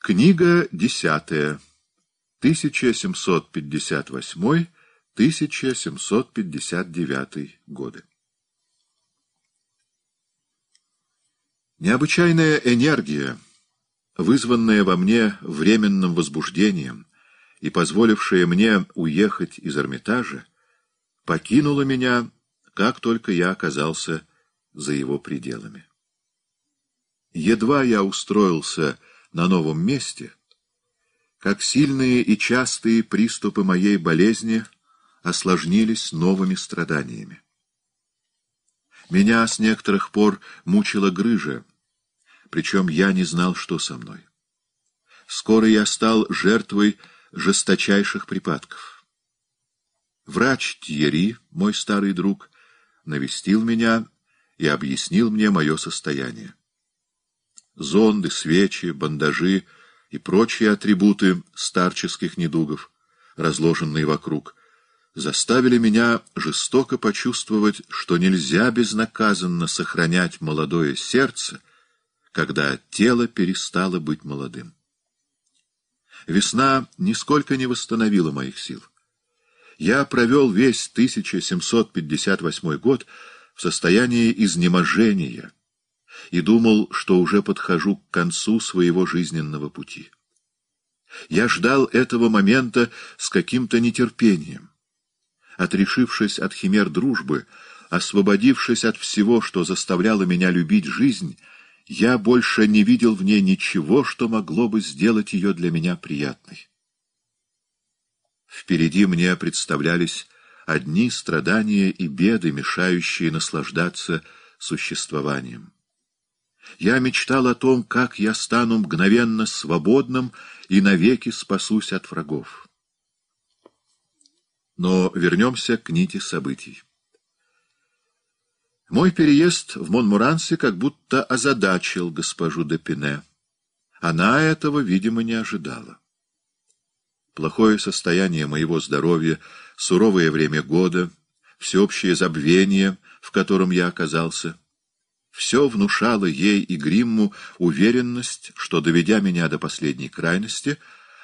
Книга десятая. 1758-1759 годы. Необычайная энергия, вызванная во мне временным возбуждением и позволившая мне уехать из Эрмитажа, покинула меня, как только я оказался за его пределами. Едва я устроился на новом месте, как сильные и частые приступы моей болезни осложнились новыми страданиями. Меня с некоторых пор мучила грыжа, причем я не знал, что со мной. Скоро я стал жертвой жесточайших припадков. Врач Тьери, мой старый друг, навестил меня и объяснил мне мое состояние зонды, свечи, бандажи и прочие атрибуты старческих недугов, разложенные вокруг, заставили меня жестоко почувствовать, что нельзя безнаказанно сохранять молодое сердце, когда тело перестало быть молодым. Весна нисколько не восстановила моих сил. Я провел весь 1758 год в состоянии изнеможения, и думал, что уже подхожу к концу своего жизненного пути. Я ждал этого момента с каким-то нетерпением. Отрешившись от химер дружбы, освободившись от всего, что заставляло меня любить жизнь, я больше не видел в ней ничего, что могло бы сделать ее для меня приятной. Впереди мне представлялись одни страдания и беды, мешающие наслаждаться существованием. Я мечтал о том, как я стану мгновенно свободным и навеки спасусь от врагов. Но вернемся к нити событий. Мой переезд в Монмуранси как будто озадачил госпожу Депине. Она этого, видимо, не ожидала. Плохое состояние моего здоровья, суровое время года, всеобщее забвение, в котором я оказался — все внушало ей и Гримму уверенность, что, доведя меня до последней крайности,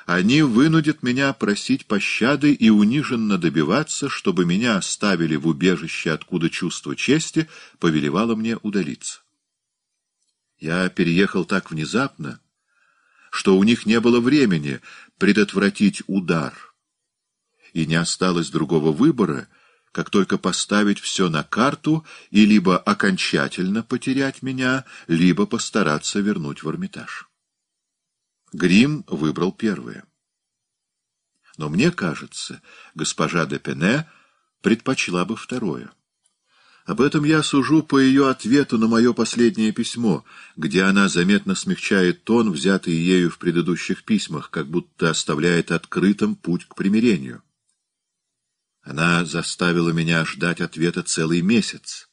они вынудят меня просить пощады и униженно добиваться, чтобы меня оставили в убежище, откуда чувство чести повелевало мне удалиться. Я переехал так внезапно, что у них не было времени предотвратить удар, и не осталось другого выбора, как только поставить все на карту и либо окончательно потерять меня, либо постараться вернуть в Эрмитаж. Грим выбрал первое. Но мне кажется, госпожа де Пене предпочла бы второе. Об этом я сужу по ее ответу на мое последнее письмо, где она заметно смягчает тон, взятый ею в предыдущих письмах, как будто оставляет открытым путь к примирению. Она заставила меня ждать ответа целый месяц.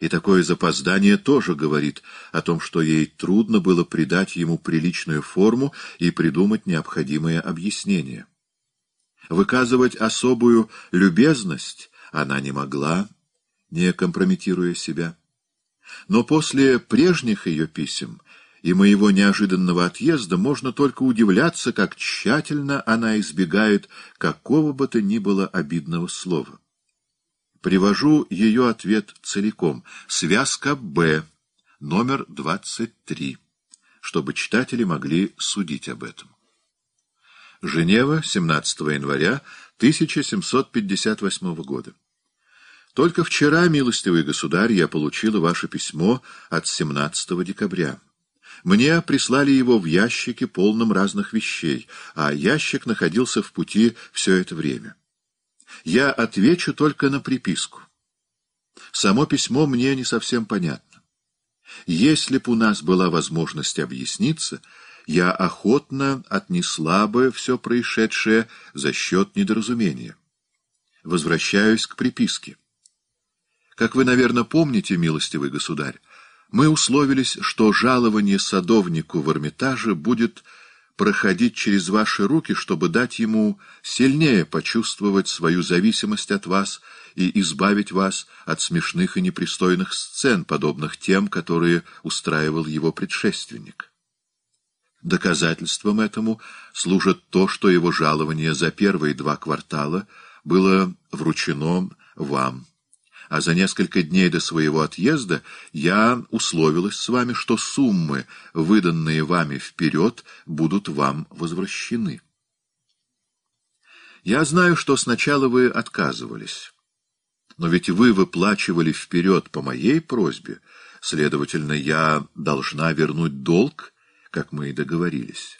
И такое запоздание тоже говорит о том, что ей трудно было придать ему приличную форму и придумать необходимое объяснение. Выказывать особую любезность она не могла, не компрометируя себя. Но после прежних ее писем и моего неожиданного отъезда можно только удивляться, как тщательно она избегает какого бы то ни было обидного слова. Привожу ее ответ целиком. Связка «Б», номер 23, чтобы читатели могли судить об этом. Женева, 17 января 1758 года. Только вчера, милостивый государь, я получила ваше письмо от 17 декабря. Мне прислали его в ящике, полном разных вещей, а ящик находился в пути все это время. Я отвечу только на приписку. Само письмо мне не совсем понятно. Если б у нас была возможность объясниться, я охотно отнесла бы все происшедшее за счет недоразумения. Возвращаюсь к приписке. Как вы, наверное, помните, милостивый государь, мы условились, что жалование садовнику в Эрмитаже будет проходить через ваши руки, чтобы дать ему сильнее почувствовать свою зависимость от вас и избавить вас от смешных и непристойных сцен, подобных тем, которые устраивал его предшественник. Доказательством этому служит то, что его жалование за первые два квартала было вручено вам а за несколько дней до своего отъезда я условилась с вами, что суммы, выданные вами вперед, будут вам возвращены. Я знаю, что сначала вы отказывались, но ведь вы выплачивали вперед по моей просьбе, следовательно, я должна вернуть долг, как мы и договорились».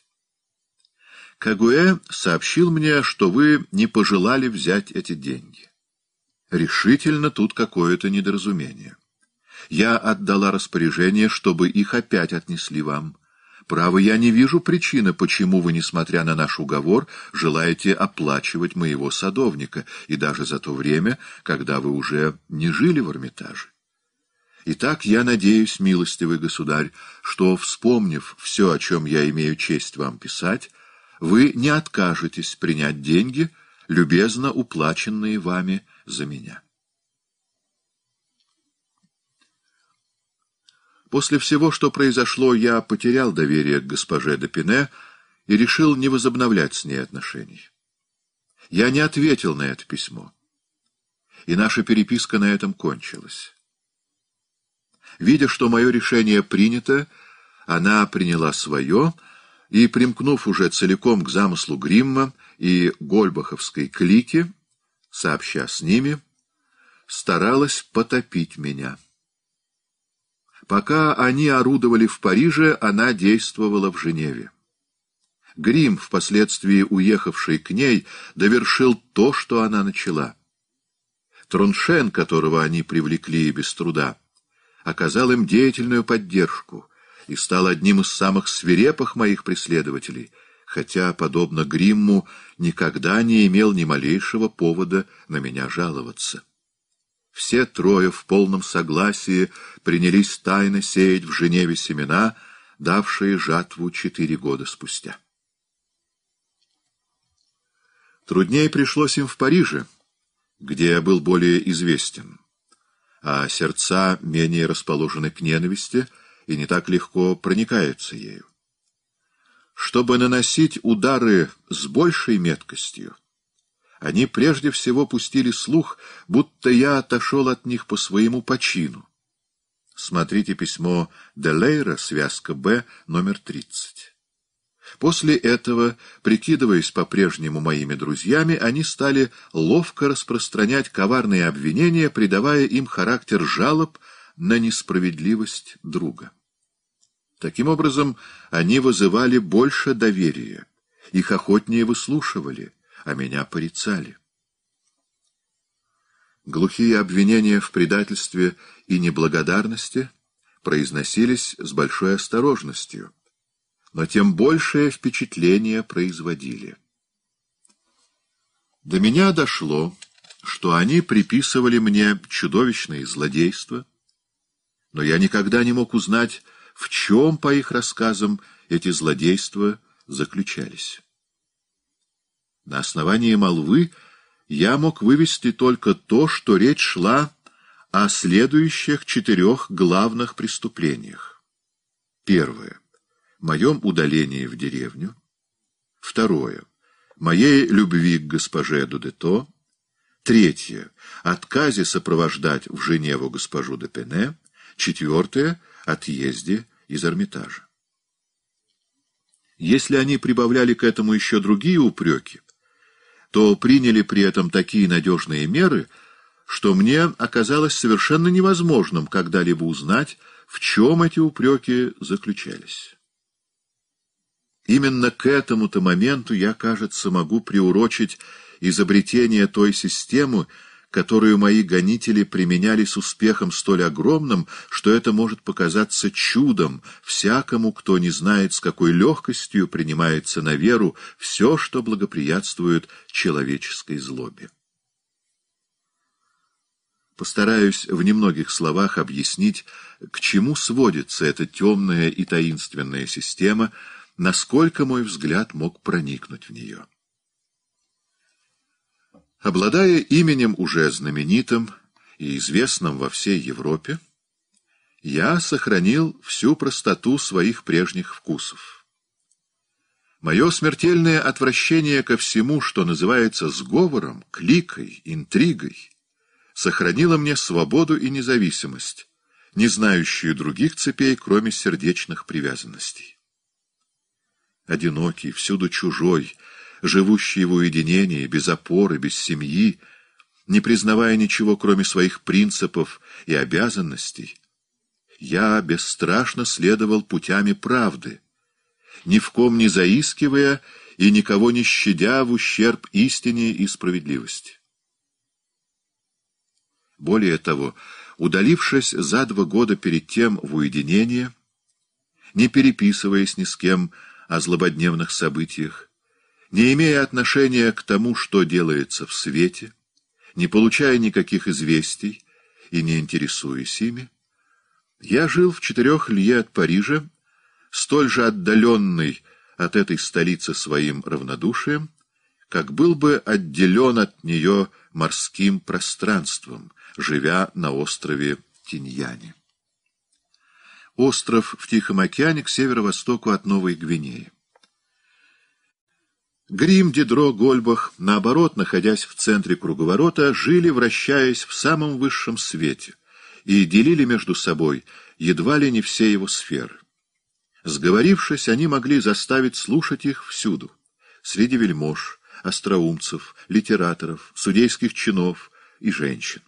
Кагуэ сообщил мне, что вы не пожелали взять эти деньги. Решительно тут какое-то недоразумение. Я отдала распоряжение, чтобы их опять отнесли вам. Право, я не вижу причины, почему вы, несмотря на наш уговор, желаете оплачивать моего садовника, и даже за то время, когда вы уже не жили в Эрмитаже. Итак, я надеюсь, милостивый государь, что, вспомнив все, о чем я имею честь вам писать, вы не откажетесь принять деньги — любезно уплаченные вами за меня. После всего, что произошло, я потерял доверие к госпоже Допине и решил не возобновлять с ней отношений. Я не ответил на это письмо, и наша переписка на этом кончилась. Видя, что мое решение принято, она приняла свое — и, примкнув уже целиком к замыслу Гримма и Гольбаховской клики, сообща с ними, старалась потопить меня. Пока они орудовали в Париже, она действовала в Женеве. Грим, впоследствии уехавший к ней, довершил то, что она начала. Троншен, которого они привлекли без труда, оказал им деятельную поддержку — и стал одним из самых свирепых моих преследователей, хотя, подобно Гримму, никогда не имел ни малейшего повода на меня жаловаться. Все трое в полном согласии принялись тайно сеять в Женеве семена, давшие жатву четыре года спустя. Труднее пришлось им в Париже, где я был более известен, а сердца менее расположены к ненависти — и не так легко проникается ею. Чтобы наносить удары с большей меткостью, они прежде всего пустили слух, будто я отошел от них по своему почину. Смотрите письмо Делейра, связка «Б», номер 30. После этого, прикидываясь по-прежнему моими друзьями, они стали ловко распространять коварные обвинения, придавая им характер жалоб на несправедливость друга. Таким образом, они вызывали больше доверия, их охотнее выслушивали, а меня порицали. Глухие обвинения в предательстве и неблагодарности произносились с большой осторожностью, но тем большее впечатление производили. До меня дошло, что они приписывали мне чудовищные злодейства, но я никогда не мог узнать, в чем, по их рассказам, эти злодейства заключались. На основании молвы я мог вывести только то, что речь шла о следующих четырех главных преступлениях. Первое. Моем удалении в деревню. Второе. Моей любви к госпоже Дудето. Третье. Отказе сопровождать в Женеву госпожу де Пене. Четвертое отъезде из Эрмитажа. Если они прибавляли к этому еще другие упреки, то приняли при этом такие надежные меры, что мне оказалось совершенно невозможным когда-либо узнать, в чем эти упреки заключались. Именно к этому-то моменту я, кажется, могу приурочить изобретение той системы, которую мои гонители применяли с успехом столь огромным, что это может показаться чудом всякому, кто не знает, с какой легкостью принимается на веру все, что благоприятствует человеческой злобе. Постараюсь в немногих словах объяснить, к чему сводится эта темная и таинственная система, насколько мой взгляд мог проникнуть в нее. Обладая именем уже знаменитым и известным во всей Европе, я сохранил всю простоту своих прежних вкусов. Мое смертельное отвращение ко всему, что называется сговором, кликой, интригой, сохранило мне свободу и независимость, не знающую других цепей, кроме сердечных привязанностей. Одинокий, всюду чужой — живущие в уединении, без опоры, без семьи, не признавая ничего, кроме своих принципов и обязанностей, я бесстрашно следовал путями правды, ни в ком не заискивая и никого не щадя в ущерб истине и справедливости. Более того, удалившись за два года перед тем в уединение, не переписываясь ни с кем о злободневных событиях, не имея отношения к тому, что делается в свете, не получая никаких известий и не интересуясь ими, я жил в четырех лье от Парижа, столь же отдаленный от этой столицы своим равнодушием, как был бы отделен от нее морским пространством, живя на острове Тиньяне. Остров в Тихом океане к северо-востоку от Новой Гвинеи. Грим, Дидро, Гольбах, наоборот, находясь в центре круговорота, жили, вращаясь в самом высшем свете, и делили между собой едва ли не все его сферы. Сговорившись, они могли заставить слушать их всюду, среди вельмож, остроумцев, литераторов, судейских чинов и женщин.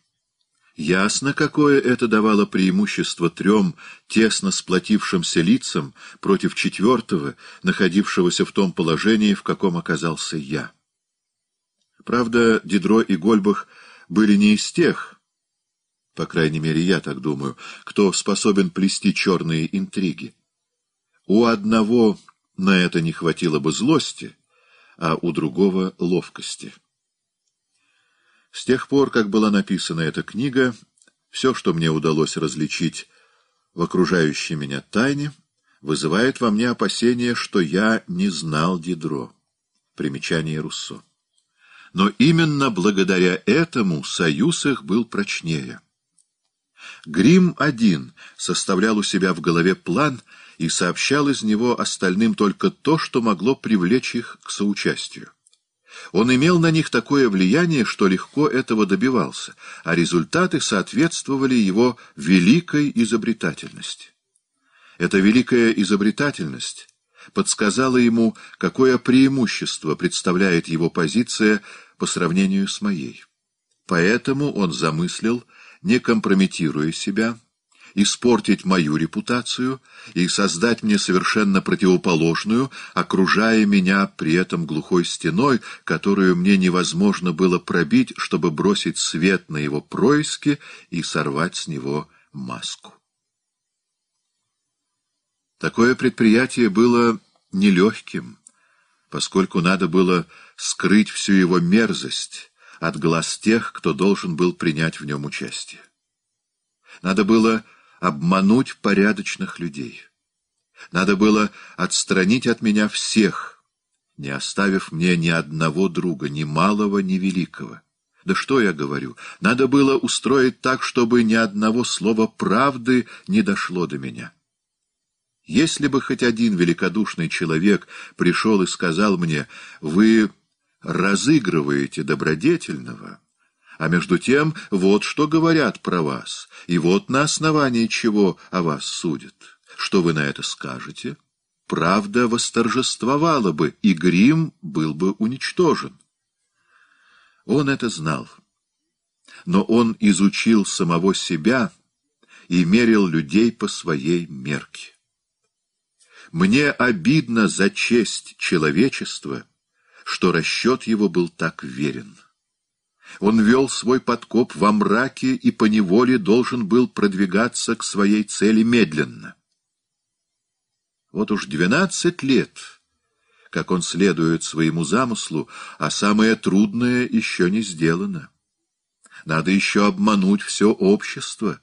Ясно, какое это давало преимущество трем тесно сплотившимся лицам против четвертого, находившегося в том положении, в каком оказался я. Правда, Дидро и Гольбах были не из тех, по крайней мере, я так думаю, кто способен плести черные интриги. У одного на это не хватило бы злости, а у другого — ловкости. С тех пор, как была написана эта книга, все, что мне удалось различить в окружающей меня тайне, вызывает во мне опасение, что я не знал Дидро. Примечание Руссо. Но именно благодаря этому союз их был прочнее. Грим один составлял у себя в голове план и сообщал из него остальным только то, что могло привлечь их к соучастию. Он имел на них такое влияние, что легко этого добивался, а результаты соответствовали его великой изобретательности. Эта великая изобретательность подсказала ему, какое преимущество представляет его позиция по сравнению с моей. Поэтому он замыслил, не компрометируя себя, испортить мою репутацию и создать мне совершенно противоположную, окружая меня при этом глухой стеной, которую мне невозможно было пробить, чтобы бросить свет на его происки и сорвать с него маску. Такое предприятие было нелегким, поскольку надо было скрыть всю его мерзость от глаз тех, кто должен был принять в нем участие. Надо было обмануть порядочных людей. Надо было отстранить от меня всех, не оставив мне ни одного друга, ни малого, ни великого. Да что я говорю, надо было устроить так, чтобы ни одного слова правды не дошло до меня. Если бы хоть один великодушный человек пришел и сказал мне, «Вы разыгрываете добродетельного», а между тем, вот что говорят про вас, и вот на основании чего о вас судят. Что вы на это скажете? Правда восторжествовала бы, и грим был бы уничтожен. Он это знал. Но он изучил самого себя и мерил людей по своей мерке. Мне обидно за честь человечества, что расчет его был так верен. Он вел свой подкоп во мраке и поневоле должен был продвигаться к своей цели медленно. Вот уж двенадцать лет, как он следует своему замыслу, а самое трудное еще не сделано. Надо еще обмануть все общество.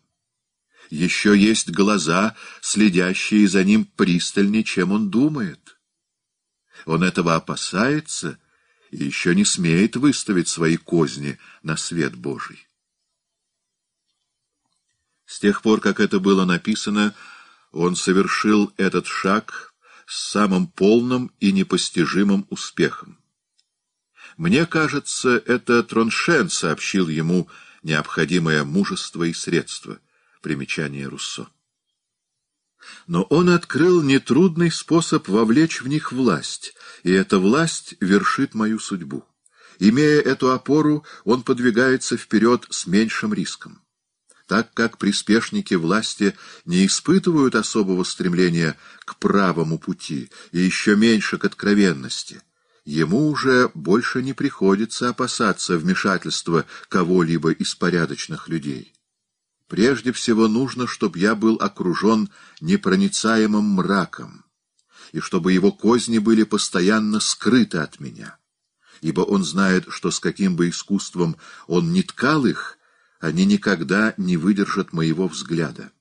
Еще есть глаза, следящие за ним пристальнее, чем он думает. Он этого опасается — и еще не смеет выставить свои козни на свет Божий. С тех пор, как это было написано, он совершил этот шаг с самым полным и непостижимым успехом. Мне кажется, это Троншен сообщил ему необходимое мужество и средства. Примечание Руссо. Но он открыл нетрудный способ вовлечь в них власть, и эта власть вершит мою судьбу. Имея эту опору, он подвигается вперед с меньшим риском. Так как приспешники власти не испытывают особого стремления к правому пути и еще меньше к откровенности, ему уже больше не приходится опасаться вмешательства кого-либо из порядочных людей. Прежде всего нужно, чтобы я был окружен непроницаемым мраком, и чтобы его козни были постоянно скрыты от меня, ибо он знает, что с каким бы искусством он ни ткал их, они никогда не выдержат моего взгляда.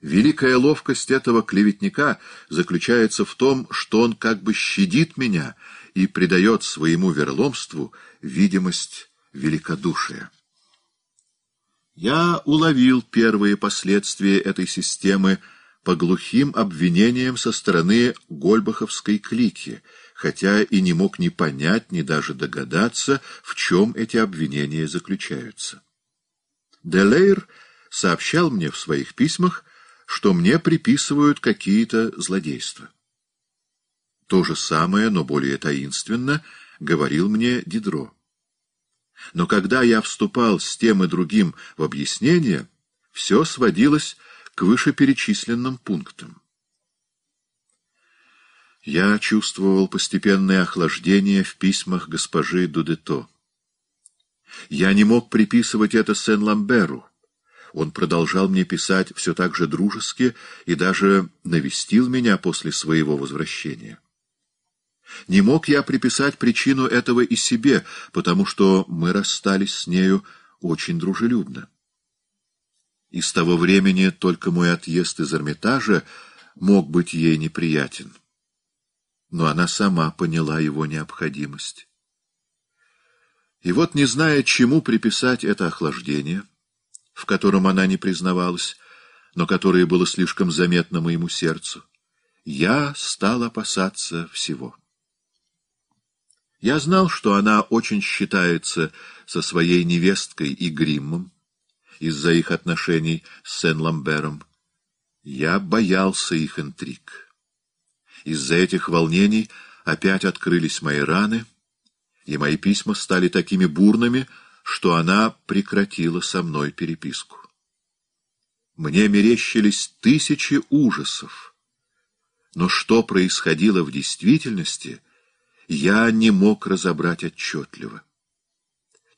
Великая ловкость этого клеветника заключается в том, что он как бы щадит меня и придает своему верломству видимость великодушия. Я уловил первые последствия этой системы по глухим обвинениям со стороны Гольбаховской клики, хотя и не мог ни понять, ни даже догадаться, в чем эти обвинения заключаются. Делейр сообщал мне в своих письмах, что мне приписывают какие-то злодейства. То же самое, но более таинственно, говорил мне Дидро. Но когда я вступал с тем и другим в объяснение, все сводилось к вышеперечисленным пунктам. Я чувствовал постепенное охлаждение в письмах госпожи Дудето. Я не мог приписывать это Сен-Ламберу. Он продолжал мне писать все так же дружески и даже навестил меня после своего возвращения. Не мог я приписать причину этого и себе, потому что мы расстались с нею очень дружелюбно. И с того времени только мой отъезд из Эрмитажа мог быть ей неприятен. Но она сама поняла его необходимость. И вот, не зная, чему приписать это охлаждение, в котором она не признавалась, но которое было слишком заметно моему сердцу, я стал опасаться всего. Я знал, что она очень считается со своей невесткой и Гриммом из-за их отношений с Сен-Ламбером. Я боялся их интриг. Из-за этих волнений опять открылись мои раны, и мои письма стали такими бурными, что она прекратила со мной переписку. Мне мерещились тысячи ужасов. Но что происходило в действительности — я не мог разобрать отчетливо.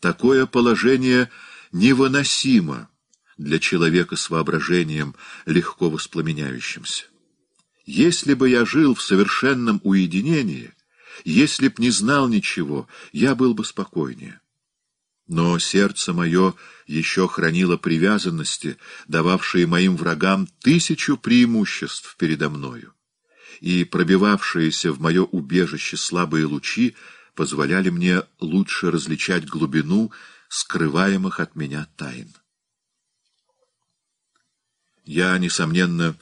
Такое положение невыносимо для человека с воображением, легко воспламеняющимся. Если бы я жил в совершенном уединении, если б не знал ничего, я был бы спокойнее. Но сердце мое еще хранило привязанности, дававшие моим врагам тысячу преимуществ передо мною и пробивавшиеся в мое убежище слабые лучи позволяли мне лучше различать глубину скрываемых от меня тайн. Я, несомненно,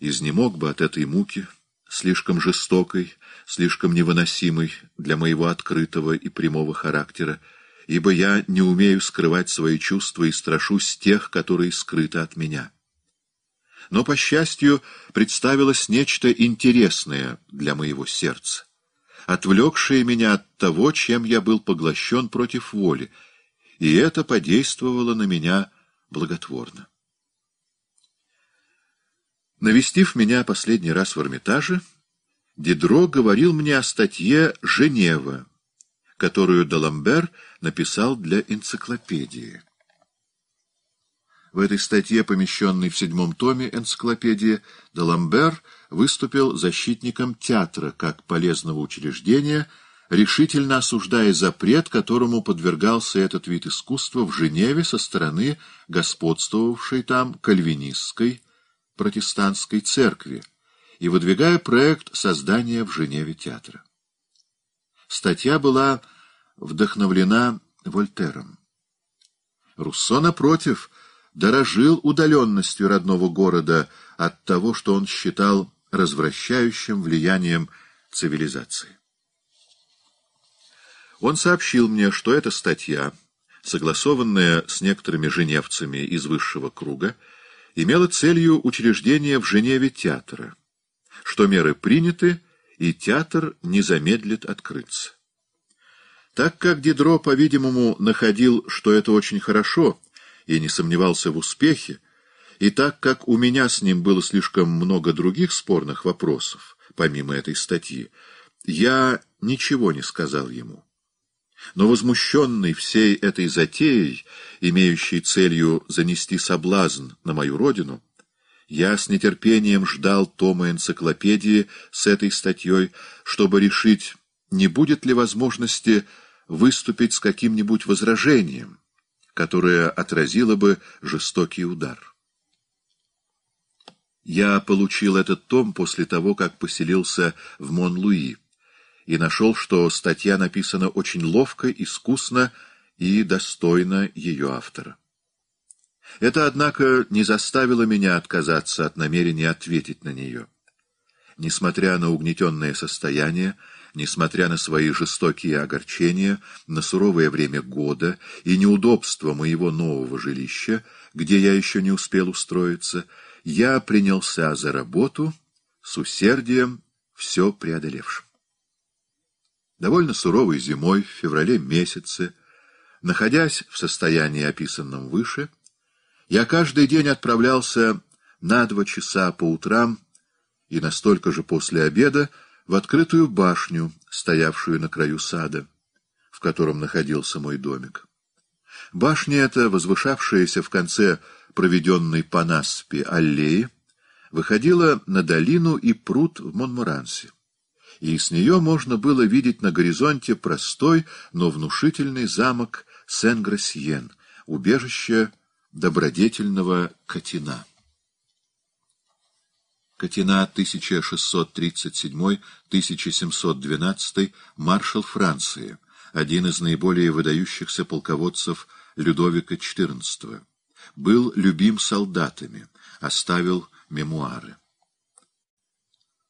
изнемог бы от этой муки, слишком жестокой, слишком невыносимой для моего открытого и прямого характера, ибо я не умею скрывать свои чувства и страшусь тех, которые скрыты от меня но, по счастью, представилось нечто интересное для моего сердца, отвлекшее меня от того, чем я был поглощен против воли, и это подействовало на меня благотворно. Навестив меня последний раз в Эрмитаже, Дидро говорил мне о статье «Женева», которую Даламбер написал для энциклопедии. В этой статье, помещенной в седьмом томе энциклопедии, Даламбер выступил защитником театра как полезного учреждения, решительно осуждая запрет, которому подвергался этот вид искусства в Женеве со стороны господствовавшей там кальвинистской протестантской церкви и выдвигая проект создания в Женеве театра. Статья была вдохновлена Вольтером. Руссо, напротив, — дорожил удаленностью родного города от того, что он считал развращающим влиянием цивилизации. Он сообщил мне, что эта статья, согласованная с некоторыми женевцами из высшего круга, имела целью учреждения в Женеве театра, что меры приняты, и театр не замедлит открыться. Так как Дидро, по-видимому, находил, что это очень хорошо — и не сомневался в успехе, и так как у меня с ним было слишком много других спорных вопросов, помимо этой статьи, я ничего не сказал ему. Но возмущенный всей этой затеей, имеющей целью занести соблазн на мою родину, я с нетерпением ждал тома энциклопедии с этой статьей, чтобы решить, не будет ли возможности выступить с каким-нибудь возражением, которое отразило бы жестокий удар. Я получил этот том после того, как поселился в Мон-Луи, и нашел, что статья написана очень ловко, искусно и достойно ее автора. Это, однако, не заставило меня отказаться от намерения ответить на нее. Несмотря на угнетенное состояние, несмотря на свои жестокие огорчения, на суровое время года и неудобство моего нового жилища, где я еще не успел устроиться, я принялся за работу с усердием все преодолевшим. Довольно суровой зимой, в феврале месяце, находясь в состоянии, описанном выше, я каждый день отправлялся на два часа по утрам и настолько же после обеда в открытую башню, стоявшую на краю сада, в котором находился мой домик. Башня эта, возвышавшаяся в конце проведенной по наспи аллеи, выходила на долину и пруд в Монморансе, и с нее можно было видеть на горизонте простой, но внушительный замок Сен-Грасьен, убежище добродетельного Котина. Катина 1637-1712, маршал Франции, один из наиболее выдающихся полководцев Людовика XIV. Был любим солдатами, оставил мемуары.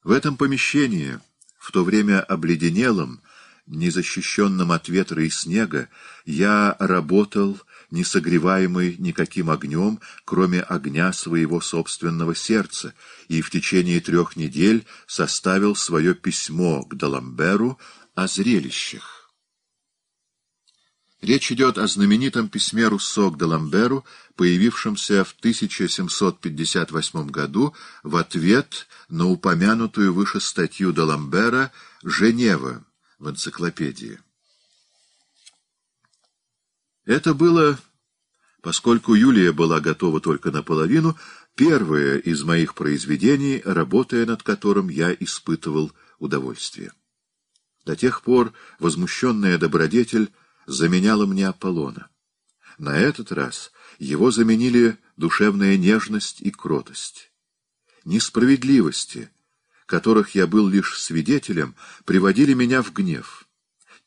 В этом помещении, в то время обледенелом, незащищенном от ветра и снега, я работал не согреваемый никаким огнем, кроме огня своего собственного сердца, и в течение трех недель составил свое письмо к Даламберу о зрелищах. Речь идет о знаменитом письме Руссо к Даламберу, появившемся в 1758 году в ответ на упомянутую выше статью Даламбера «Женева» в энциклопедии. Это было, поскольку Юлия была готова только наполовину, первое из моих произведений, работая над которым я испытывал удовольствие. До тех пор возмущенная добродетель заменяла мне Аполлона. На этот раз его заменили душевная нежность и кротость. Несправедливости, которых я был лишь свидетелем, приводили меня в гнев —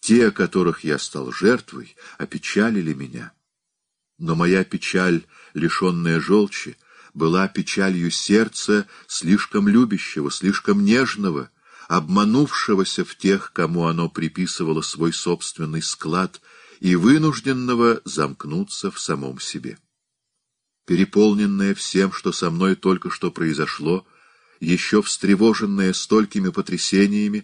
те, которых я стал жертвой, опечалили меня. Но моя печаль, лишенная желчи, была печалью сердца слишком любящего, слишком нежного, обманувшегося в тех, кому оно приписывало свой собственный склад, и вынужденного замкнуться в самом себе. Переполненное всем, что со мной только что произошло, еще встревоженное столькими потрясениями,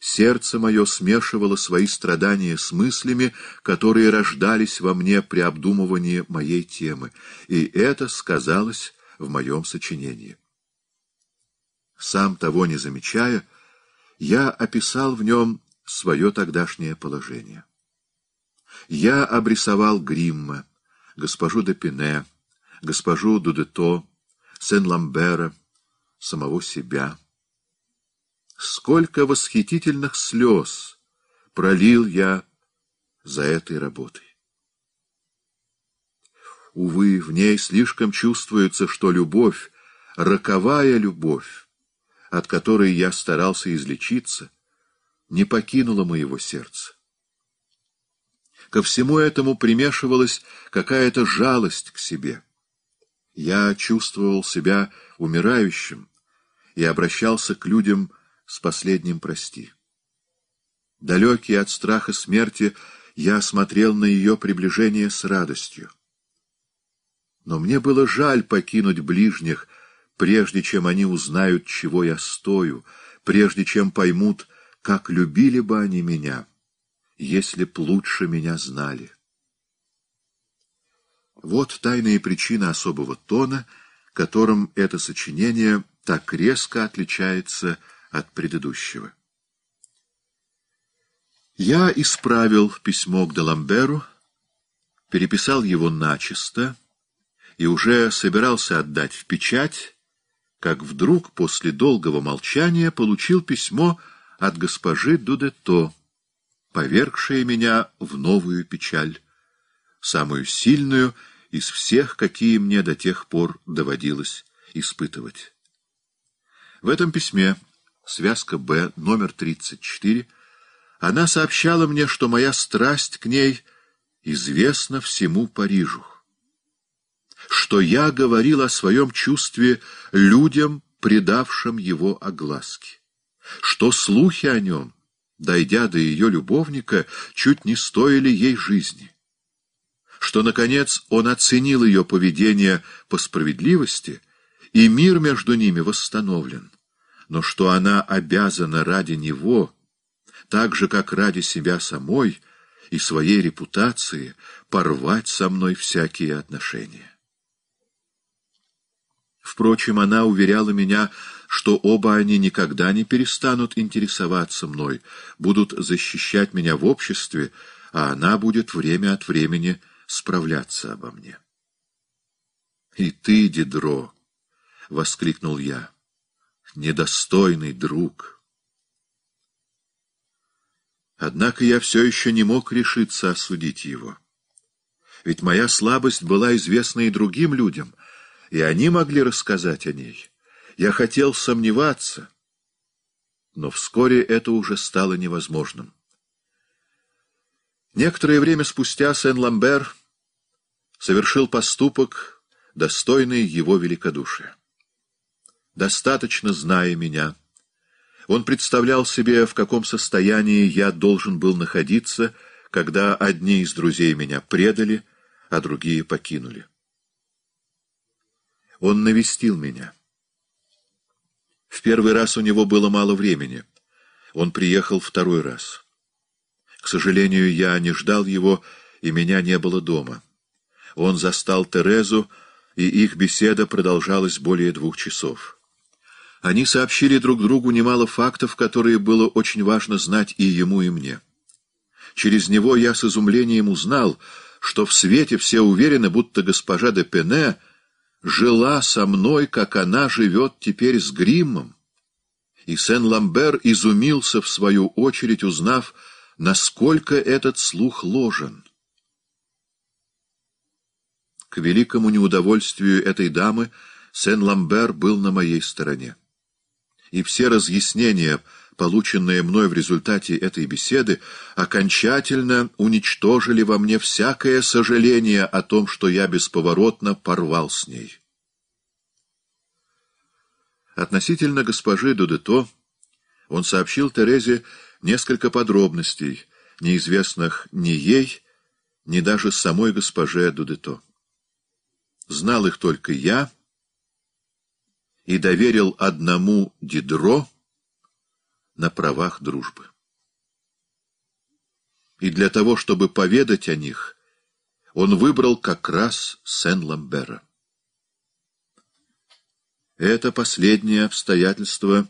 сердце мое смешивало свои страдания с мыслями, которые рождались во мне при обдумывании моей темы, и это сказалось в моем сочинении. Сам того не замечая, я описал в нем свое тогдашнее положение. Я обрисовал Гримма, госпожу Депине, госпожу Дудето, Сен-Ламбера, самого себя — сколько восхитительных слез пролил я за этой работой. Увы, в ней слишком чувствуется, что любовь, роковая любовь, от которой я старался излечиться, не покинула моего сердца. Ко всему этому примешивалась какая-то жалость к себе. Я чувствовал себя умирающим и обращался к людям с последним прости. Далекий от страха смерти, я смотрел на ее приближение с радостью. Но мне было жаль покинуть ближних, прежде чем они узнают, чего я стою, прежде чем поймут, как любили бы они меня, если б лучше меня знали. Вот тайные причины особого тона, которым это сочинение так резко отличается от от предыдущего. Я исправил письмо к Даламберу, переписал его начисто и уже собирался отдать в печать, как вдруг после долгого молчания получил письмо от госпожи Дудето, повергшее меня в новую печаль, самую сильную из всех, какие мне до тех пор доводилось испытывать. В этом письме связка «Б», номер 34, она сообщала мне, что моя страсть к ней известна всему Парижу, что я говорил о своем чувстве людям, предавшим его огласке, что слухи о нем, дойдя до ее любовника, чуть не стоили ей жизни, что, наконец, он оценил ее поведение по справедливости, и мир между ними восстановлен но что она обязана ради него, так же, как ради себя самой и своей репутации, порвать со мной всякие отношения. Впрочем, она уверяла меня, что оба они никогда не перестанут интересоваться мной, будут защищать меня в обществе, а она будет время от времени справляться обо мне. «И ты, Дидро!» — воскликнул я недостойный друг. Однако я все еще не мог решиться осудить его. Ведь моя слабость была известна и другим людям, и они могли рассказать о ней. Я хотел сомневаться, но вскоре это уже стало невозможным. Некоторое время спустя Сен-Ламбер совершил поступок, достойный его великодушия достаточно зная меня. Он представлял себе, в каком состоянии я должен был находиться, когда одни из друзей меня предали, а другие покинули. Он навестил меня. В первый раз у него было мало времени. Он приехал второй раз. К сожалению, я не ждал его, и меня не было дома. Он застал Терезу, и их беседа продолжалась более двух часов. Они сообщили друг другу немало фактов, которые было очень важно знать и ему, и мне. Через него я с изумлением узнал, что в свете все уверены, будто госпожа де Пене жила со мной, как она живет теперь с Гриммом. И Сен-Ламбер изумился, в свою очередь, узнав, насколько этот слух ложен. К великому неудовольствию этой дамы Сен-Ламбер был на моей стороне и все разъяснения, полученные мной в результате этой беседы, окончательно уничтожили во мне всякое сожаление о том, что я бесповоротно порвал с ней. Относительно госпожи Дудето он сообщил Терезе несколько подробностей, неизвестных ни ей, ни даже самой госпоже Дудето. Знал их только я и доверил одному Дидро на правах дружбы. И для того, чтобы поведать о них, он выбрал как раз Сен-Ламбера. Это последнее обстоятельство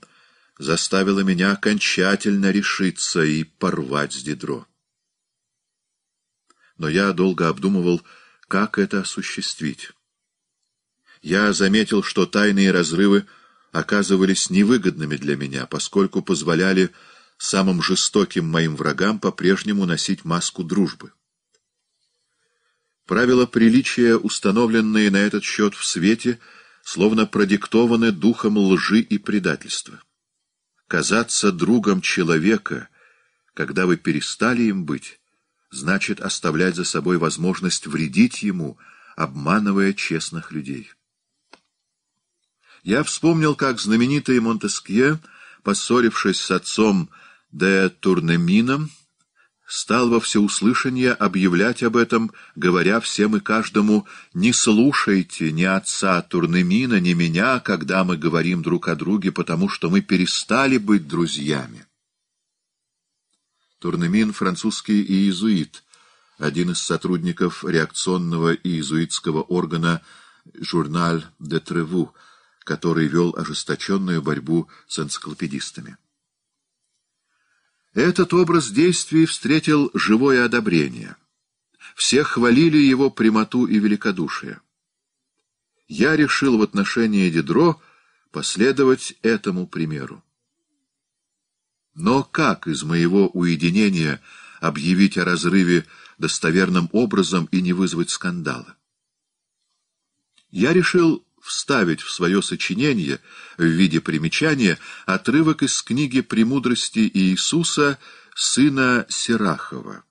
заставило меня окончательно решиться и порвать с Дидро. Но я долго обдумывал, как это осуществить я заметил, что тайные разрывы оказывались невыгодными для меня, поскольку позволяли самым жестоким моим врагам по-прежнему носить маску дружбы. Правила приличия, установленные на этот счет в свете, словно продиктованы духом лжи и предательства. Казаться другом человека, когда вы перестали им быть, значит оставлять за собой возможность вредить ему, обманывая честных людей. Я вспомнил, как знаменитый Монтескье, поссорившись с отцом де Турнемином, стал во всеуслышание объявлять об этом, говоря всем и каждому «Не слушайте ни отца Турнемина, ни меня, когда мы говорим друг о друге, потому что мы перестали быть друзьями». Турнемин — французский иезуит, один из сотрудников реакционного иезуитского органа «Журналь де Треву», который вел ожесточенную борьбу с энциклопедистами. Этот образ действий встретил живое одобрение. Все хвалили его прямоту и великодушие. Я решил в отношении Дидро последовать этому примеру. Но как из моего уединения объявить о разрыве достоверным образом и не вызвать скандала? Я решил вставить в свое сочинение в виде примечания отрывок из книги «Премудрости Иисуса» сына Сирахова,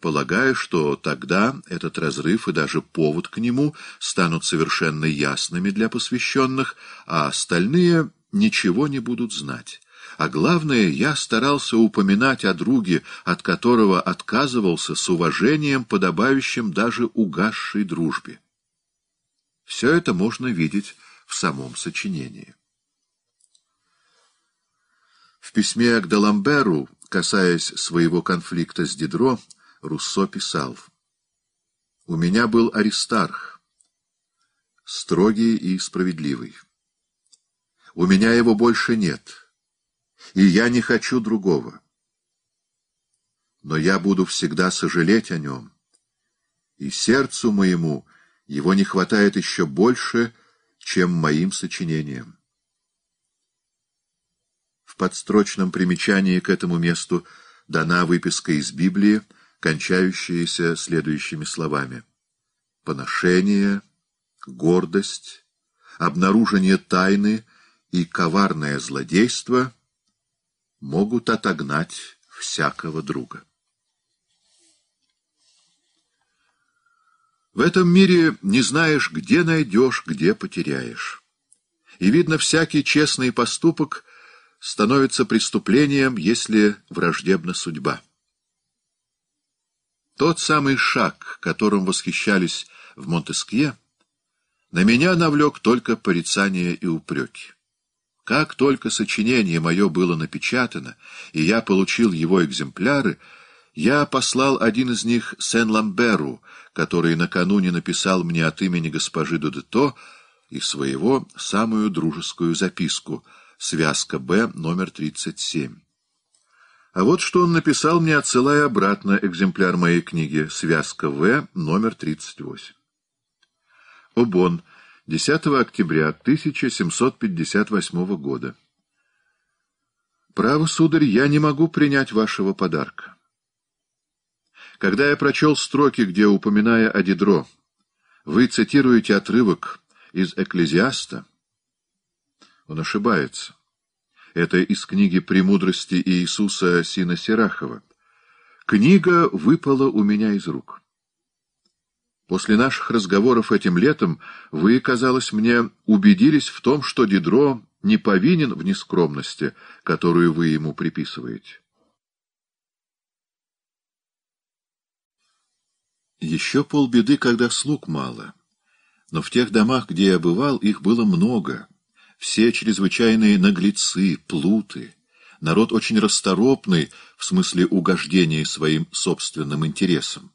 полагая, что тогда этот разрыв и даже повод к нему станут совершенно ясными для посвященных, а остальные ничего не будут знать. А главное, я старался упоминать о друге, от которого отказывался с уважением, подобающим даже угасшей дружбе. Все это можно видеть в самом сочинении. В письме к Даламберу, касаясь своего конфликта с Дидро, Руссо писал «У меня был Аристарх, строгий и справедливый. У меня его больше нет, и я не хочу другого. Но я буду всегда сожалеть о нем, и сердцу моему — его не хватает еще больше, чем моим сочинениям. В подстрочном примечании к этому месту дана выписка из Библии, кончающаяся следующими словами. «Поношение, гордость, обнаружение тайны и коварное злодейство могут отогнать всякого друга». В этом мире не знаешь, где найдешь, где потеряешь. И, видно, всякий честный поступок становится преступлением, если враждебна судьба. Тот самый шаг, которым восхищались в Монтескье, на меня навлек только порицание и упреки. Как только сочинение мое было напечатано, и я получил его экземпляры — я послал один из них Сен-Ламберу, который накануне написал мне от имени госпожи Дудето и своего самую дружескую записку, связка Б, номер 37. А вот что он написал мне, отсылая обратно экземпляр моей книги, связка В, номер 38. Обон, 10 октября 1758 года. «Право, сударь, я не могу принять вашего подарка. Когда я прочел строки, где, упоминая о Дидро, вы цитируете отрывок из «Экклезиаста», он ошибается. Это из книги «Премудрости Иисуса Сина Серахова». Книга выпала у меня из рук. После наших разговоров этим летом вы, казалось мне, убедились в том, что Дидро не повинен в нескромности, которую вы ему приписываете. Еще полбеды, когда слуг мало. Но в тех домах, где я бывал, их было много. Все чрезвычайные наглецы, плуты. Народ очень расторопный в смысле угождения своим собственным интересам.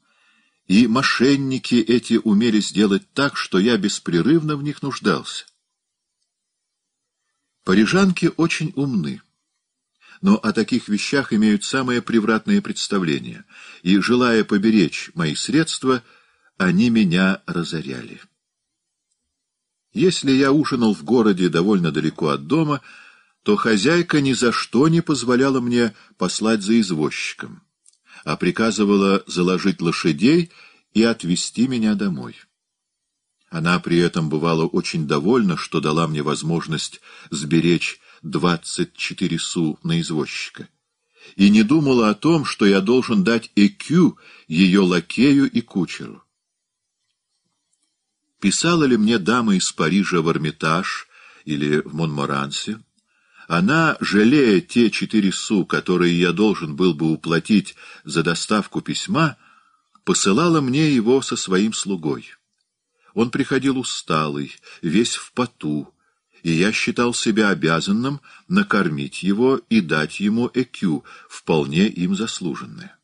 И мошенники эти умели сделать так, что я беспрерывно в них нуждался. Парижанки очень умны но о таких вещах имеют самые превратные представления, и, желая поберечь мои средства, они меня разоряли. Если я ужинал в городе довольно далеко от дома, то хозяйка ни за что не позволяла мне послать за извозчиком, а приказывала заложить лошадей и отвезти меня домой. Она при этом бывала очень довольна, что дала мне возможность сберечь двадцать четыре су на извозчика, и не думала о том, что я должен дать ЭКЮ ее лакею и кучеру. Писала ли мне дама из Парижа в Эрмитаж или в Монморансе? Она, жалея те четыре су, которые я должен был бы уплатить за доставку письма, посылала мне его со своим слугой. Он приходил усталый, весь в поту, и я считал себя обязанным накормить его и дать ему экю, вполне им заслуженное.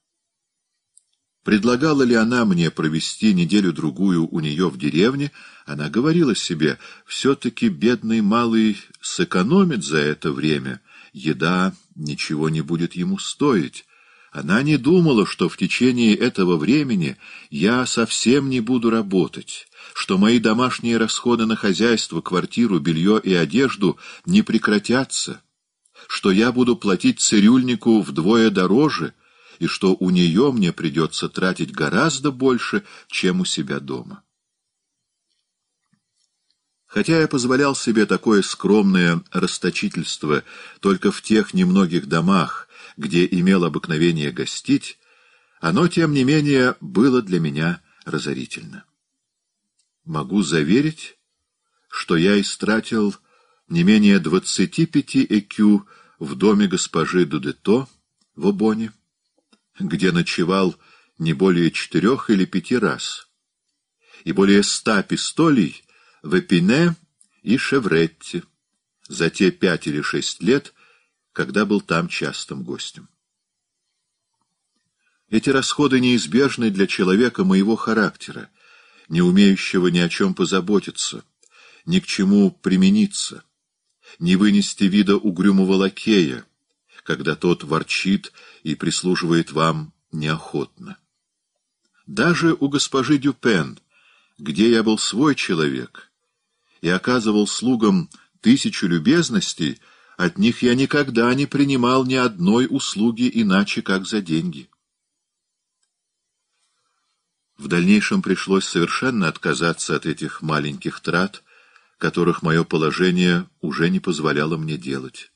Предлагала ли она мне провести неделю-другую у нее в деревне, она говорила себе, все-таки бедный малый сэкономит за это время, еда ничего не будет ему стоить. Она не думала, что в течение этого времени я совсем не буду работать, что мои домашние расходы на хозяйство, квартиру, белье и одежду не прекратятся, что я буду платить цирюльнику вдвое дороже и что у нее мне придется тратить гораздо больше, чем у себя дома. Хотя я позволял себе такое скромное расточительство только в тех немногих домах, где имел обыкновение гостить, оно, тем не менее, было для меня разорительно. Могу заверить, что я истратил не менее двадцати пяти экю в доме госпожи Дудето в Обоне, где ночевал не более четырех или пяти раз, и более ста пистолей в Эпине и Шевретте за те пять или шесть лет, когда был там частым гостем. Эти расходы неизбежны для человека моего характера, не умеющего ни о чем позаботиться, ни к чему примениться, не вынести вида угрюмого лакея, когда тот ворчит и прислуживает вам неохотно. Даже у госпожи Дюпен, где я был свой человек и оказывал слугам тысячу любезностей, от них я никогда не принимал ни одной услуги иначе, как за деньги. В дальнейшем пришлось совершенно отказаться от этих маленьких трат, которых мое положение уже не позволяло мне делать.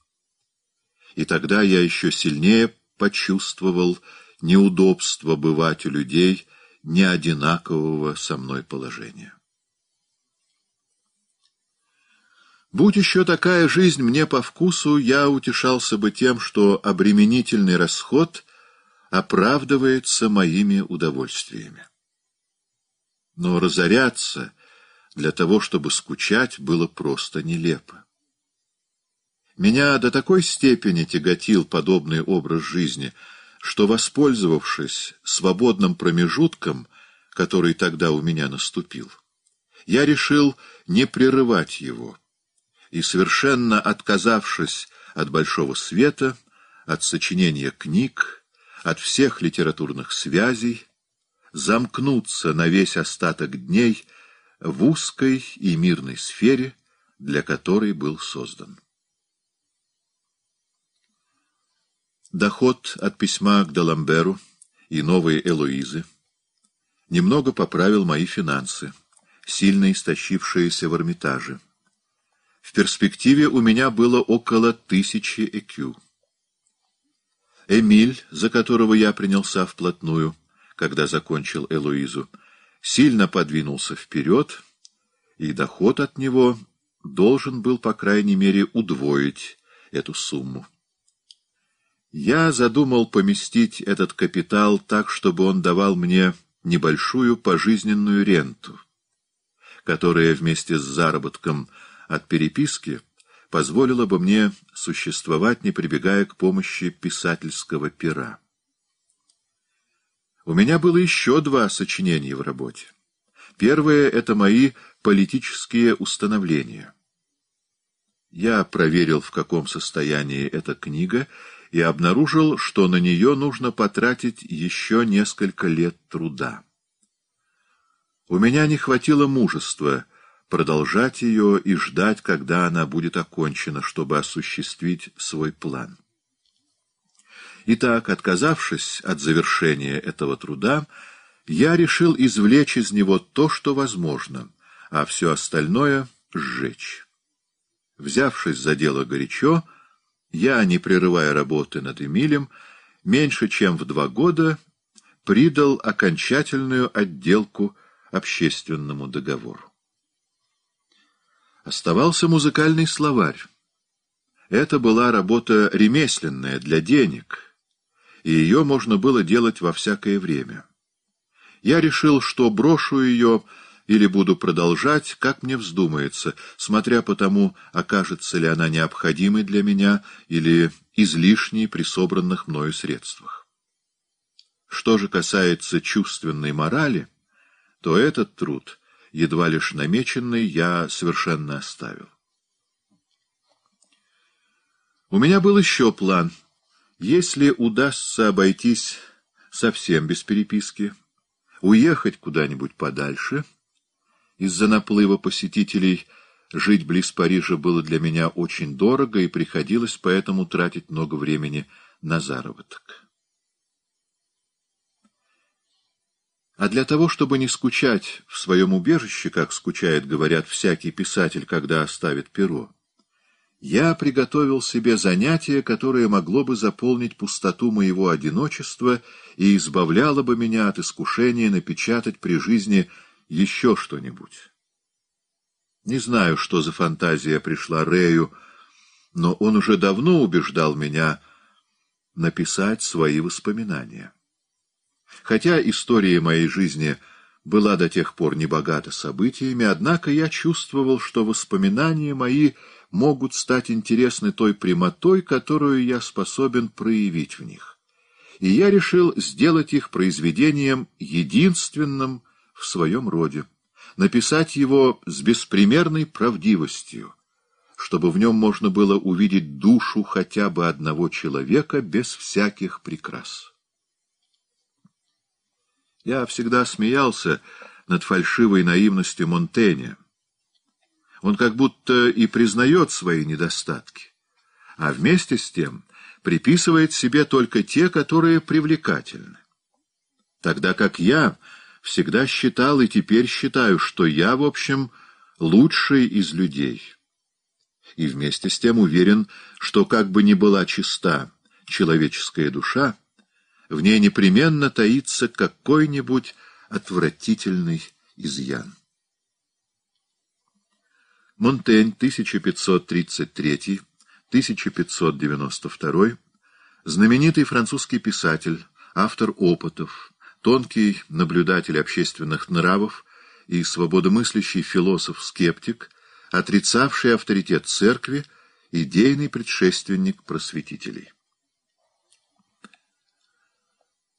И тогда я еще сильнее почувствовал неудобство бывать у людей неодинакового со мной положения. Будь еще такая жизнь мне по вкусу, я утешался бы тем, что обременительный расход оправдывается моими удовольствиями но разоряться для того, чтобы скучать, было просто нелепо. Меня до такой степени тяготил подобный образ жизни, что, воспользовавшись свободным промежутком, который тогда у меня наступил, я решил не прерывать его и, совершенно отказавшись от большого света, от сочинения книг, от всех литературных связей, замкнуться на весь остаток дней в узкой и мирной сфере, для которой был создан. Доход от письма к Даламберу и новой Элоизы немного поправил мои финансы, сильно истощившиеся в Эрмитаже. В перспективе у меня было около тысячи ЭКЮ. Эмиль, за которого я принялся вплотную, — когда закончил Элуизу, сильно подвинулся вперед, и доход от него должен был, по крайней мере, удвоить эту сумму. Я задумал поместить этот капитал так, чтобы он давал мне небольшую пожизненную ренту, которая вместе с заработком от переписки позволила бы мне существовать, не прибегая к помощи писательского пера. У меня было еще два сочинения в работе. Первое — это мои политические установления. Я проверил, в каком состоянии эта книга, и обнаружил, что на нее нужно потратить еще несколько лет труда. У меня не хватило мужества продолжать ее и ждать, когда она будет окончена, чтобы осуществить свой план. Итак, отказавшись от завершения этого труда, я решил извлечь из него то, что возможно, а все остальное — сжечь. Взявшись за дело горячо, я, не прерывая работы над Эмилем, меньше чем в два года придал окончательную отделку общественному договору. Оставался музыкальный словарь. Это была работа ремесленная, для денег — и ее можно было делать во всякое время. Я решил, что брошу ее или буду продолжать, как мне вздумается, смотря по тому, окажется ли она необходимой для меня или излишней при собранных мною средствах. Что же касается чувственной морали, то этот труд, едва лишь намеченный, я совершенно оставил. У меня был еще план — если удастся обойтись совсем без переписки, уехать куда-нибудь подальше, из-за наплыва посетителей жить близ Парижа было для меня очень дорого и приходилось поэтому тратить много времени на заработок. А для того, чтобы не скучать в своем убежище, как скучает, говорят, всякий писатель, когда оставит перо, я приготовил себе занятие, которое могло бы заполнить пустоту моего одиночества и избавляло бы меня от искушения напечатать при жизни еще что-нибудь. Не знаю, что за фантазия пришла Рею, но он уже давно убеждал меня написать свои воспоминания. Хотя история моей жизни была до тех пор небогата событиями, однако я чувствовал, что воспоминания мои — могут стать интересны той прямотой, которую я способен проявить в них. И я решил сделать их произведением единственным в своем роде, написать его с беспримерной правдивостью, чтобы в нем можно было увидеть душу хотя бы одного человека без всяких прикрас. Я всегда смеялся над фальшивой наивностью Монтэня, он как будто и признает свои недостатки, а вместе с тем приписывает себе только те, которые привлекательны. Тогда как я всегда считал и теперь считаю, что я, в общем, лучший из людей. И вместе с тем уверен, что как бы ни была чиста человеческая душа, в ней непременно таится какой-нибудь отвратительный изъян. Монтень 1533-1592, знаменитый французский писатель, автор опытов, тонкий наблюдатель общественных нравов и свободомыслящий философ-скептик, отрицавший авторитет церкви, идейный предшественник просветителей.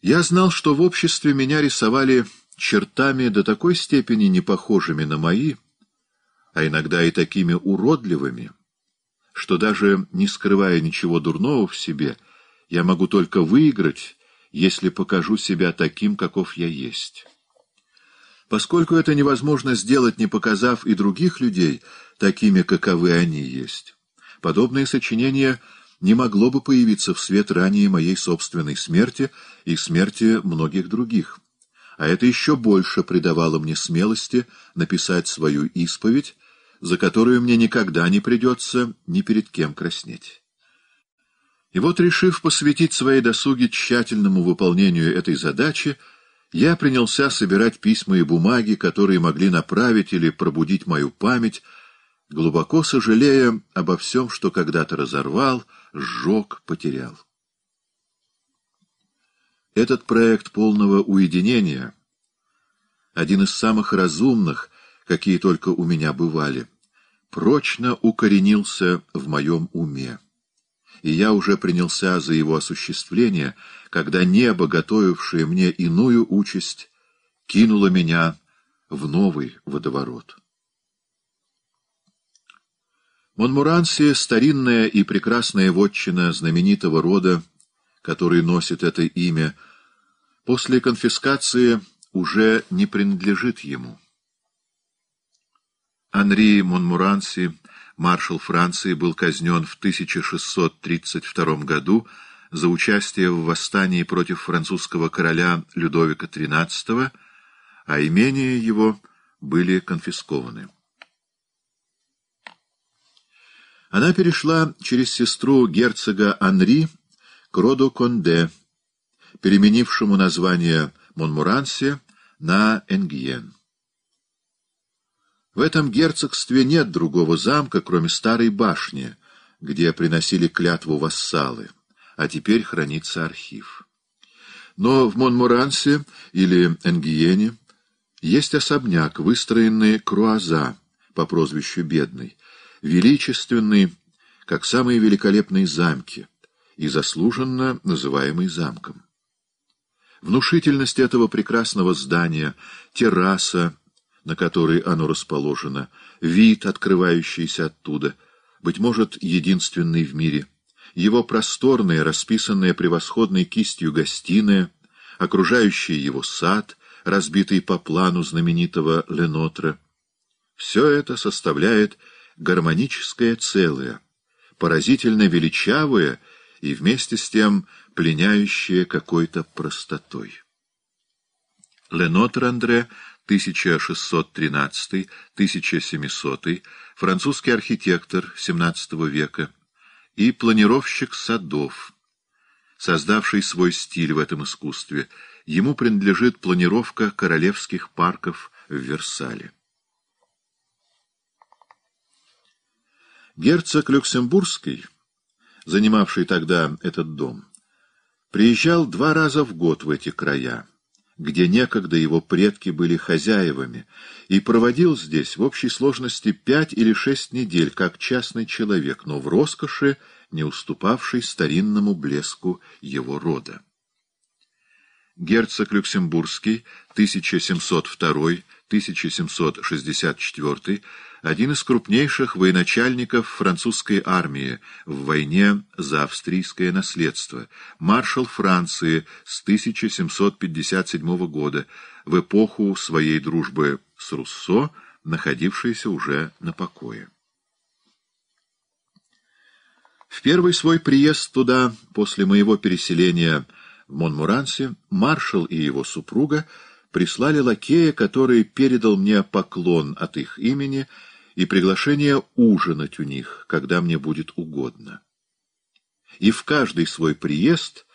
Я знал, что в обществе меня рисовали чертами до такой степени непохожими на мои, а иногда и такими уродливыми, что даже не скрывая ничего дурного в себе, я могу только выиграть, если покажу себя таким, каков я есть. Поскольку это невозможно сделать, не показав и других людей такими, каковы они есть, подобное сочинение не могло бы появиться в свет ранее моей собственной смерти и смерти многих других а это еще больше придавало мне смелости написать свою исповедь, за которую мне никогда не придется ни перед кем краснеть. И вот, решив посвятить свои досуги тщательному выполнению этой задачи, я принялся собирать письма и бумаги, которые могли направить или пробудить мою память, глубоко сожалея обо всем, что когда-то разорвал, сжег, потерял. Этот проект полного уединения — один из самых разумных, какие только у меня бывали — прочно укоренился в моем уме. И я уже принялся за его осуществление, когда небо, готовившее мне иную участь, кинуло меня в новый водоворот. Монмуранси — старинная и прекрасная вотчина знаменитого рода, который носит это имя — после конфискации уже не принадлежит ему. Анри Монмуранси, маршал Франции, был казнен в 1632 году за участие в восстании против французского короля Людовика XIII, а имения его были конфискованы. Она перешла через сестру герцога Анри к роду Конде, переменившему название Монмуранси на Энгиен. В этом герцогстве нет другого замка, кроме старой башни, где приносили клятву вассалы, а теперь хранится архив. Но в Монмуранси или Энгиене есть особняк, выстроенный Круаза по прозвищу Бедный, величественный, как самые великолепные замки, и заслуженно называемый замком. Внушительность этого прекрасного здания, терраса, на которой оно расположено, вид, открывающийся оттуда, быть может, единственный в мире, его просторная, расписанная превосходной кистью гостиная, окружающий его сад, разбитый по плану знаменитого Ленотра. Все это составляет гармоническое целое, поразительно величавое и вместе с тем пленяющее какой-то простотой. Ленотр Андре, 1613-1700, французский архитектор XVII века и планировщик садов, создавший свой стиль в этом искусстве, ему принадлежит планировка королевских парков в Версале. Герцог Люксембургский, занимавший тогда этот дом, приезжал два раза в год в эти края, где некогда его предки были хозяевами, и проводил здесь в общей сложности пять или шесть недель как частный человек, но в роскоши, не уступавший старинному блеску его рода. Герцог Люксембургский, 1702-1764, один из крупнейших военачальников французской армии в войне за австрийское наследство, маршал Франции с 1757 года, в эпоху своей дружбы с Руссо, находившийся уже на покое. В первый свой приезд туда, после моего переселения в Монмуранси маршал и его супруга прислали лакея, который передал мне поклон от их имени — и приглашение ужинать у них, когда мне будет угодно. И в каждый свой приезд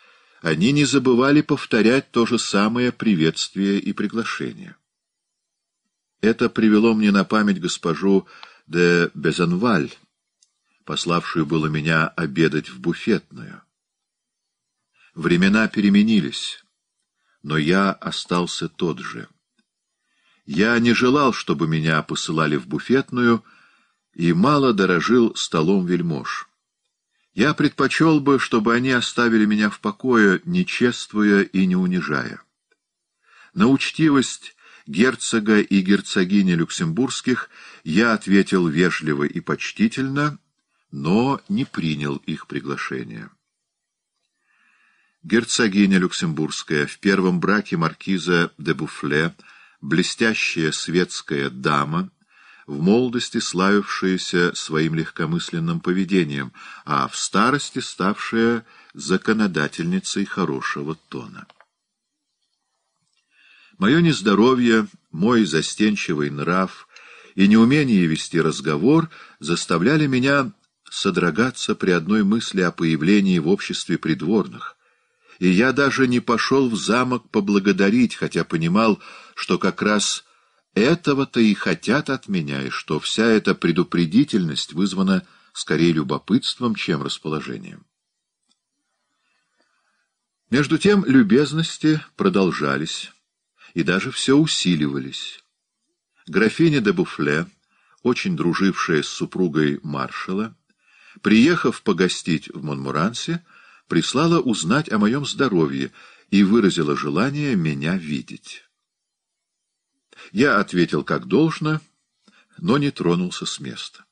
они не забывали повторять то же самое приветствие и приглашение. Это привело мне на память госпожу де Безенваль, пославшую было меня обедать в буфетную. Времена переменились, но я остался тот же. Я не желал, чтобы меня посылали в буфетную, и мало дорожил столом вельмож. Я предпочел бы, чтобы они оставили меня в покое, не чествуя и не унижая. На учтивость герцога и герцогини люксембургских я ответил вежливо и почтительно, но не принял их приглашение. Герцогиня люксембургская в первом браке маркиза де Буфле — блестящая светская дама, в молодости славившаяся своим легкомысленным поведением, а в старости ставшая законодательницей хорошего тона. Мое нездоровье, мой застенчивый нрав и неумение вести разговор заставляли меня содрогаться при одной мысли о появлении в обществе придворных, и я даже не пошел в замок поблагодарить, хотя понимал, что как раз этого-то и хотят от меня, и что вся эта предупредительность вызвана скорее любопытством, чем расположением. Между тем любезности продолжались и даже все усиливались. Графиня де Буфле, очень дружившая с супругой маршала, приехав погостить в Монмурансе, прислала узнать о моем здоровье и выразила желание меня видеть. Я ответил как должно, но не тронулся с места.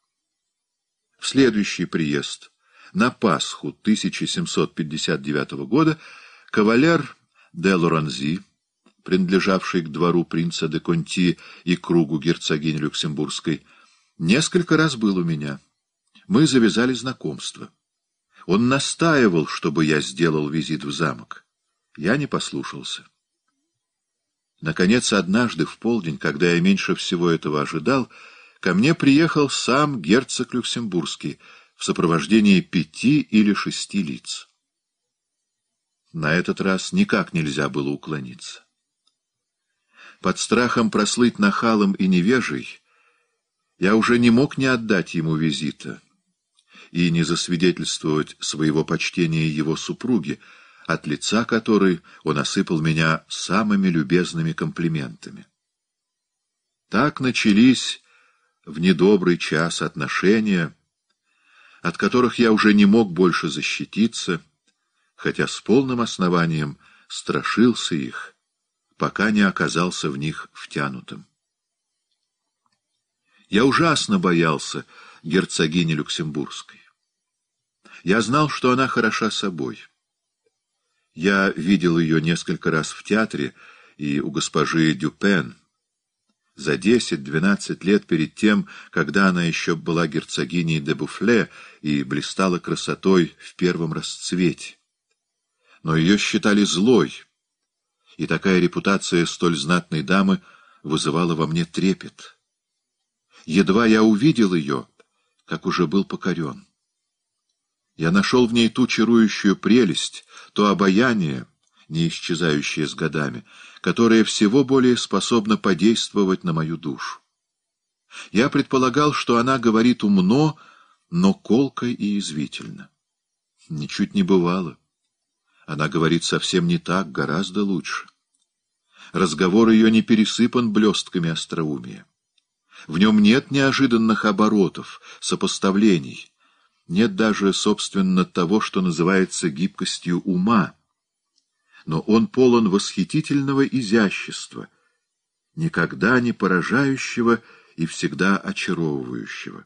В следующий приезд, на Пасху 1759 года, кавалер де Лоранзи, принадлежавший к двору принца де Конти и кругу герцогини Люксембургской, несколько раз был у меня. Мы завязали знакомство. Он настаивал, чтобы я сделал визит в замок. Я не послушался. Наконец, однажды в полдень, когда я меньше всего этого ожидал, ко мне приехал сам герцог Люксембургский в сопровождении пяти или шести лиц. На этот раз никак нельзя было уклониться. Под страхом прослыть нахалом и невежей я уже не мог не отдать ему визита — и не засвидетельствовать своего почтения его супруге, от лица которой он осыпал меня самыми любезными комплиментами. Так начались в недобрый час отношения, от которых я уже не мог больше защититься, хотя с полным основанием страшился их, пока не оказался в них втянутым. Я ужасно боялся герцогини Люксембургской. Я знал, что она хороша собой. Я видел ее несколько раз в театре и у госпожи Дюпен. За десять-двенадцать лет перед тем, когда она еще была герцогиней де Буфле и блистала красотой в первом расцвете. Но ее считали злой, и такая репутация столь знатной дамы вызывала во мне трепет. Едва я увидел ее, как уже был покорен. Я нашел в ней ту чарующую прелесть, то обаяние, не исчезающее с годами, которое всего более способно подействовать на мою душу. Я предполагал, что она говорит умно, но колко и извительно. Ничуть не бывало. Она говорит совсем не так, гораздо лучше. Разговор ее не пересыпан блестками остроумия. В нем нет неожиданных оборотов, сопоставлений — нет даже, собственно, того, что называется гибкостью ума. Но он полон восхитительного изящества, никогда не поражающего и всегда очаровывающего.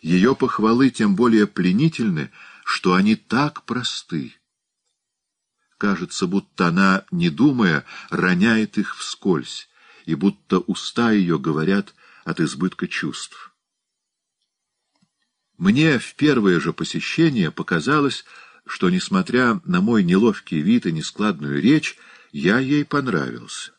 Ее похвалы тем более пленительны, что они так просты. Кажется, будто она, не думая, роняет их вскользь, и будто уста ее говорят от избытка чувств. Мне в первое же посещение показалось, что, несмотря на мой неловкий вид и нескладную речь, я ей понравился.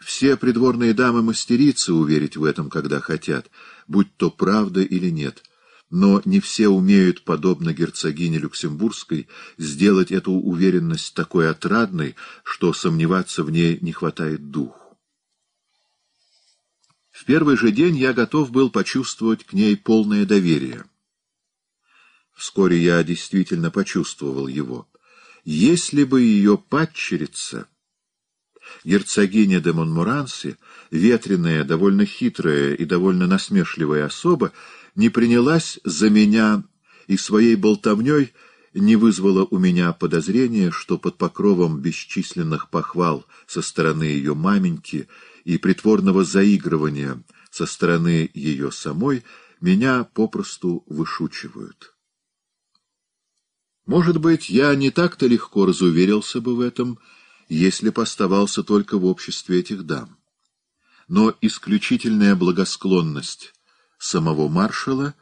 Все придворные дамы мастерицы уверить в этом, когда хотят, будь то правда или нет. Но не все умеют, подобно герцогине Люксембургской, сделать эту уверенность такой отрадной, что сомневаться в ней не хватает духу. В первый же день я готов был почувствовать к ней полное доверие вскоре я действительно почувствовал его, если бы ее падчерица, герцогиня де Монмуранси, ветреная, довольно хитрая и довольно насмешливая особа, не принялась за меня и своей болтовней не вызвала у меня подозрения, что под покровом бесчисленных похвал со стороны ее маменьки и притворного заигрывания со стороны ее самой меня попросту вышучивают. Может быть, я не так-то легко разуверился бы в этом, если бы оставался только в обществе этих дам. Но исключительная благосклонность самого маршала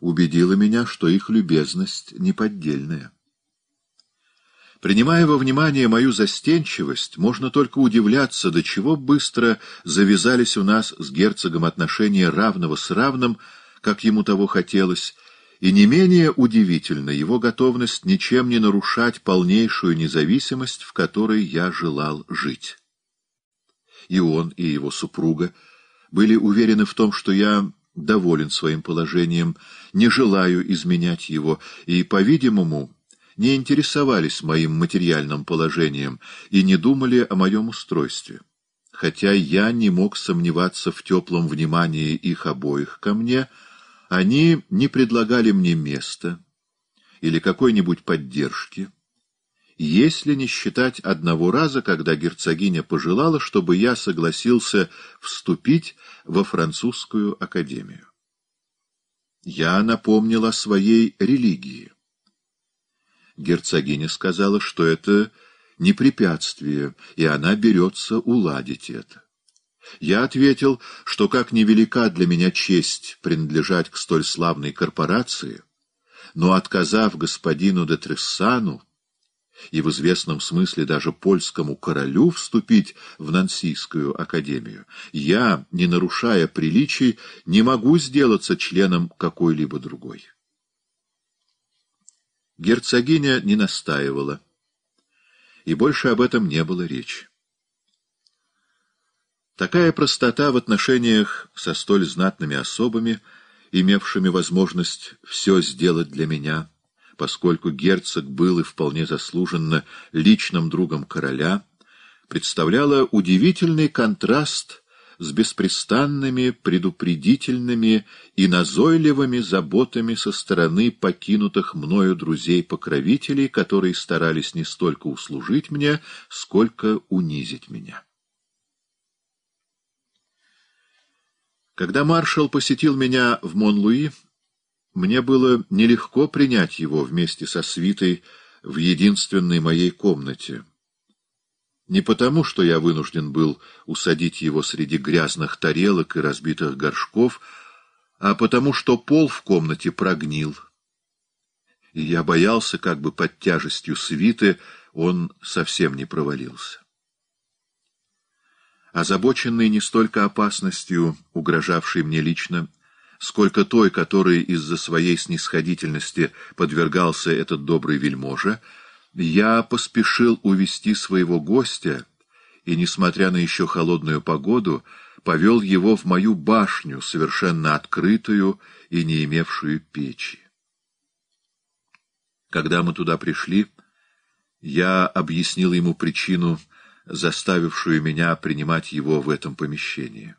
убедила меня, что их любезность неподдельная. Принимая во внимание мою застенчивость, можно только удивляться, до чего быстро завязались у нас с герцогом отношения равного с равным, как ему того хотелось, и не менее удивительна его готовность ничем не нарушать полнейшую независимость, в которой я желал жить. И он, и его супруга были уверены в том, что я доволен своим положением, не желаю изменять его, и, по-видимому, не интересовались моим материальным положением и не думали о моем устройстве. Хотя я не мог сомневаться в теплом внимании их обоих ко мне — они не предлагали мне места или какой-нибудь поддержки, если не считать одного раза, когда герцогиня пожелала, чтобы я согласился вступить во французскую академию. Я напомнил о своей религии. Герцогиня сказала, что это не препятствие, и она берется уладить это. Я ответил, что как невелика для меня честь принадлежать к столь славной корпорации, но отказав господину де Трессану и в известном смысле даже польскому королю вступить в Нансийскую академию, я, не нарушая приличий, не могу сделаться членом какой-либо другой. Герцогиня не настаивала, и больше об этом не было речи. Такая простота в отношениях со столь знатными особами, имевшими возможность все сделать для меня, поскольку герцог был и вполне заслуженно личным другом короля, представляла удивительный контраст с беспрестанными, предупредительными и назойливыми заботами со стороны покинутых мною друзей-покровителей, которые старались не столько услужить мне, сколько унизить меня. Когда маршал посетил меня в Монлуи, мне было нелегко принять его вместе со свитой в единственной моей комнате. Не потому, что я вынужден был усадить его среди грязных тарелок и разбитых горшков, а потому, что пол в комнате прогнил. И я боялся, как бы под тяжестью свиты он совсем не провалился. Озабоченный не столько опасностью, угрожавшей мне лично, сколько той, которой из-за своей снисходительности подвергался этот добрый вельможа, я поспешил увести своего гостя и, несмотря на еще холодную погоду, повел его в мою башню, совершенно открытую и не имевшую печи. Когда мы туда пришли, я объяснил ему причину заставившую меня принимать его в этом помещении.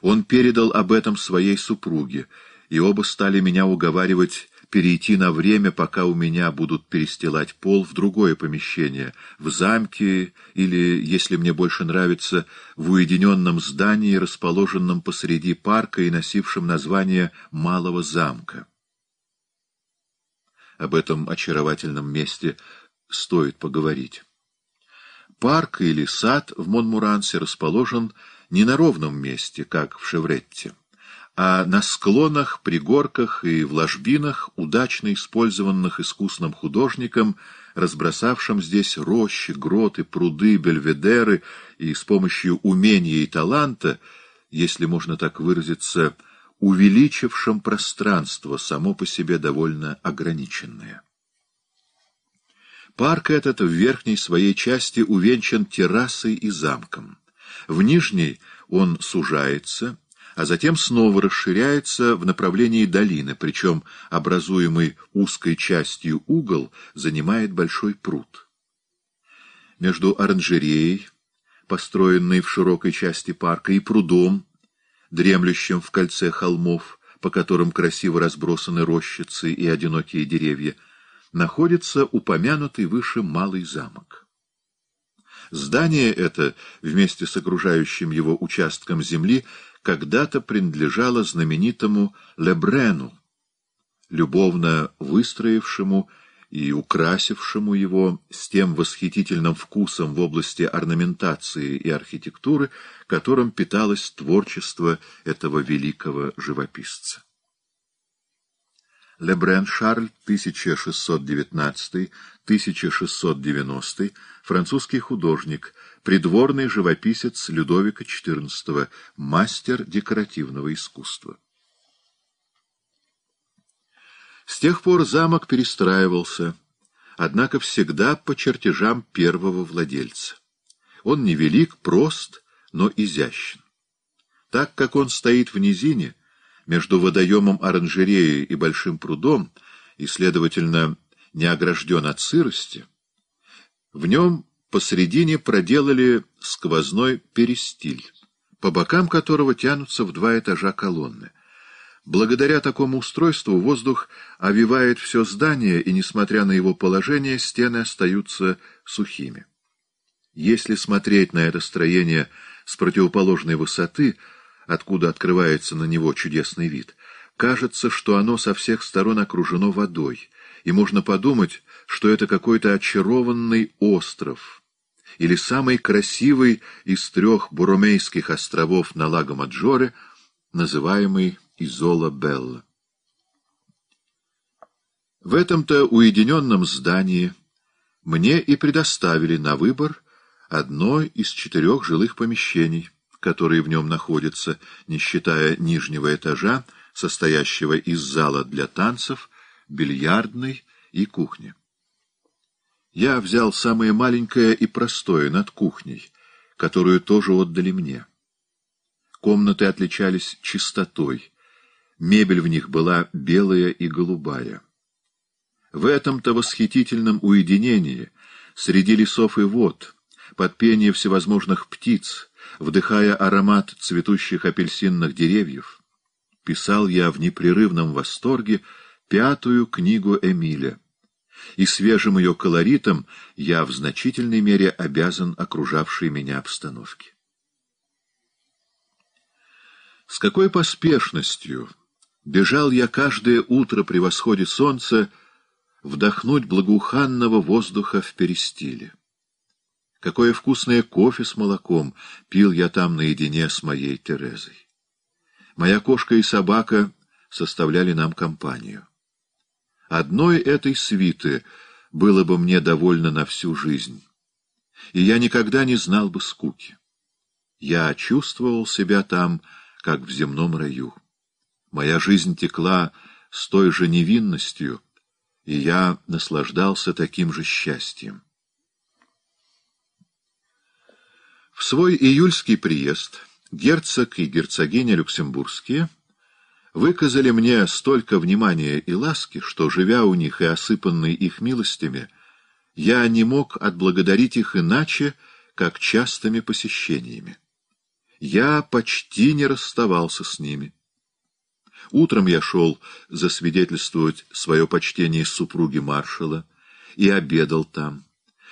Он передал об этом своей супруге, и оба стали меня уговаривать перейти на время, пока у меня будут перестилать пол в другое помещение, в замке или, если мне больше нравится, в уединенном здании, расположенном посреди парка и носившем название «Малого замка». Об этом очаровательном месте стоит поговорить. Парк или сад в Монмурансе расположен не на ровном месте, как в Шевретте, а на склонах, пригорках и в ложбинах, удачно использованных искусным художником, разбросавшим здесь рощи, гроты, пруды, бельведеры и с помощью умения и таланта, если можно так выразиться, увеличившим пространство, само по себе довольно ограниченное. Парк этот в верхней своей части увенчан террасой и замком. В нижней он сужается, а затем снова расширяется в направлении долины, причем образуемый узкой частью угол занимает большой пруд. Между оранжереей, построенной в широкой части парка, и прудом, дремлющим в кольце холмов, по которым красиво разбросаны рощицы и одинокие деревья, находится упомянутый выше Малый замок. Здание это, вместе с окружающим его участком земли, когда-то принадлежало знаменитому Лебрену, любовно выстроившему и украсившему его с тем восхитительным вкусом в области орнаментации и архитектуры, которым питалось творчество этого великого живописца. Лебрен Шарль, 1619-1690, французский художник, придворный живописец Людовика XIV, мастер декоративного искусства. С тех пор замок перестраивался, однако всегда по чертежам первого владельца. Он невелик, прост, но изящен. Так как он стоит в низине, между водоемом оранжереи и большим прудом, и, следовательно, не огражден от сырости, в нем посредине проделали сквозной перистиль, по бокам которого тянутся в два этажа колонны. Благодаря такому устройству воздух овивает все здание, и, несмотря на его положение, стены остаются сухими. Если смотреть на это строение с противоположной высоты – откуда открывается на него чудесный вид, кажется, что оно со всех сторон окружено водой, и можно подумать, что это какой-то очарованный остров или самый красивый из трех Буромейских островов на Лагомаджоре, называемый Изола-Белла. В этом-то уединенном здании мне и предоставили на выбор одно из четырех жилых помещений, которые в нем находятся, не считая нижнего этажа, состоящего из зала для танцев, бильярдной и кухни. Я взял самое маленькое и простое над кухней, которую тоже отдали мне. Комнаты отличались чистотой. Мебель в них была белая и голубая. В этом-то восхитительном уединении, среди лесов и вод, под пение всевозможных птиц, вдыхая аромат цветущих апельсинных деревьев, писал я в непрерывном восторге пятую книгу Эмиля, и свежим ее колоритом я в значительной мере обязан окружавшей меня обстановке. С какой поспешностью бежал я каждое утро при восходе солнца вдохнуть благоуханного воздуха в Перестиле. Какое вкусное кофе с молоком пил я там наедине с моей Терезой. Моя кошка и собака составляли нам компанию. Одной этой свиты было бы мне довольно на всю жизнь, и я никогда не знал бы скуки. Я чувствовал себя там, как в земном раю. Моя жизнь текла с той же невинностью, и я наслаждался таким же счастьем. В свой июльский приезд герцог и герцогиня Люксембургские выказали мне столько внимания и ласки, что, живя у них и осыпанный их милостями, я не мог отблагодарить их иначе, как частыми посещениями. Я почти не расставался с ними. Утром я шел засвидетельствовать свое почтение супруге маршала и обедал там.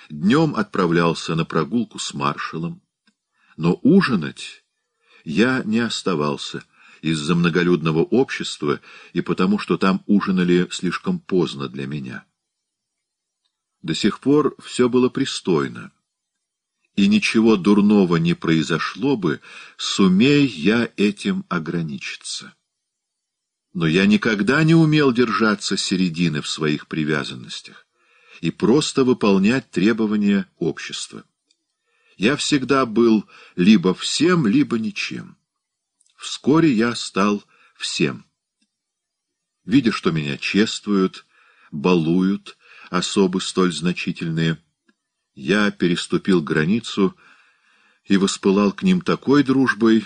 Днем отправлялся на прогулку с маршалом. Но ужинать я не оставался из-за многолюдного общества и потому, что там ужинали слишком поздно для меня. До сих пор все было пристойно, и ничего дурного не произошло бы, сумей я этим ограничиться. Но я никогда не умел держаться середины в своих привязанностях и просто выполнять требования общества. Я всегда был либо всем, либо ничем. Вскоре я стал всем. Видя, что меня чествуют, балуют особы столь значительные, я переступил границу и воспылал к ним такой дружбой,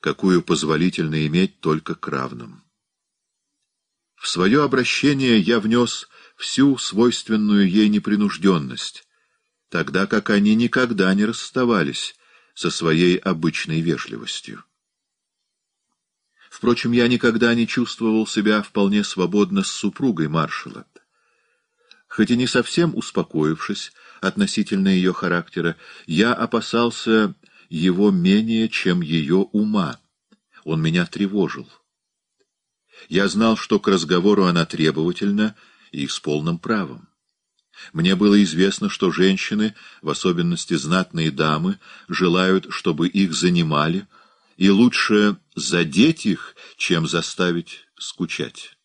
какую позволительно иметь только к равным. В свое обращение я внес всю свойственную ей непринужденность, тогда как они никогда не расставались со своей обычной вежливостью. Впрочем, я никогда не чувствовал себя вполне свободно с супругой маршала. Хоть и не совсем успокоившись относительно ее характера, я опасался его менее, чем ее ума. Он меня тревожил. Я знал, что к разговору она требовательна и с полным правом. Мне было известно, что женщины, в особенности знатные дамы, желают, чтобы их занимали, и лучше задеть их, чем заставить скучать.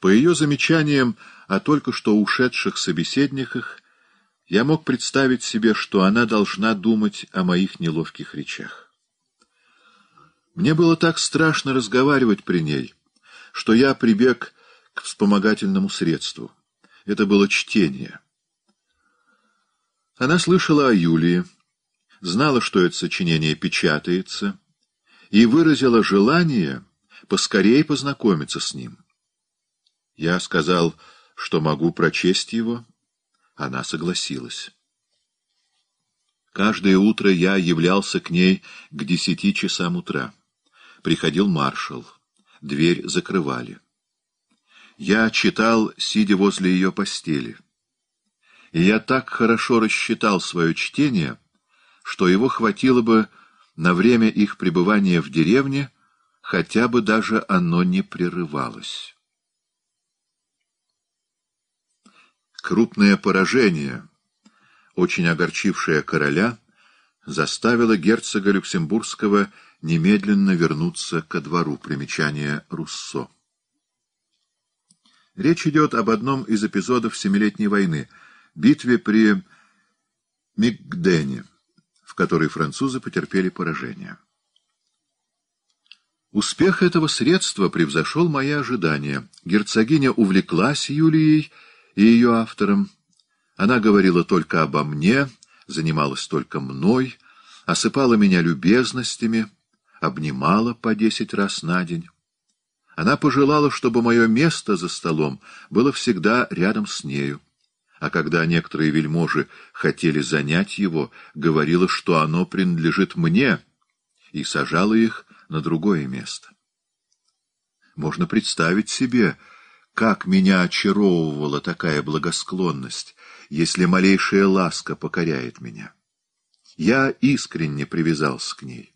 По ее замечаниям о только что ушедших собеседниках, я мог представить себе, что она должна думать о моих неловких речах. Мне было так страшно разговаривать при ней — что я прибег к вспомогательному средству. Это было чтение. Она слышала о Юлии, знала, что это сочинение печатается, и выразила желание поскорее познакомиться с ним. Я сказал, что могу прочесть его. Она согласилась. Каждое утро я являлся к ней к десяти часам утра. Приходил маршал дверь закрывали. Я читал, сидя возле ее постели. И я так хорошо рассчитал свое чтение, что его хватило бы на время их пребывания в деревне, хотя бы даже оно не прерывалось. Крупное поражение, очень огорчившее короля, заставило герцога Люксембургского немедленно вернуться ко двору. Примечание Руссо. Речь идет об одном из эпизодов Семилетней войны — битве при Мигдене, в которой французы потерпели поражение. Успех этого средства превзошел мои ожидания. Герцогиня увлеклась Юлией и ее автором. Она говорила только обо мне, занималась только мной, осыпала меня любезностями — обнимала по десять раз на день. Она пожелала, чтобы мое место за столом было всегда рядом с нею. А когда некоторые вельможи хотели занять его, говорила, что оно принадлежит мне, и сажала их на другое место. Можно представить себе, как меня очаровывала такая благосклонность, если малейшая ласка покоряет меня. Я искренне привязался к ней.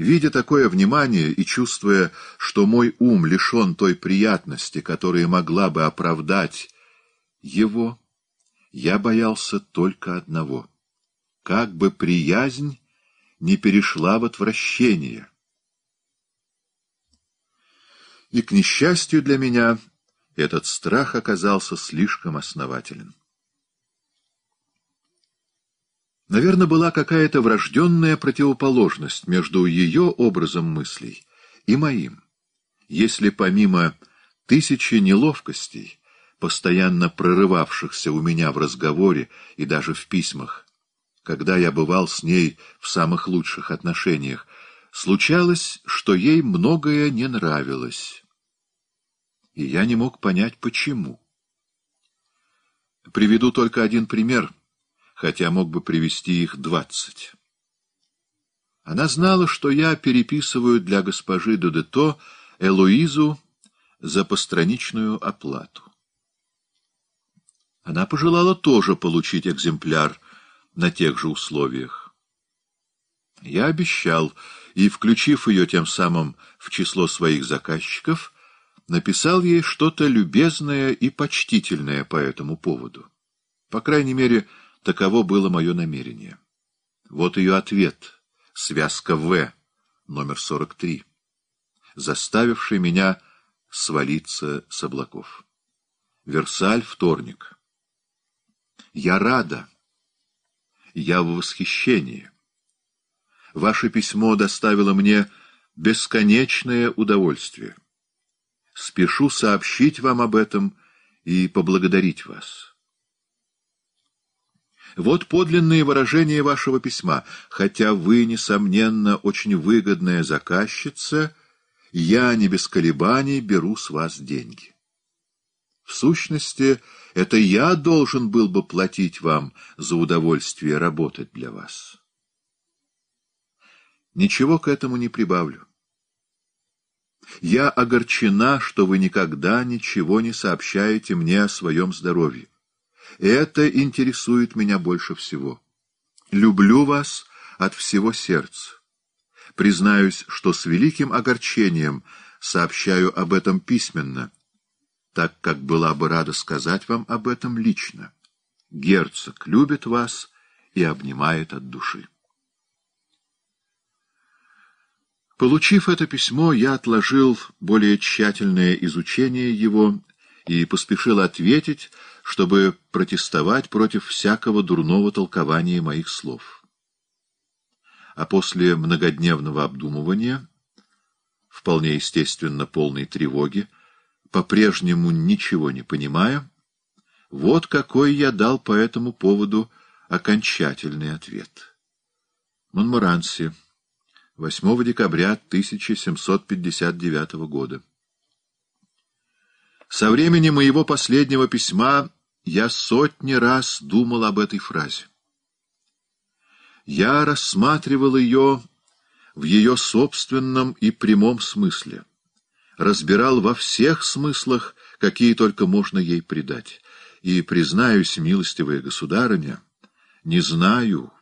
Видя такое внимание и чувствуя, что мой ум лишен той приятности, которая могла бы оправдать его, я боялся только одного — как бы приязнь не перешла в отвращение. И, к несчастью для меня, этот страх оказался слишком основателен. Наверное, была какая-то врожденная противоположность между ее образом мыслей и моим. Если помимо тысячи неловкостей, постоянно прорывавшихся у меня в разговоре и даже в письмах, когда я бывал с ней в самых лучших отношениях, случалось, что ей многое не нравилось. И я не мог понять, почему. Приведу только один пример — хотя мог бы привести их двадцать. Она знала, что я переписываю для госпожи Дудето Элуизу за постраничную оплату. Она пожелала тоже получить экземпляр на тех же условиях. Я обещал, и, включив ее тем самым в число своих заказчиков, написал ей что-то любезное и почтительное по этому поводу. По крайней мере, Таково было мое намерение. Вот ее ответ, связка «В», номер 43, заставивший меня свалиться с облаков. Версаль, вторник. Я рада. Я в восхищении. Ваше письмо доставило мне бесконечное удовольствие. Спешу сообщить вам об этом и поблагодарить вас. Вот подлинные выражения вашего письма. Хотя вы, несомненно, очень выгодная заказчица, я не без колебаний беру с вас деньги. В сущности, это я должен был бы платить вам за удовольствие работать для вас. Ничего к этому не прибавлю. Я огорчена, что вы никогда ничего не сообщаете мне о своем здоровье это интересует меня больше всего. Люблю вас от всего сердца. Признаюсь, что с великим огорчением сообщаю об этом письменно, так как была бы рада сказать вам об этом лично. Герцог любит вас и обнимает от души. Получив это письмо, я отложил более тщательное изучение его и поспешил ответить, чтобы протестовать против всякого дурного толкования моих слов. А после многодневного обдумывания, вполне естественно полной тревоги, по-прежнему ничего не понимая, вот какой я дал по этому поводу окончательный ответ. Монморанси, 8 декабря 1759 года. Со времени моего последнего письма я сотни раз думал об этой фразе. Я рассматривал ее в ее собственном и прямом смысле, разбирал во всех смыслах, какие только можно ей придать, и, признаюсь, милостивая государыня, не знаю,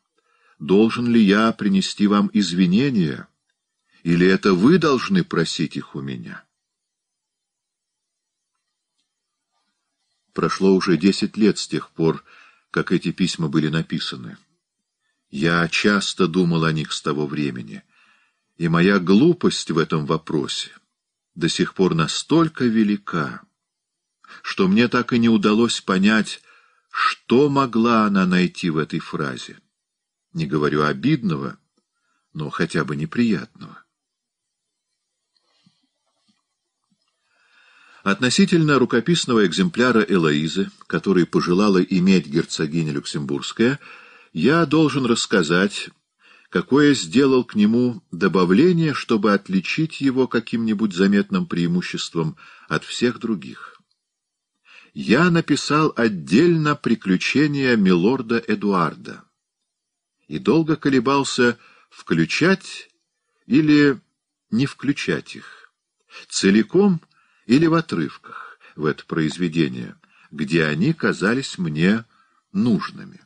должен ли я принести вам извинения, или это вы должны просить их у меня. Прошло уже десять лет с тех пор, как эти письма были написаны. Я часто думал о них с того времени, и моя глупость в этом вопросе до сих пор настолько велика, что мне так и не удалось понять, что могла она найти в этой фразе. Не говорю обидного, но хотя бы неприятного. Относительно рукописного экземпляра Элоизы, который пожелала иметь герцогиня Люксембургская, я должен рассказать, какое сделал к нему добавление, чтобы отличить его каким-нибудь заметным преимуществом от всех других. Я написал отдельно приключения милорда Эдуарда и долго колебался, включать или не включать их. Целиком или в отрывках в это произведение, где они казались мне нужными.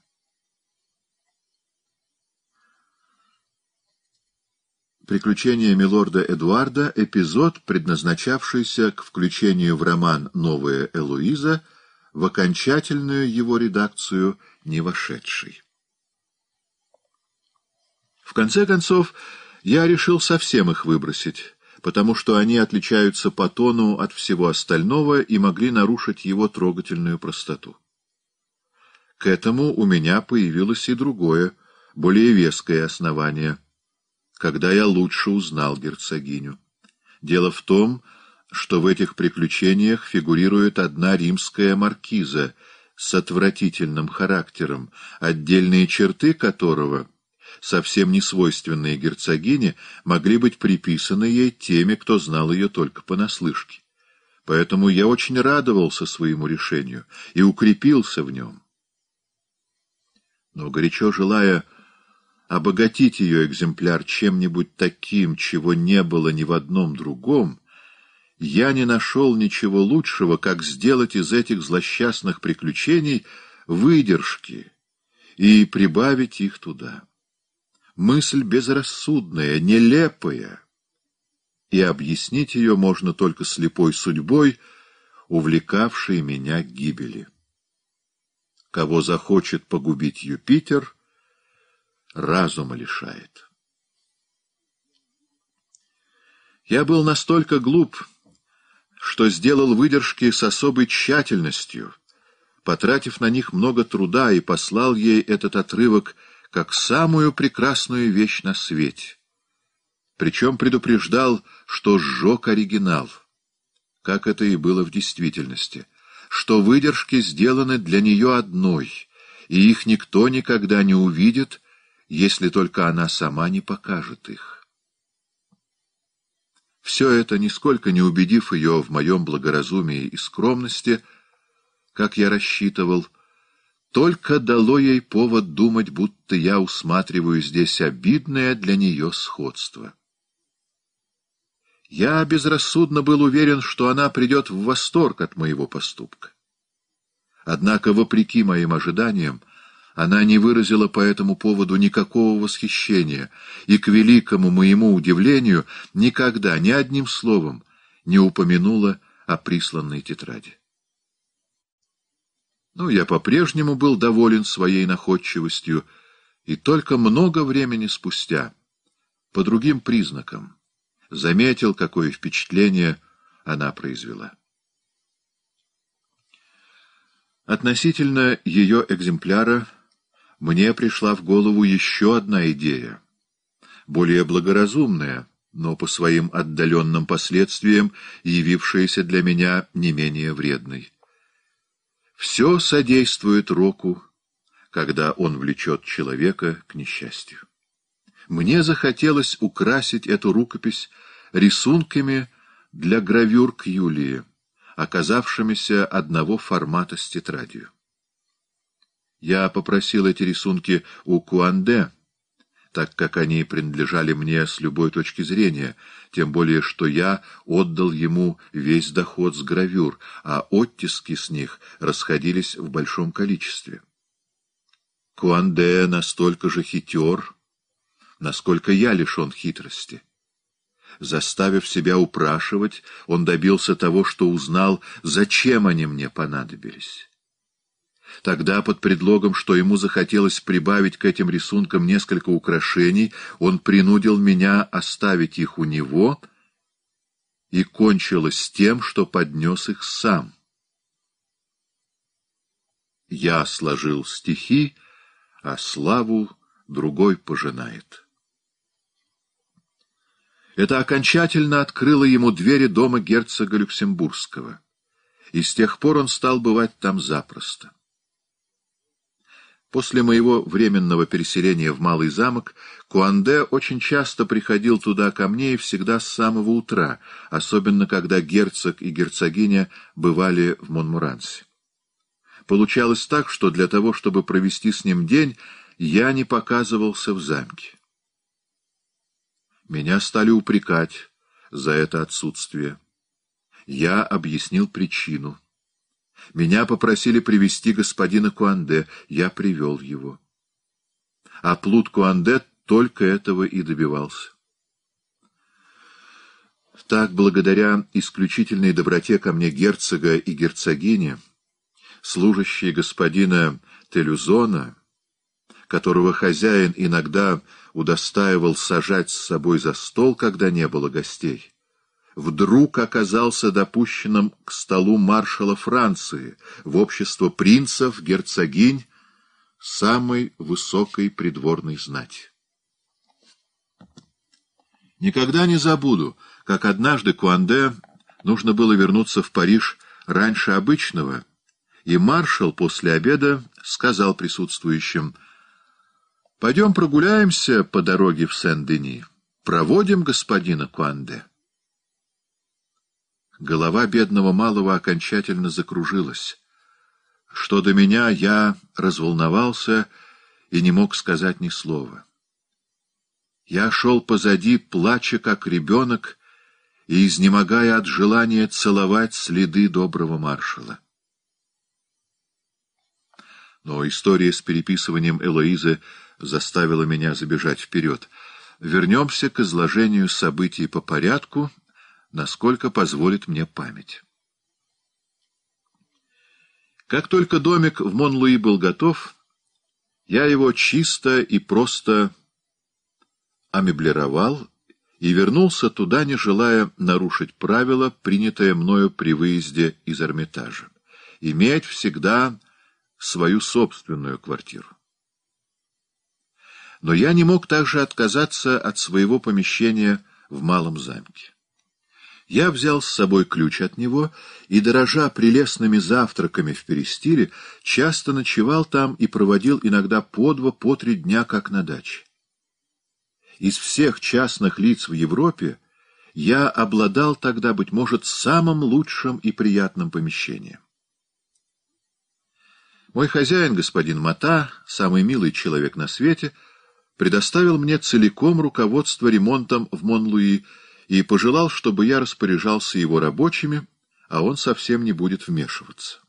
Приключения милорда Эдуарда — эпизод, предназначавшийся к включению в роман «Новая Элуиза», в окончательную его редакцию не вошедший. В конце концов, я решил совсем их выбросить потому что они отличаются по тону от всего остального и могли нарушить его трогательную простоту. К этому у меня появилось и другое, более веское основание, когда я лучше узнал герцогиню. Дело в том, что в этих приключениях фигурирует одна римская маркиза с отвратительным характером, отдельные черты которого — совсем не свойственные герцогине, могли быть приписаны ей теми, кто знал ее только понаслышке. Поэтому я очень радовался своему решению и укрепился в нем. Но горячо желая обогатить ее экземпляр чем-нибудь таким, чего не было ни в одном другом, я не нашел ничего лучшего, как сделать из этих злосчастных приключений выдержки и прибавить их туда мысль безрассудная, нелепая, и объяснить ее можно только слепой судьбой, увлекавшей меня к гибели. Кого захочет погубить Юпитер, разума лишает. Я был настолько глуп, что сделал выдержки с особой тщательностью, потратив на них много труда и послал ей этот отрывок — как самую прекрасную вещь на свете. Причем предупреждал, что сжег оригинал, как это и было в действительности, что выдержки сделаны для нее одной, и их никто никогда не увидит, если только она сама не покажет их. Все это, нисколько не убедив ее в моем благоразумии и скромности, как я рассчитывал, — только дало ей повод думать, будто я усматриваю здесь обидное для нее сходство. Я безрассудно был уверен, что она придет в восторг от моего поступка. Однако, вопреки моим ожиданиям, она не выразила по этому поводу никакого восхищения и, к великому моему удивлению, никогда ни одним словом не упомянула о присланной тетради. Но ну, я по-прежнему был доволен своей находчивостью, и только много времени спустя, по другим признакам, заметил, какое впечатление она произвела. Относительно ее экземпляра мне пришла в голову еще одна идея, более благоразумная, но по своим отдаленным последствиям явившаяся для меня не менее вредной. Все содействует Року, когда он влечет человека к несчастью. Мне захотелось украсить эту рукопись рисунками для гравюр к Юлии, оказавшимися одного формата с тетрадью. Я попросил эти рисунки у Куанде, так как они принадлежали мне с любой точки зрения, тем более что я отдал ему весь доход с гравюр, а оттиски с них расходились в большом количестве. Куанде настолько же хитер, насколько я лишен хитрости. Заставив себя упрашивать, он добился того, что узнал, зачем они мне понадобились. Тогда, под предлогом, что ему захотелось прибавить к этим рисункам несколько украшений, он принудил меня оставить их у него, и кончилось тем, что поднес их сам. Я сложил стихи, а славу другой пожинает. Это окончательно открыло ему двери дома герцога Люксембургского, и с тех пор он стал бывать там запросто. После моего временного переселения в Малый замок Куанде очень часто приходил туда ко мне и всегда с самого утра, особенно когда герцог и герцогиня бывали в Монмурансе. Получалось так, что для того, чтобы провести с ним день, я не показывался в замке. Меня стали упрекать за это отсутствие. Я объяснил причину. Меня попросили привести господина Куанде, я привел его. А Плут Куанде только этого и добивался. Так, благодаря исключительной доброте ко мне герцога и герцогини, служащие господина Телюзона, которого хозяин иногда удостаивал сажать с собой за стол, когда не было гостей, вдруг оказался допущенным к столу маршала Франции в общество принцев, герцогинь, самой высокой придворной знати. Никогда не забуду, как однажды Куанде нужно было вернуться в Париж раньше обычного, и маршал после обеда сказал присутствующим «Пойдем прогуляемся по дороге в Сен-Дени, проводим господина Куанде». Голова бедного малого окончательно закружилась. Что до меня, я разволновался и не мог сказать ни слова. Я шел позади, плача как ребенок, и изнемогая от желания целовать следы доброго маршала. Но история с переписыванием Элоизы заставила меня забежать вперед. Вернемся к изложению событий по порядку — насколько позволит мне память. Как только домик в Монлуи был готов, я его чисто и просто амеблировал и вернулся туда, не желая нарушить правило, принятое мною при выезде из Эрмитажа — иметь всегда свою собственную квартиру. Но я не мог также отказаться от своего помещения в Малом замке. Я взял с собой ключ от него и, дорожа прелестными завтраками в Перестиле, часто ночевал там и проводил иногда по два, по три дня, как на даче. Из всех частных лиц в Европе я обладал тогда, быть может, самым лучшим и приятным помещением. Мой хозяин, господин Мата, самый милый человек на свете, предоставил мне целиком руководство ремонтом в Монлуи, луи и пожелал, чтобы я распоряжался его рабочими, а он совсем не будет вмешиваться.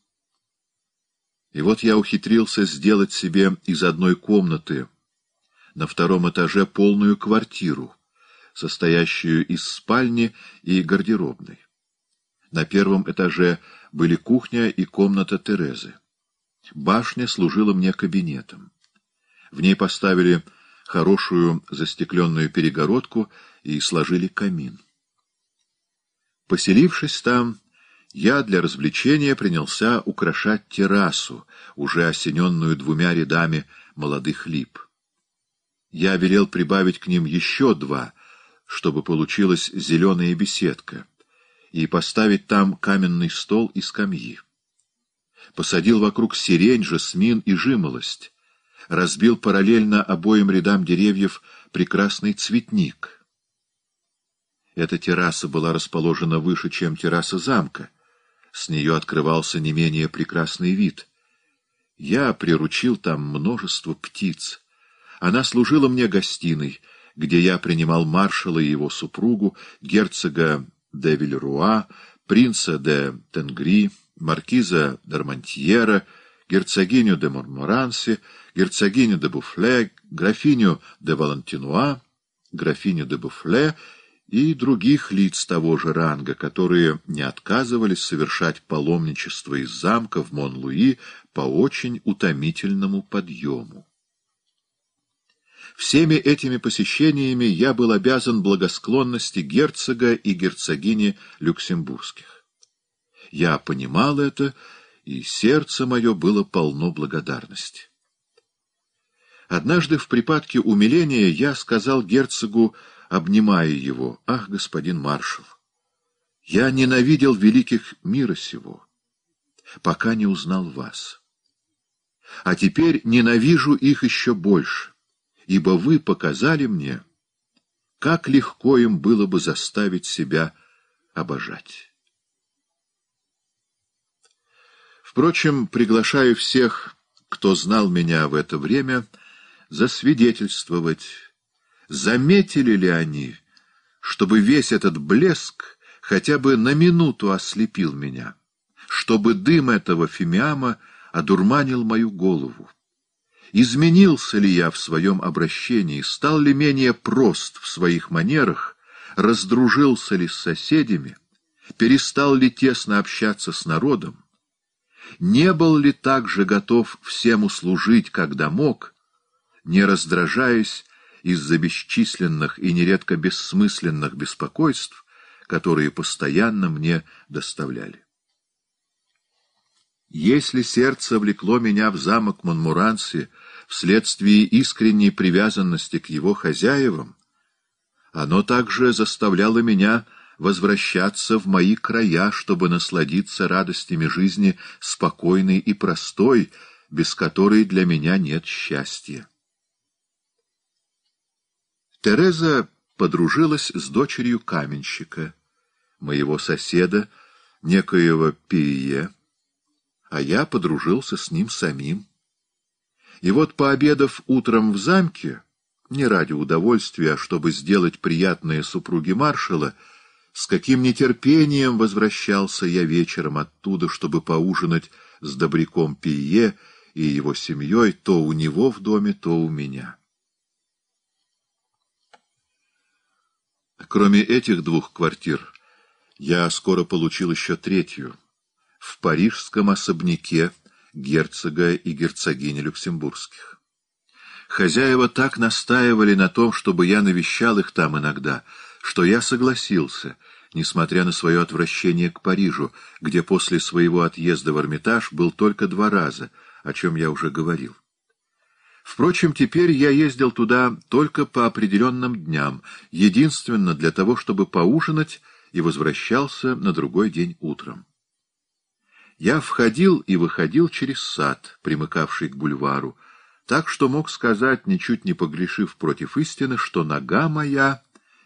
И вот я ухитрился сделать себе из одной комнаты на втором этаже полную квартиру, состоящую из спальни и гардеробной. На первом этаже были кухня и комната Терезы. Башня служила мне кабинетом. В ней поставили хорошую застекленную перегородку и сложили камин. Поселившись там, я для развлечения принялся украшать террасу, уже осененную двумя рядами молодых лип. Я велел прибавить к ним еще два, чтобы получилась зеленая беседка, и поставить там каменный стол и скамьи. Посадил вокруг сирень, жасмин и жимолость, разбил параллельно обоим рядам деревьев прекрасный цветник. Эта терраса была расположена выше, чем терраса замка. С нее открывался не менее прекрасный вид. Я приручил там множество птиц. Она служила мне гостиной, где я принимал маршала и его супругу, герцога де Вильруа, принца де Тенгри, маркиза Дармантьера, герцогиню де Морморанси, герцогиню де Буфле, графиню де Валентинуа, графиню де Буфле и других лиц того же ранга, которые не отказывались совершать паломничество из замка в Мон-Луи по очень утомительному подъему. Всеми этими посещениями я был обязан благосклонности герцога и герцогини люксембургских. Я понимал это и сердце мое было полно благодарности. Однажды в припадке умиления я сказал герцогу, обнимая его, «Ах, господин маршал, я ненавидел великих мира сего, пока не узнал вас. А теперь ненавижу их еще больше, ибо вы показали мне, как легко им было бы заставить себя обожать». Впрочем, приглашаю всех, кто знал меня в это время, засвидетельствовать, заметили ли они, чтобы весь этот блеск хотя бы на минуту ослепил меня, чтобы дым этого фимиама одурманил мою голову. Изменился ли я в своем обращении, стал ли менее прост в своих манерах, раздружился ли с соседями, перестал ли тесно общаться с народом, не был ли также готов всем услужить, когда мог, не раздражаясь из-за бесчисленных и нередко бессмысленных беспокойств, которые постоянно мне доставляли. Если сердце влекло меня в замок Монмуранси вследствие искренней привязанности к его хозяевам, оно также заставляло меня возвращаться в мои края, чтобы насладиться радостями жизни спокойной и простой, без которой для меня нет счастья. Тереза подружилась с дочерью каменщика, моего соседа, некоего Пие, а я подружился с ним самим. И вот, пообедав утром в замке, не ради удовольствия, а чтобы сделать приятное супруге маршала, с каким нетерпением возвращался я вечером оттуда, чтобы поужинать с добряком Пие и его семьей то у него в доме, то у меня. Кроме этих двух квартир, я скоро получил еще третью, в парижском особняке герцога и герцогини Люксембургских. Хозяева так настаивали на том, чтобы я навещал их там иногда — что я согласился, несмотря на свое отвращение к Парижу, где после своего отъезда в Эрмитаж был только два раза, о чем я уже говорил. Впрочем, теперь я ездил туда только по определенным дням, единственно для того, чтобы поужинать, и возвращался на другой день утром. Я входил и выходил через сад, примыкавший к бульвару, так что мог сказать, ничуть не погрешив против истины, что нога моя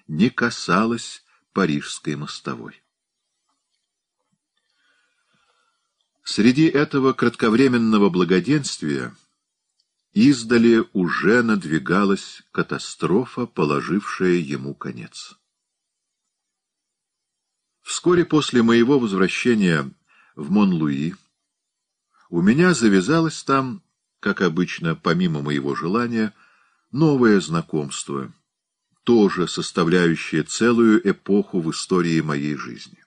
не касалась парижской мостовой. Среди этого кратковременного благоденствия издали уже надвигалась катастрофа, положившая ему конец. Вскоре после моего возвращения в Монлуи у меня завязалось там, как обычно, помимо моего желания, новое знакомство, тоже составляющая целую эпоху в истории моей жизни.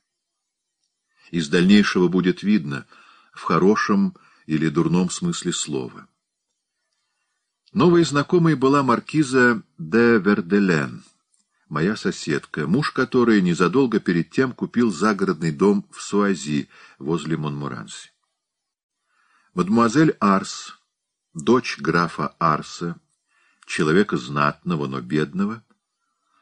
Из дальнейшего будет видно, в хорошем или дурном смысле слова. Новой знакомой была маркиза де Верделен, моя соседка, муж которой незадолго перед тем купил загородный дом в Суази возле Монмуранси. Мадемуазель Арс, дочь графа Арса, человека знатного, но бедного,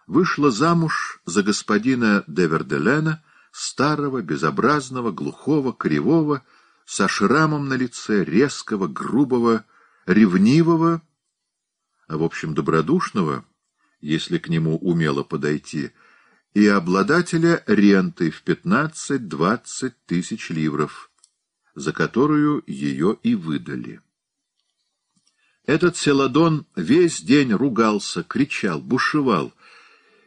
вышла замуж за господина Деверделена, старого, безобразного, глухого, кривого, со шрамом на лице, резкого, грубого, ревнивого, а в общем добродушного, если к нему умело подойти, и обладателя ренты в 15-20 тысяч ливров, за которую ее и выдали. Этот Селадон весь день ругался, кричал, бушевал,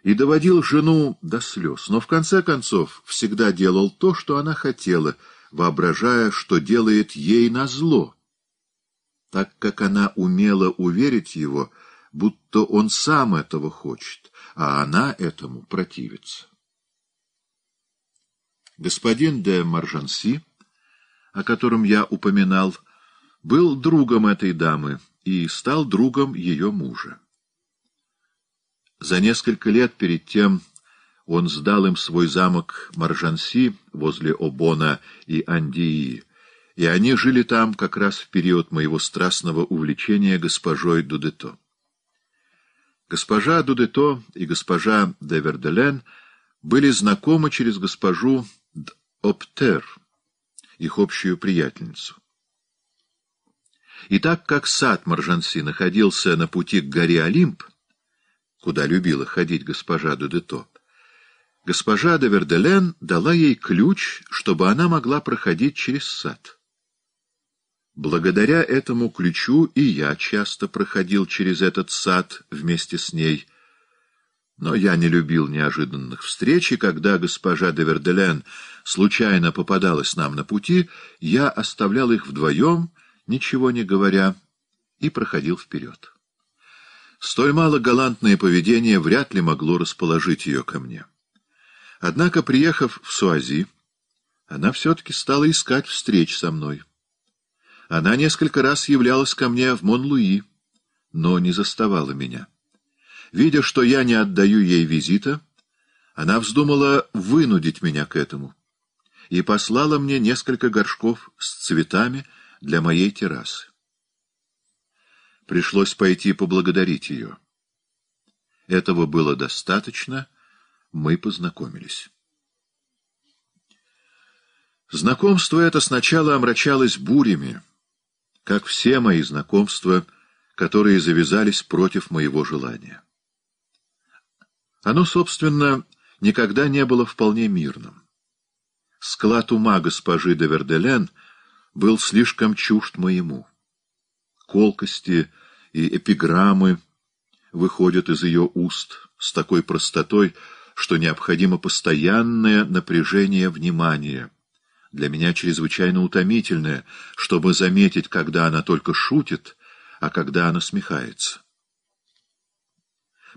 и доводил жену до слез, но в конце концов всегда делал то, что она хотела, воображая, что делает ей назло. Так как она умела уверить его, будто он сам этого хочет, а она этому противится. Господин де Маржанси, о котором я упоминал, был другом этой дамы и стал другом ее мужа. За несколько лет перед тем он сдал им свой замок Маржанси возле Обона и Андии, и они жили там как раз в период моего страстного увлечения госпожой Дудето. Госпожа Дудето и госпожа де Верделен были знакомы через госпожу Оптер, их общую приятельницу. И так как сад Маржанси находился на пути к горе Олимп, куда любила ходить госпожа Дудето, госпожа де Верделен дала ей ключ, чтобы она могла проходить через сад. Благодаря этому ключу и я часто проходил через этот сад вместе с ней. Но я не любил неожиданных встреч, и когда госпожа де Верделен случайно попадалась нам на пути, я оставлял их вдвоем, ничего не говоря, и проходил вперед. Столь мало галантное поведение вряд ли могло расположить ее ко мне. Однако, приехав в Суази, она все-таки стала искать встреч со мной. Она несколько раз являлась ко мне в Монлуи, но не заставала меня. Видя, что я не отдаю ей визита, она вздумала вынудить меня к этому и послала мне несколько горшков с цветами для моей террасы. Пришлось пойти поблагодарить ее. Этого было достаточно, мы познакомились. Знакомство это сначала омрачалось бурями, как все мои знакомства, которые завязались против моего желания. Оно, собственно, никогда не было вполне мирным. Склад ума госпожи де Верделен был слишком чужд моему колкости и эпиграммы выходят из ее уст с такой простотой, что необходимо постоянное напряжение внимания, для меня чрезвычайно утомительное, чтобы заметить, когда она только шутит, а когда она смехается.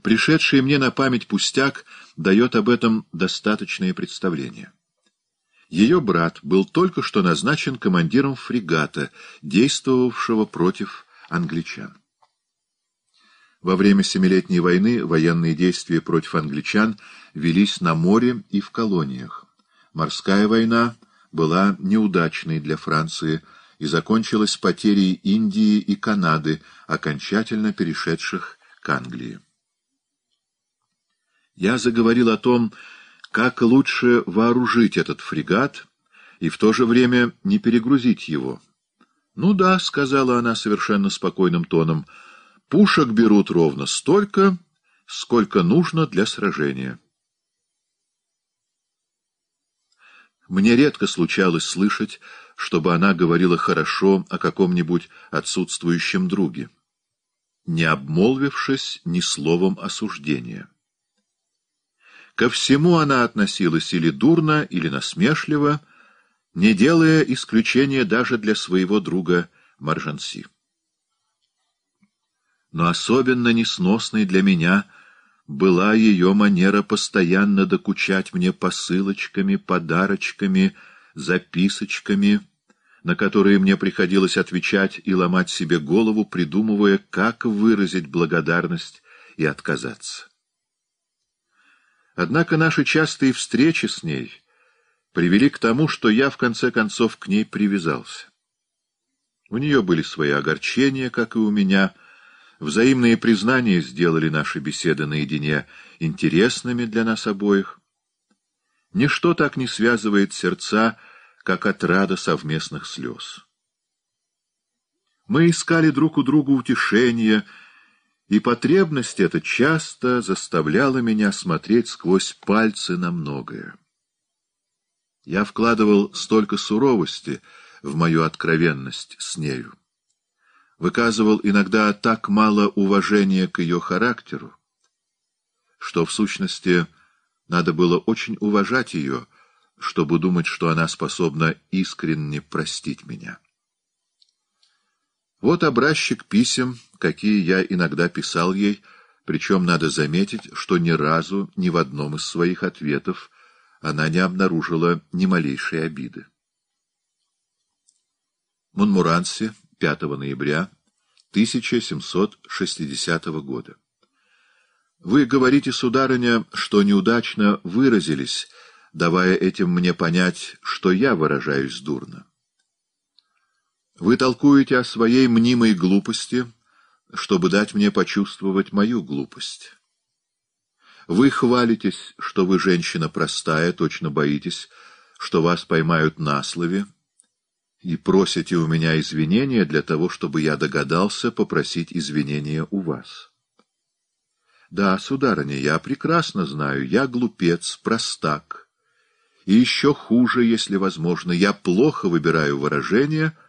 Пришедший мне на память пустяк дает об этом достаточное представление. Ее брат был только что назначен командиром фрегата, действовавшего против англичан. Во время Семилетней войны военные действия против англичан велись на море и в колониях. Морская война была неудачной для Франции и закончилась потерей Индии и Канады, окончательно перешедших к Англии. Я заговорил о том, как лучше вооружить этот фрегат и в то же время не перегрузить его. — Ну да, — сказала она совершенно спокойным тоном, — пушек берут ровно столько, сколько нужно для сражения. Мне редко случалось слышать, чтобы она говорила хорошо о каком-нибудь отсутствующем друге, не обмолвившись ни словом осуждения. Ко всему она относилась или дурно, или насмешливо, не делая исключения даже для своего друга Маржанси. Но особенно несносной для меня была ее манера постоянно докучать мне посылочками, подарочками, записочками, на которые мне приходилось отвечать и ломать себе голову, придумывая, как выразить благодарность и отказаться. Однако наши частые встречи с ней привели к тому, что я, в конце концов, к ней привязался. У нее были свои огорчения, как и у меня. Взаимные признания сделали наши беседы наедине интересными для нас обоих. Ничто так не связывает сердца, как отрада совместных слез. Мы искали друг у друга утешения, и потребность эта часто заставляла меня смотреть сквозь пальцы на многое. Я вкладывал столько суровости в мою откровенность с нею, выказывал иногда так мало уважения к ее характеру, что, в сущности, надо было очень уважать ее, чтобы думать, что она способна искренне простить меня. Вот образчик писем, какие я иногда писал ей, причем надо заметить, что ни разу ни в одном из своих ответов она не обнаружила ни малейшей обиды. Монмуранси, 5 ноября 1760 года. Вы говорите, сударыня, что неудачно выразились, давая этим мне понять, что я выражаюсь дурно. Вы толкуете о своей мнимой глупости — чтобы дать мне почувствовать мою глупость. Вы хвалитесь, что вы женщина простая, точно боитесь, что вас поймают на слове, и просите у меня извинения для того, чтобы я догадался попросить извинения у вас. Да, сударыня, я прекрасно знаю, я глупец, простак. И еще хуже, если возможно, я плохо выбираю выражения —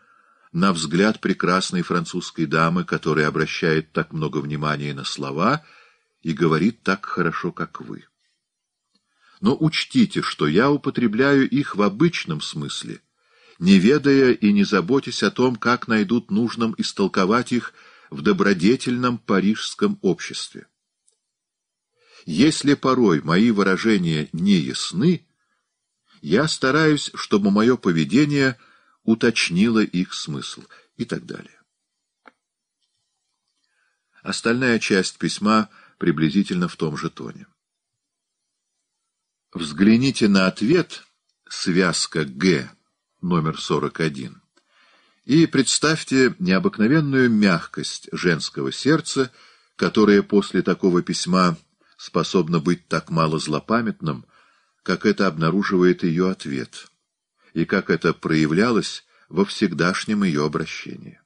на взгляд прекрасной французской дамы, которая обращает так много внимания на слова и говорит так хорошо, как вы. Но учтите, что я употребляю их в обычном смысле, не ведая и не заботясь о том, как найдут нужным истолковать их в добродетельном парижском обществе. Если порой мои выражения не ясны, я стараюсь, чтобы мое поведение уточнила их смысл и так далее. Остальная часть письма приблизительно в том же тоне. Взгляните на ответ «Связка Г» номер 41 и представьте необыкновенную мягкость женского сердца, которое после такого письма способно быть так мало злопамятным, как это обнаруживает ее ответ – и как это проявлялось во всегдашнем ее обращении.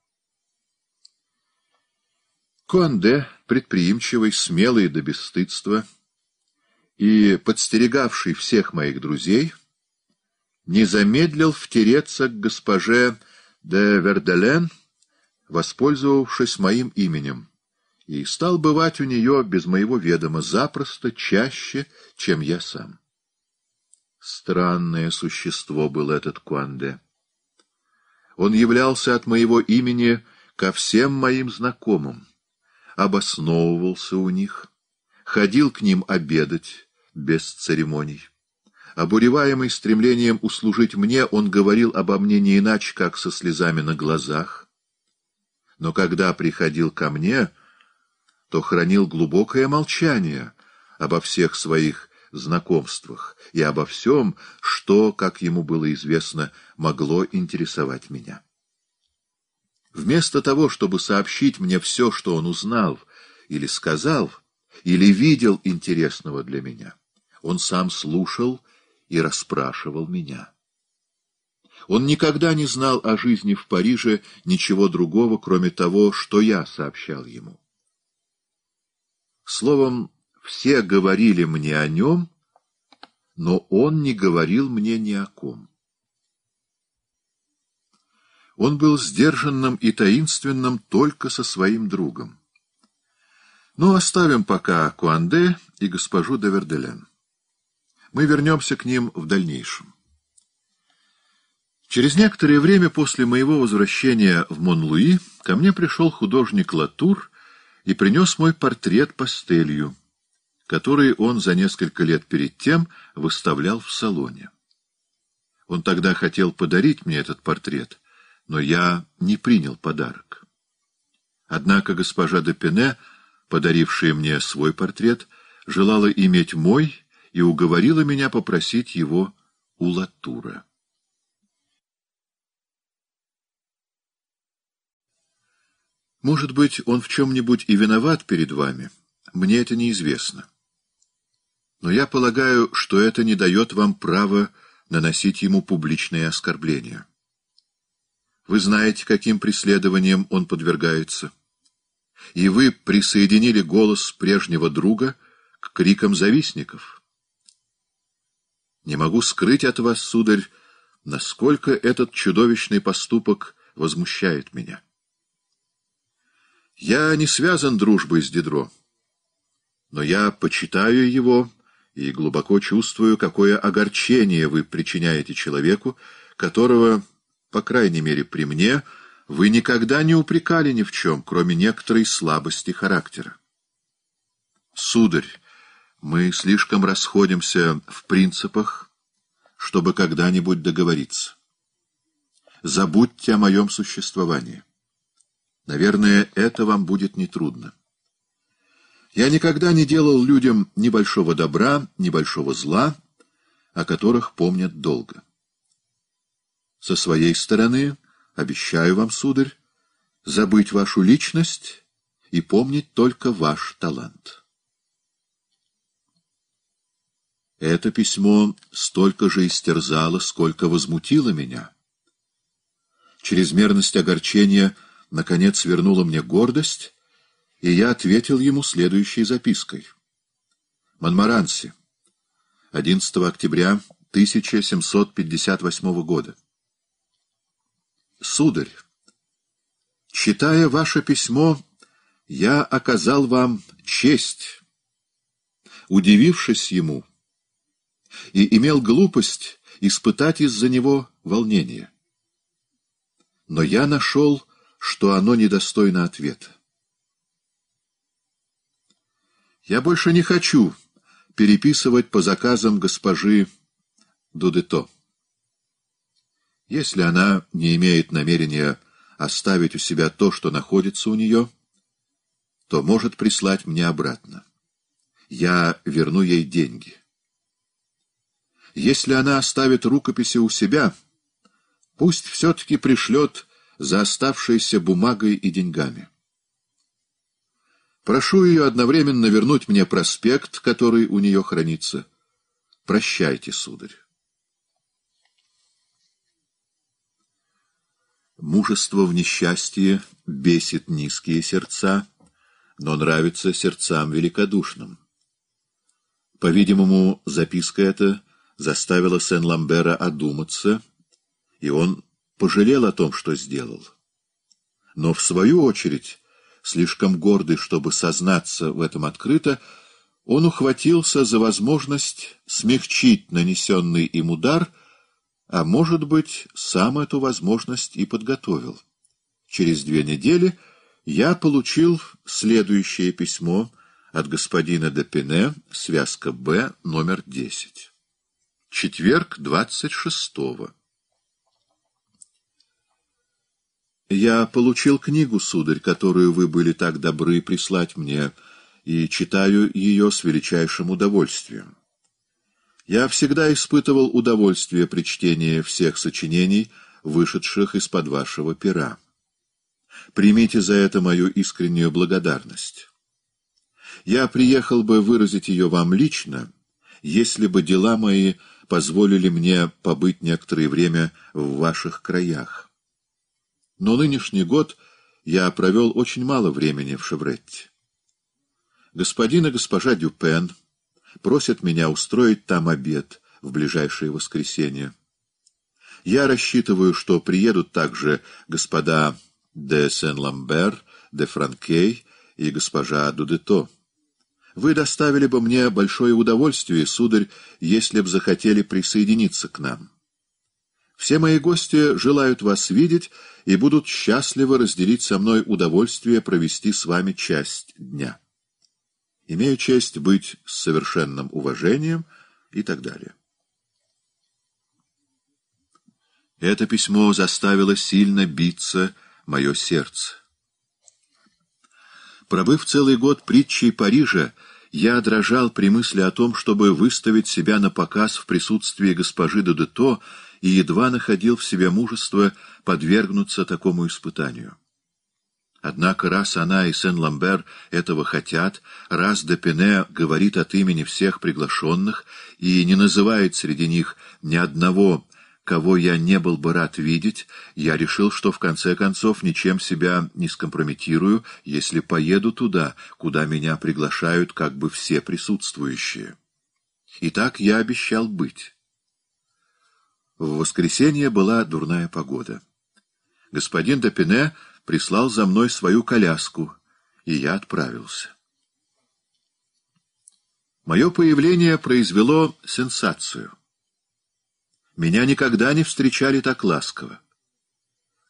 Куанде, предприимчивый, смелый до бесстыдства и подстерегавший всех моих друзей, не замедлил втереться к госпоже де Верделен, воспользовавшись моим именем, и стал бывать у нее без моего ведома запросто чаще, чем я сам. Странное существо был этот Куанде. Он являлся от моего имени ко всем моим знакомым, обосновывался у них, ходил к ним обедать без церемоний. Обуреваемый стремлением услужить мне, он говорил обо мне не иначе, как со слезами на глазах. Но когда приходил ко мне, то хранил глубокое молчание обо всех своих знакомствах и обо всем, что, как ему было известно, могло интересовать меня. Вместо того, чтобы сообщить мне все, что он узнал или сказал, или видел интересного для меня, он сам слушал и расспрашивал меня. Он никогда не знал о жизни в Париже ничего другого, кроме того, что я сообщал ему. Словом, все говорили мне о нем, но он не говорил мне ни о ком. Он был сдержанным и таинственным только со своим другом. Но ну, оставим пока Куанде и госпожу де Верделен. Мы вернемся к ним в дальнейшем. Через некоторое время после моего возвращения в Монлуи ко мне пришел художник Латур и принес мой портрет пастелью — который он за несколько лет перед тем выставлял в салоне. Он тогда хотел подарить мне этот портрет, но я не принял подарок. Однако госпожа де Пене, подарившая мне свой портрет, желала иметь мой и уговорила меня попросить его у Латура. Может быть, он в чем-нибудь и виноват перед вами. Мне это неизвестно. Но я полагаю, что это не дает вам права наносить ему публичные оскорбления. Вы знаете, каким преследованием он подвергается. И вы присоединили голос прежнего друга к крикам завистников. Не могу скрыть от вас, сударь, насколько этот чудовищный поступок возмущает меня. Я не связан дружбой с Дидро, но я почитаю его и глубоко чувствую, какое огорчение вы причиняете человеку, которого, по крайней мере при мне, вы никогда не упрекали ни в чем, кроме некоторой слабости характера. Сударь, мы слишком расходимся в принципах, чтобы когда-нибудь договориться. Забудьте о моем существовании. Наверное, это вам будет нетрудно. Я никогда не делал людям ни большого добра, ни большого зла, о которых помнят долго. Со своей стороны, обещаю вам, сударь, забыть вашу личность и помнить только ваш талант. Это письмо столько же истерзало, сколько возмутило меня. Чрезмерность огорчения, наконец, вернула мне гордость, и я ответил ему следующей запиской. Монмаранси. 11 октября 1758 года. Сударь, читая ваше письмо, я оказал вам честь, удивившись ему, и имел глупость испытать из-за него волнение. Но я нашел, что оно недостойно ответа. Я больше не хочу переписывать по заказам госпожи Дудето. Если она не имеет намерения оставить у себя то, что находится у нее, то может прислать мне обратно. Я верну ей деньги. Если она оставит рукописи у себя, пусть все-таки пришлет за оставшейся бумагой и деньгами. Прошу ее одновременно вернуть мне проспект, который у нее хранится. Прощайте, сударь. Мужество в несчастье бесит низкие сердца, но нравится сердцам великодушным. По-видимому, записка эта заставила Сен-Ламбера одуматься, и он пожалел о том, что сделал. Но, в свою очередь, слишком гордый, чтобы сознаться в этом открыто, он ухватился за возможность смягчить нанесенный им удар, а, может быть, сам эту возможность и подготовил. Через две недели я получил следующее письмо от господина Депене, связка «Б», номер 10. Четверг, 26 шестого. Я получил книгу, сударь, которую вы были так добры прислать мне, и читаю ее с величайшим удовольствием. Я всегда испытывал удовольствие при чтении всех сочинений, вышедших из-под вашего пера. Примите за это мою искреннюю благодарность. Я приехал бы выразить ее вам лично, если бы дела мои позволили мне побыть некоторое время в ваших краях. Но нынешний год я провел очень мало времени в Шевретте. Господин и госпожа Дюпен просят меня устроить там обед в ближайшее воскресенье. Я рассчитываю, что приедут также господа де Сен-Ламбер, де Франкей и госпожа Дудето. Вы доставили бы мне большое удовольствие, сударь, если б захотели присоединиться к нам. Все мои гости желают вас видеть и будут счастливы разделить со мной удовольствие провести с вами часть дня. Имею честь быть с совершенным уважением и так далее. Это письмо заставило сильно биться мое сердце. Пробыв целый год притчей Парижа, я дрожал при мысли о том, чтобы выставить себя на показ в присутствии госпожи Дудето, и едва находил в себе мужество подвергнуться такому испытанию. Однако раз она и Сен-Ламбер этого хотят, раз Депене говорит от имени всех приглашенных и не называет среди них ни одного, кого я не был бы рад видеть, я решил, что в конце концов ничем себя не скомпрометирую, если поеду туда, куда меня приглашают как бы все присутствующие. И так я обещал быть. В воскресенье была дурная погода. Господин Допине прислал за мной свою коляску, и я отправился. Мое появление произвело сенсацию. Меня никогда не встречали так ласково.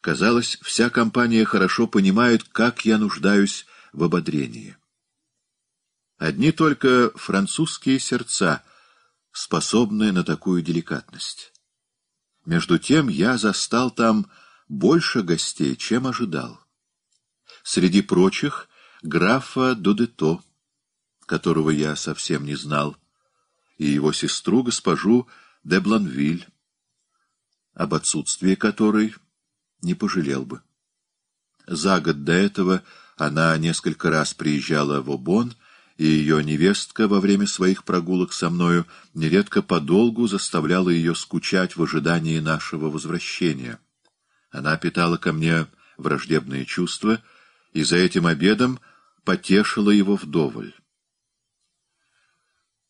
Казалось, вся компания хорошо понимает, как я нуждаюсь в ободрении. Одни только французские сердца способны на такую деликатность. Между тем я застал там больше гостей, чем ожидал. Среди прочих графа Додето, которого я совсем не знал, и его сестру, госпожу де Бланвиль, об отсутствии которой не пожалел бы. За год до этого она несколько раз приезжала в Обон, и ее невестка во время своих прогулок со мною нередко подолгу заставляла ее скучать в ожидании нашего возвращения. Она питала ко мне враждебные чувства, и за этим обедом потешила его вдоволь.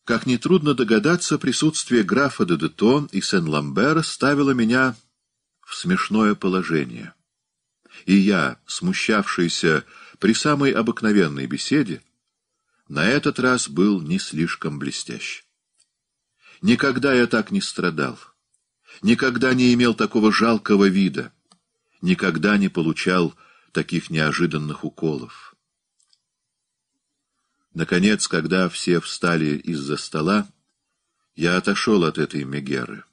Как нетрудно догадаться, присутствие графа де Детон и Сен-Ламбера ставило меня в смешное положение. И я, смущавшийся при самой обыкновенной беседе, на этот раз был не слишком блестящ. Никогда я так не страдал, никогда не имел такого жалкого вида, никогда не получал таких неожиданных уколов. Наконец, когда все встали из-за стола, я отошел от этой Мегеры.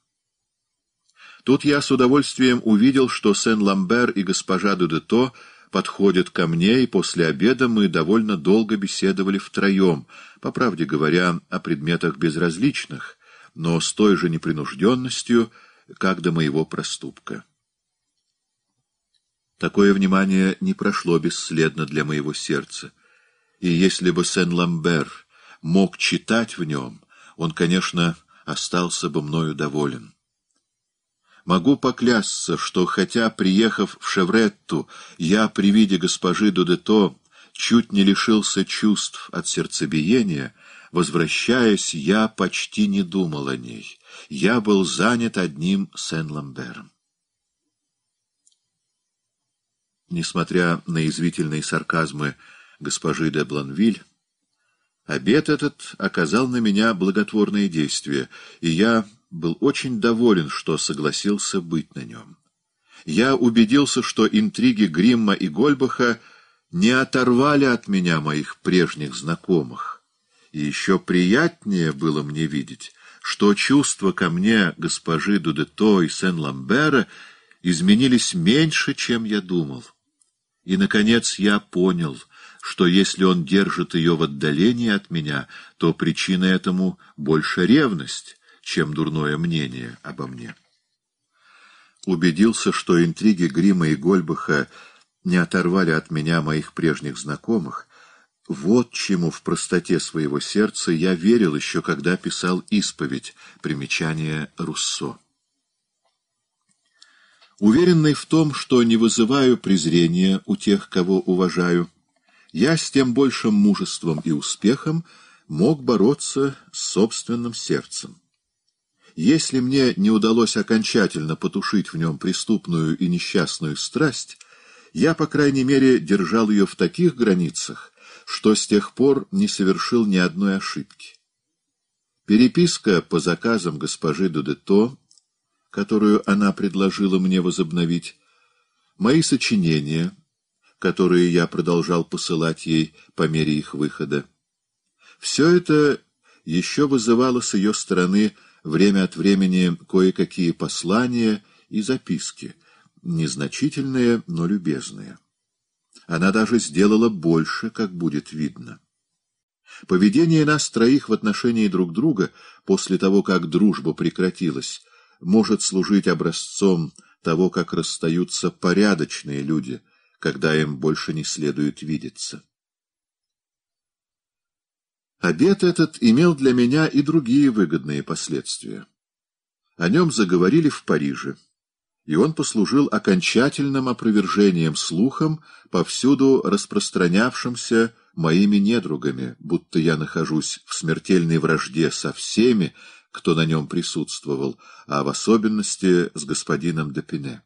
Тут я с удовольствием увидел, что Сен-Ламбер и госпожа Дудето — подходит ко мне, и после обеда мы довольно долго беседовали втроем, по правде говоря, о предметах безразличных, но с той же непринужденностью, как до моего проступка. Такое внимание не прошло бесследно для моего сердца, и если бы Сен-Ламбер мог читать в нем, он, конечно, остался бы мною доволен. Могу поклясться, что, хотя, приехав в Шевретту, я при виде госпожи Дудето чуть не лишился чувств от сердцебиения, возвращаясь, я почти не думал о ней. Я был занят одним Сен-Ламбером. Несмотря на извительные сарказмы госпожи де Бланвиль, обед этот оказал на меня благотворное действие, и я был очень доволен, что согласился быть на нем. Я убедился, что интриги Гримма и Гольбаха не оторвали от меня моих прежних знакомых. И еще приятнее было мне видеть, что чувства ко мне госпожи Дудето и Сен-Ламбера изменились меньше, чем я думал. И, наконец, я понял, что если он держит ее в отдалении от меня, то причина этому больше ревность, чем дурное мнение обо мне. Убедился, что интриги Грима и Гольбаха не оторвали от меня моих прежних знакомых, вот чему в простоте своего сердца я верил еще, когда писал «Исповедь» примечание Руссо. Уверенный в том, что не вызываю презрения у тех, кого уважаю, я с тем большим мужеством и успехом мог бороться с собственным сердцем. Если мне не удалось окончательно потушить в нем преступную и несчастную страсть, я, по крайней мере, держал ее в таких границах, что с тех пор не совершил ни одной ошибки. Переписка по заказам госпожи Дудето, которую она предложила мне возобновить, мои сочинения, которые я продолжал посылать ей по мере их выхода, все это еще вызывало с ее стороны время от времени кое-какие послания и записки, незначительные, но любезные. Она даже сделала больше, как будет видно. Поведение нас троих в отношении друг друга после того, как дружба прекратилась, может служить образцом того, как расстаются порядочные люди, когда им больше не следует видеться. Обед этот имел для меня и другие выгодные последствия. О нем заговорили в Париже, и он послужил окончательным опровержением слухам, повсюду распространявшимся моими недругами, будто я нахожусь в смертельной вражде со всеми, кто на нем присутствовал, а в особенности с господином Депине.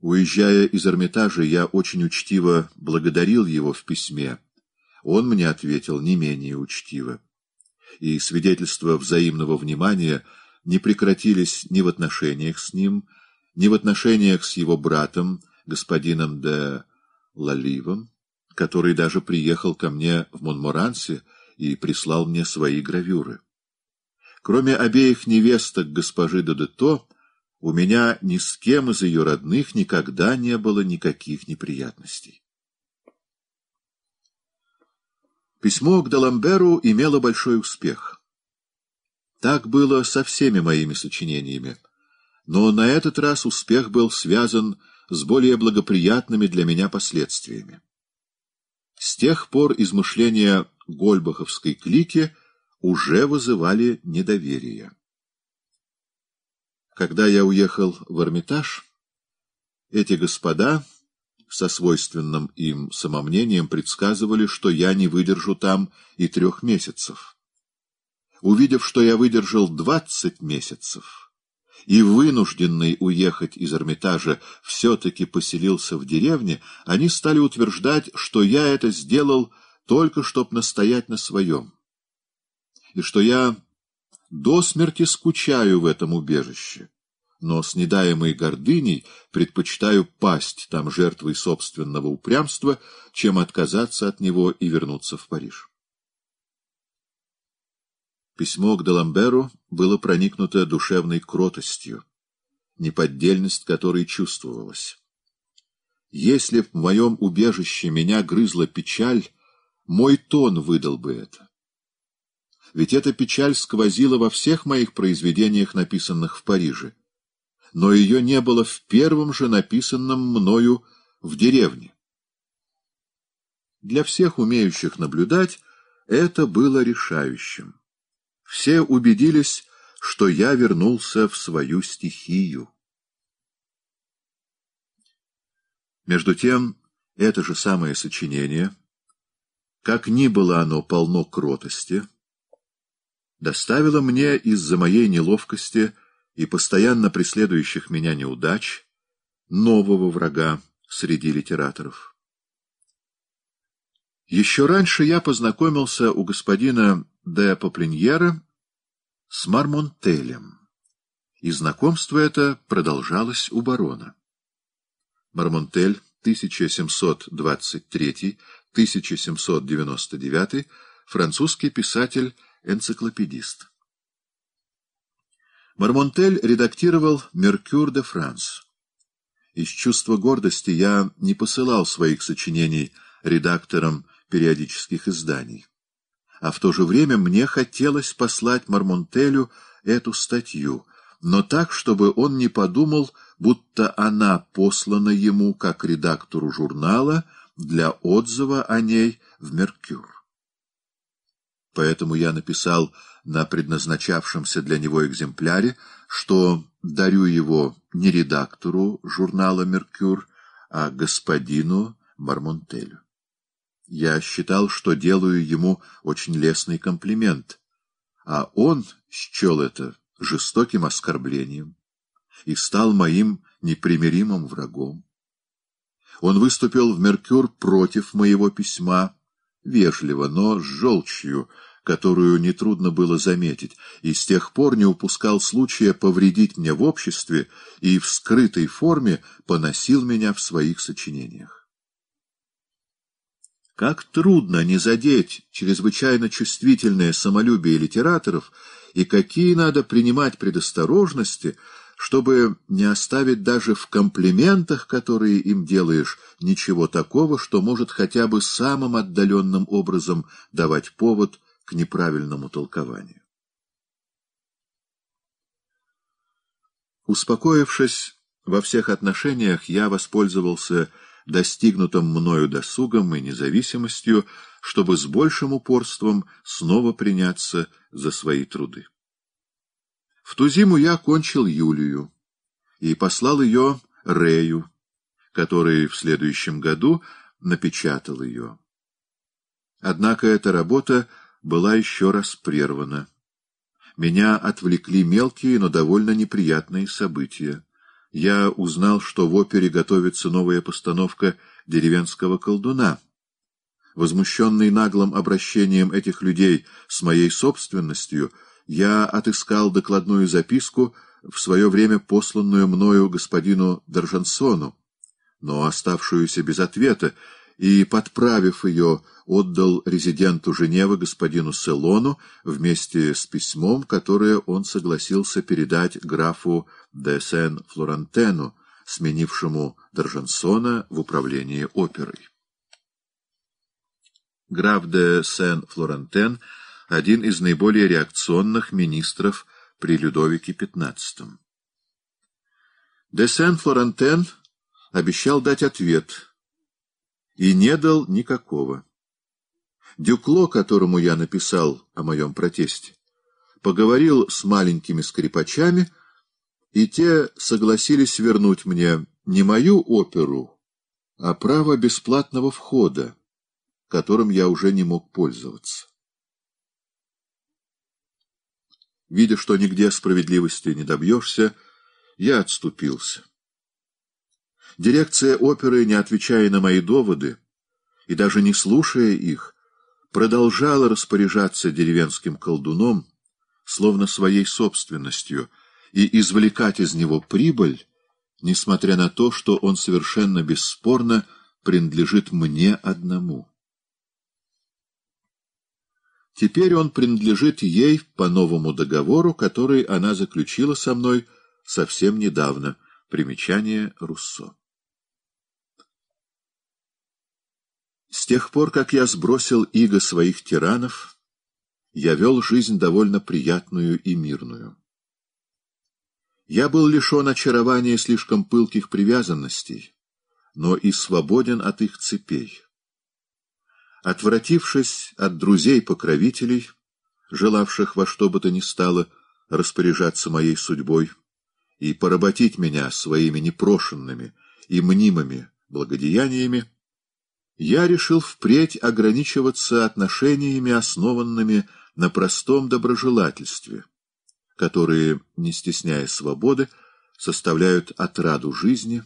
Уезжая из Эрмитажа, я очень учтиво благодарил его в письме, он мне ответил не менее учтиво. И свидетельства взаимного внимания не прекратились ни в отношениях с ним, ни в отношениях с его братом, господином де Лаливом, который даже приехал ко мне в Монморансе и прислал мне свои гравюры. Кроме обеих невесток госпожи Додето, у меня ни с кем из ее родных никогда не было никаких неприятностей. Письмо к Даламберу имело большой успех. Так было со всеми моими сочинениями. Но на этот раз успех был связан с более благоприятными для меня последствиями. С тех пор измышления Гольбаховской клики уже вызывали недоверие. Когда я уехал в Эрмитаж, эти господа со свойственным им самомнением предсказывали, что я не выдержу там и трех месяцев. Увидев, что я выдержал двадцать месяцев и вынужденный уехать из Эрмитажа все-таки поселился в деревне, они стали утверждать, что я это сделал только чтоб настоять на своем, и что я до смерти скучаю в этом убежище но с недаемой гордыней предпочитаю пасть там жертвой собственного упрямства, чем отказаться от него и вернуться в Париж. Письмо к Даламберу было проникнуто душевной кротостью, неподдельность которой чувствовалась. Если б в моем убежище меня грызла печаль, мой тон выдал бы это. Ведь эта печаль сквозила во всех моих произведениях, написанных в Париже, но ее не было в первом же написанном мною в деревне. Для всех умеющих наблюдать это было решающим. Все убедились, что я вернулся в свою стихию. Между тем, это же самое сочинение, как ни было оно полно кротости, доставило мне из-за моей неловкости и постоянно преследующих меня неудач, нового врага среди литераторов. Еще раньше я познакомился у господина де Поплиньера с Мармонтелем, и знакомство это продолжалось у барона. Мармонтель, 1723-1799, французский писатель-энциклопедист. Мармонтель редактировал «Меркюр де Франс». Из чувства гордости я не посылал своих сочинений редакторам периодических изданий. А в то же время мне хотелось послать Мармонтелю эту статью, но так, чтобы он не подумал, будто она послана ему как редактору журнала для отзыва о ней в «Меркюр» поэтому я написал на предназначавшемся для него экземпляре, что дарю его не редактору журнала «Меркюр», а господину Мармонтелю. Я считал, что делаю ему очень лестный комплимент, а он счел это жестоким оскорблением и стал моим непримиримым врагом. Он выступил в «Меркюр» против моего письма, вежливо, но с желчью, которую нетрудно было заметить, и с тех пор не упускал случая повредить мне в обществе и в скрытой форме поносил меня в своих сочинениях. Как трудно не задеть чрезвычайно чувствительное самолюбие литераторов, и какие надо принимать предосторожности, чтобы не оставить даже в комплиментах, которые им делаешь, ничего такого, что может хотя бы самым отдаленным образом давать повод к неправильному толкованию. Успокоившись во всех отношениях, я воспользовался достигнутым мною досугом и независимостью, чтобы с большим упорством снова приняться за свои труды. В ту зиму я кончил Юлию и послал ее Рею, который в следующем году напечатал ее. Однако эта работа была еще раз прервана. Меня отвлекли мелкие, но довольно неприятные события. Я узнал, что в опере готовится новая постановка «Деревенского колдуна». Возмущенный наглым обращением этих людей с моей собственностью, я отыскал докладную записку, в свое время посланную мною господину Даржансону, но оставшуюся без ответа, и, подправив ее, отдал резиденту Женевы господину Селону вместе с письмом, которое он согласился передать графу де сен флорантену сменившему Доржансона в управлении оперой. Граф де Сен-Флорентен флорантен один из наиболее реакционных министров при Людовике XV. Де сен флорантен обещал дать ответ — и не дал никакого. Дюкло, которому я написал о моем протесте, поговорил с маленькими скрипачами, и те согласились вернуть мне не мою оперу, а право бесплатного входа, которым я уже не мог пользоваться. Видя, что нигде справедливости не добьешься, я отступился. Дирекция оперы, не отвечая на мои доводы и даже не слушая их, продолжала распоряжаться деревенским колдуном, словно своей собственностью, и извлекать из него прибыль, несмотря на то, что он совершенно бесспорно принадлежит мне одному. Теперь он принадлежит ей по новому договору, который она заключила со мной совсем недавно. Примечание Руссо. С тех пор, как я сбросил иго своих тиранов, я вел жизнь довольно приятную и мирную. Я был лишен очарования слишком пылких привязанностей, но и свободен от их цепей. Отвратившись от друзей-покровителей, желавших во что бы то ни стало распоряжаться моей судьбой и поработить меня своими непрошенными и мнимыми благодеяниями, я решил впредь ограничиваться отношениями, основанными на простом доброжелательстве, которые, не стесняя свободы, составляют отраду жизни,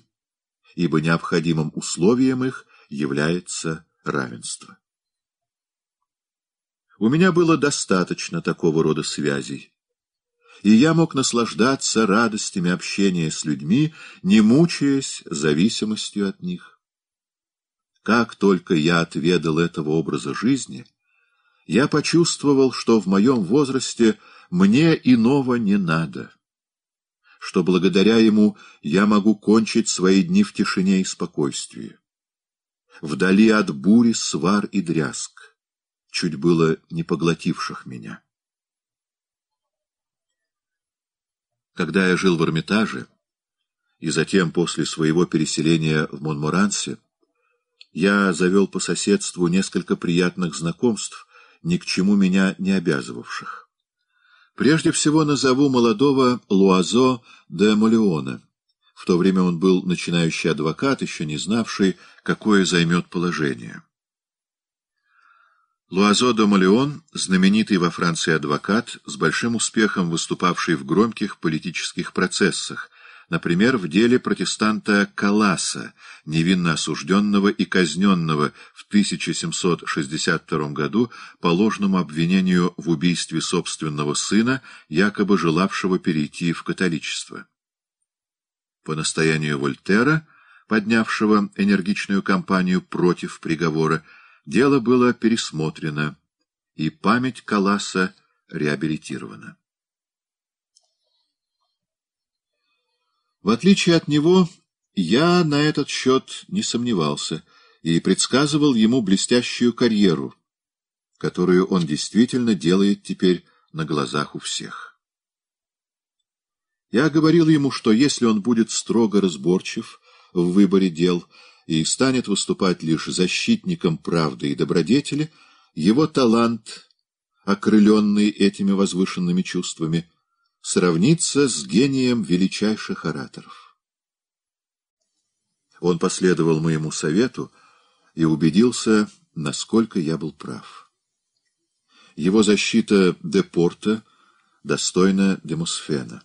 ибо необходимым условием их является равенство. У меня было достаточно такого рода связей, и я мог наслаждаться радостями общения с людьми, не мучаясь зависимостью от них. Как только я отведал этого образа жизни, я почувствовал, что в моем возрасте мне иного не надо, что благодаря ему я могу кончить свои дни в тишине и спокойствии. Вдали от бури, свар и дрязг, чуть было не поглотивших меня. Когда я жил в Эрмитаже, и затем после своего переселения в Монморансе, я завел по соседству несколько приятных знакомств, ни к чему меня не обязывавших. Прежде всего назову молодого Луазо де Молеона. В то время он был начинающий адвокат, еще не знавший, какое займет положение. Луазо де Молеон, знаменитый во Франции адвокат, с большим успехом выступавший в громких политических процессах, Например, в деле протестанта Каласа, невинно осужденного и казненного в 1762 году по ложному обвинению в убийстве собственного сына, якобы желавшего перейти в католичество. По настоянию Вольтера, поднявшего энергичную кампанию против приговора, дело было пересмотрено, и память Каласа реабилитирована. В отличие от него, я на этот счет не сомневался и предсказывал ему блестящую карьеру, которую он действительно делает теперь на глазах у всех. Я говорил ему, что если он будет строго разборчив в выборе дел и станет выступать лишь защитником правды и добродетели, его талант, окрыленный этими возвышенными чувствами, — сравниться с гением величайших ораторов. Он последовал моему совету и убедился, насколько я был прав. Его защита Депорта достойна Демосфена.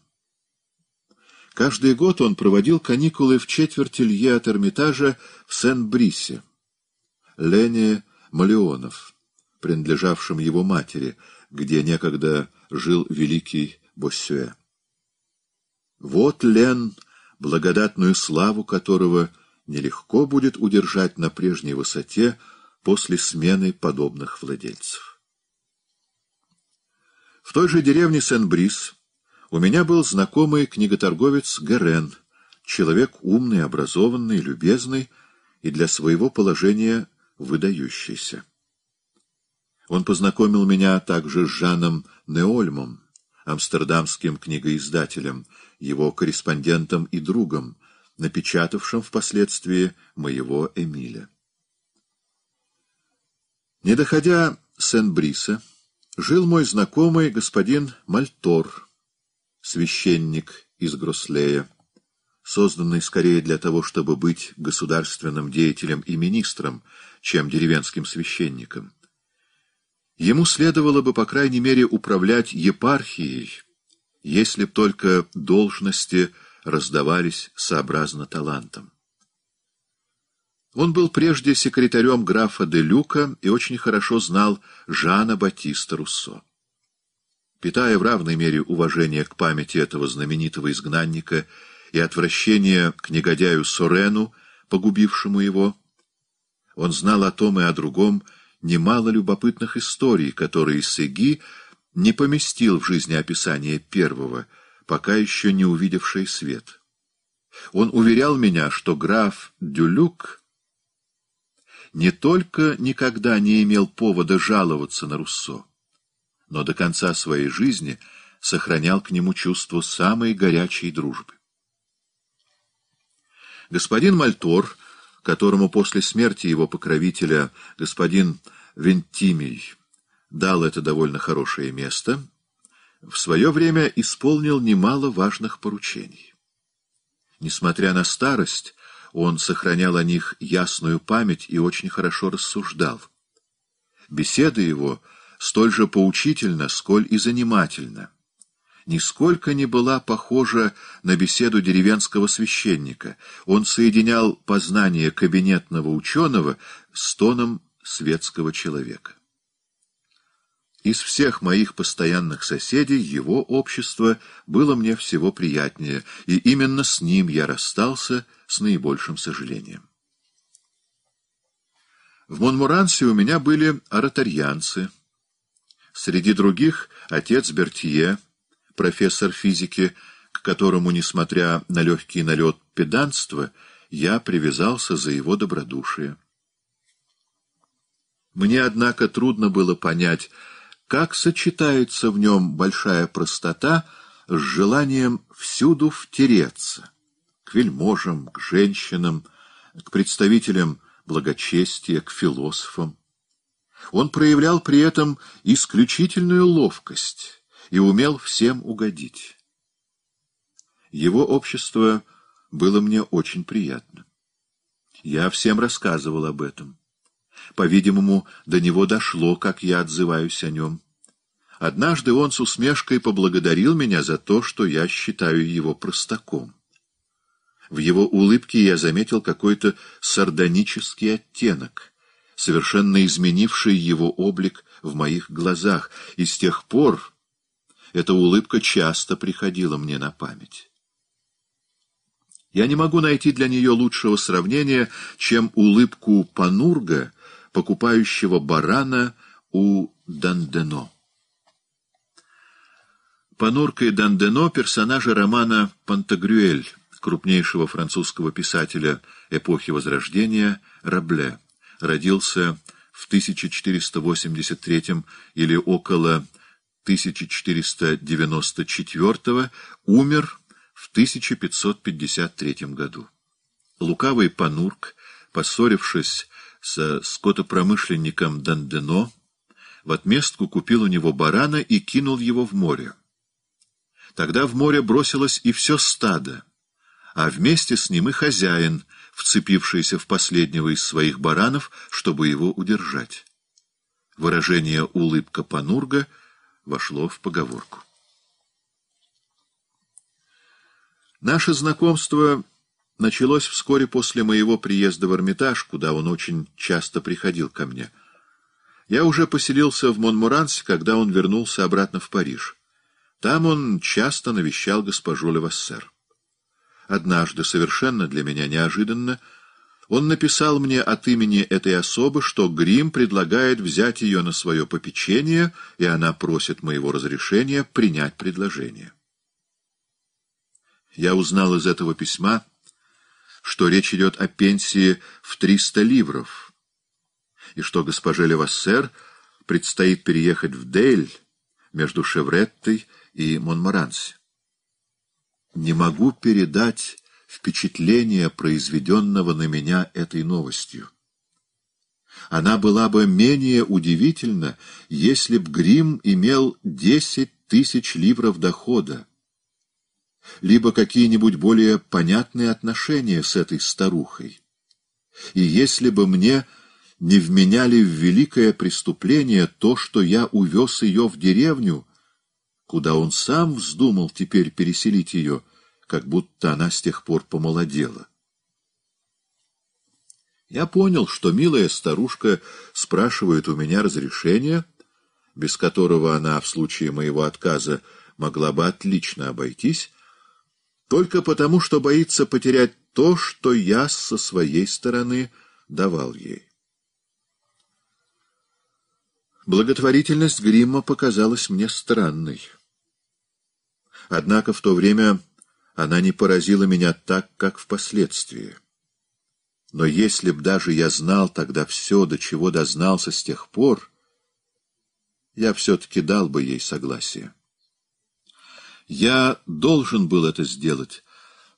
Каждый год он проводил каникулы в четверти лье от Эрмитажа в Сен-Брисе, Лене Малеонов, принадлежавшем его матери, где некогда жил великий Боссюэ. Вот Лен, благодатную славу которого нелегко будет удержать на прежней высоте после смены подобных владельцев. В той же деревне Сен-Брис у меня был знакомый книготорговец Герен, человек умный, образованный, любезный и для своего положения выдающийся. Он познакомил меня также с Жаном Неольмом, амстердамским книгоиздателем, его корреспондентом и другом, напечатавшим впоследствии моего Эмиля. Не доходя Сен-Бриса, жил мой знакомый господин Мальтор, священник из Груслея, созданный скорее для того, чтобы быть государственным деятелем и министром, чем деревенским священником. Ему следовало бы, по крайней мере, управлять епархией, если б только должности раздавались сообразно талантам. Он был прежде секретарем графа де Люка и очень хорошо знал Жана Батиста Руссо. Питая в равной мере уважение к памяти этого знаменитого изгнанника и отвращение к негодяю Сорену, погубившему его, он знал о том и о другом, немало любопытных историй, которые Сеги не поместил в жизнеописание первого, пока еще не увидевший свет. Он уверял меня, что граф Дюлюк не только никогда не имел повода жаловаться на Руссо, но до конца своей жизни сохранял к нему чувство самой горячей дружбы. Господин Мальтор которому после смерти его покровителя господин Вентимий дал это довольно хорошее место, в свое время исполнил немало важных поручений. Несмотря на старость, он сохранял о них ясную память и очень хорошо рассуждал. Беседы его столь же поучительна, сколь и занимательна нисколько не была похожа на беседу деревенского священника. Он соединял познание кабинетного ученого с тоном светского человека. Из всех моих постоянных соседей его общество было мне всего приятнее, и именно с ним я расстался с наибольшим сожалением. В Монмурансе у меня были оратарианцы. Среди других отец Бертье, профессор физики, к которому, несмотря на легкий налет педанства, я привязался за его добродушие. Мне, однако, трудно было понять, как сочетается в нем большая простота с желанием всюду втереться, к вельможам, к женщинам, к представителям благочестия, к философам. Он проявлял при этом исключительную ловкость, и умел всем угодить. Его общество было мне очень приятно. Я всем рассказывал об этом. По-видимому, до него дошло, как я отзываюсь о нем. Однажды он с усмешкой поблагодарил меня за то, что я считаю его простаком. В его улыбке я заметил какой-то сардонический оттенок, совершенно изменивший его облик в моих глазах, и с тех пор эта улыбка часто приходила мне на память. Я не могу найти для нее лучшего сравнения, чем улыбку Панурга, покупающего барана у Дандено. Панурка и Дандено — персонажи романа «Пантагрюэль», крупнейшего французского писателя эпохи Возрождения Рабле. Родился в 1483 или около 1494 умер в 1553 году. Лукавый Панурк, поссорившись со скотопромышленником Дандено, в отместку купил у него барана и кинул его в море. Тогда в море бросилось и все стадо, а вместе с ним и хозяин, вцепившийся в последнего из своих баранов, чтобы его удержать. Выражение «улыбка Панурга» — вошло в поговорку. Наше знакомство началось вскоре после моего приезда в Эрмитаж, куда он очень часто приходил ко мне. Я уже поселился в Монмурансе, когда он вернулся обратно в Париж. Там он часто навещал госпожу Левассер. Однажды, совершенно для меня неожиданно, он написал мне от имени этой особы, что Грим предлагает взять ее на свое попечение, и она просит моего разрешения принять предложение. Я узнал из этого письма, что речь идет о пенсии в 300 ливров, и что госпоже Левассер предстоит переехать в Дейль между Шевреттой и Монмаранси. Не могу передать впечатления, произведенного на меня этой новостью. Она была бы менее удивительна, если б Грим имел десять тысяч ливров дохода, либо какие-нибудь более понятные отношения с этой старухой. И если бы мне не вменяли в великое преступление то, что я увез ее в деревню, куда он сам вздумал теперь переселить ее, как будто она с тех пор помолодела. Я понял, что милая старушка спрашивает у меня разрешения, без которого она в случае моего отказа могла бы отлично обойтись, только потому, что боится потерять то, что я со своей стороны давал ей. Благотворительность Гримма показалась мне странной. Однако в то время она не поразила меня так, как впоследствии. Но если б даже я знал тогда все, до чего дознался с тех пор, я все-таки дал бы ей согласие. Я должен был это сделать,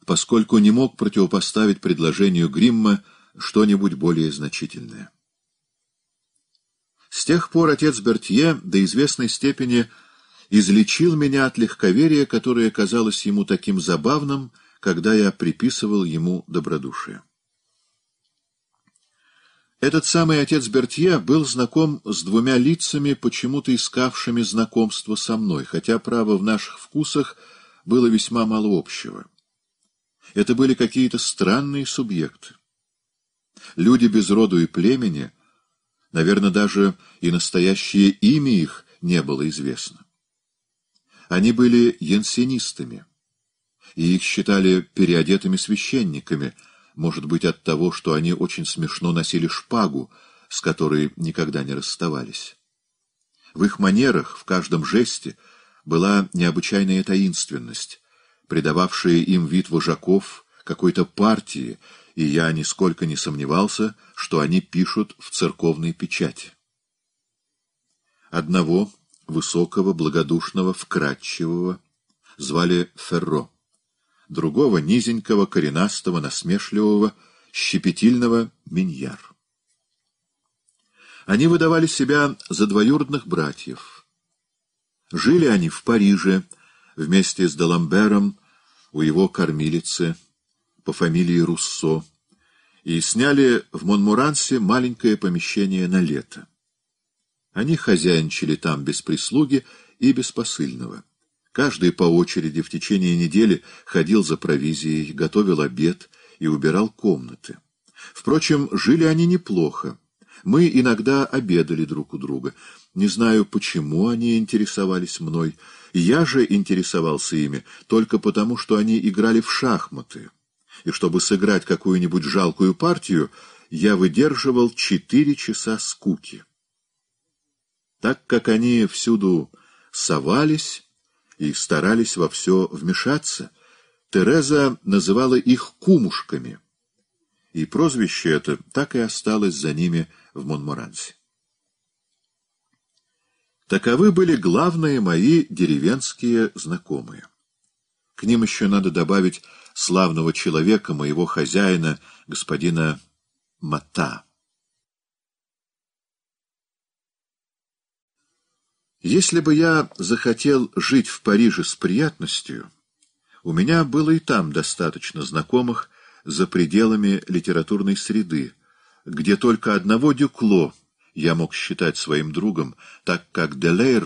поскольку не мог противопоставить предложению Гримма что-нибудь более значительное. С тех пор отец Бертье до известной степени излечил меня от легковерия, которое казалось ему таким забавным, когда я приписывал ему добродушие. Этот самый отец Бертье был знаком с двумя лицами, почему-то искавшими знакомство со мной, хотя, право, в наших вкусах было весьма мало общего. Это были какие-то странные субъекты. Люди без роду и племени, наверное, даже и настоящее имя их не было известно. Они были янсенистами, и их считали переодетыми священниками, может быть, от того, что они очень смешно носили шпагу, с которой никогда не расставались. В их манерах, в каждом жесте, была необычайная таинственность, придававшая им вид вожаков какой-то партии, и я нисколько не сомневался, что они пишут в церковной печати. Одного высокого, благодушного, вкрадчивого, звали Ферро. Другого — низенького, коренастого, насмешливого, щепетильного Миньяр. Они выдавали себя за двоюродных братьев. Жили они в Париже вместе с Даламбером у его кормилицы по фамилии Руссо и сняли в Монмурансе маленькое помещение на лето. Они хозяинчили там без прислуги и без посыльного. Каждый по очереди в течение недели ходил за провизией, готовил обед и убирал комнаты. Впрочем, жили они неплохо. Мы иногда обедали друг у друга. Не знаю, почему они интересовались мной. Я же интересовался ими только потому, что они играли в шахматы. И чтобы сыграть какую-нибудь жалкую партию, я выдерживал четыре часа скуки так как они всюду совались и старались во все вмешаться. Тереза называла их «кумушками», и прозвище это так и осталось за ними в Монморансе. Таковы были главные мои деревенские знакомые. К ним еще надо добавить славного человека, моего хозяина, господина Мата. Если бы я захотел жить в Париже с приятностью, у меня было и там достаточно знакомых за пределами литературной среды, где только одного Дюкло я мог считать своим другом, так как Делейр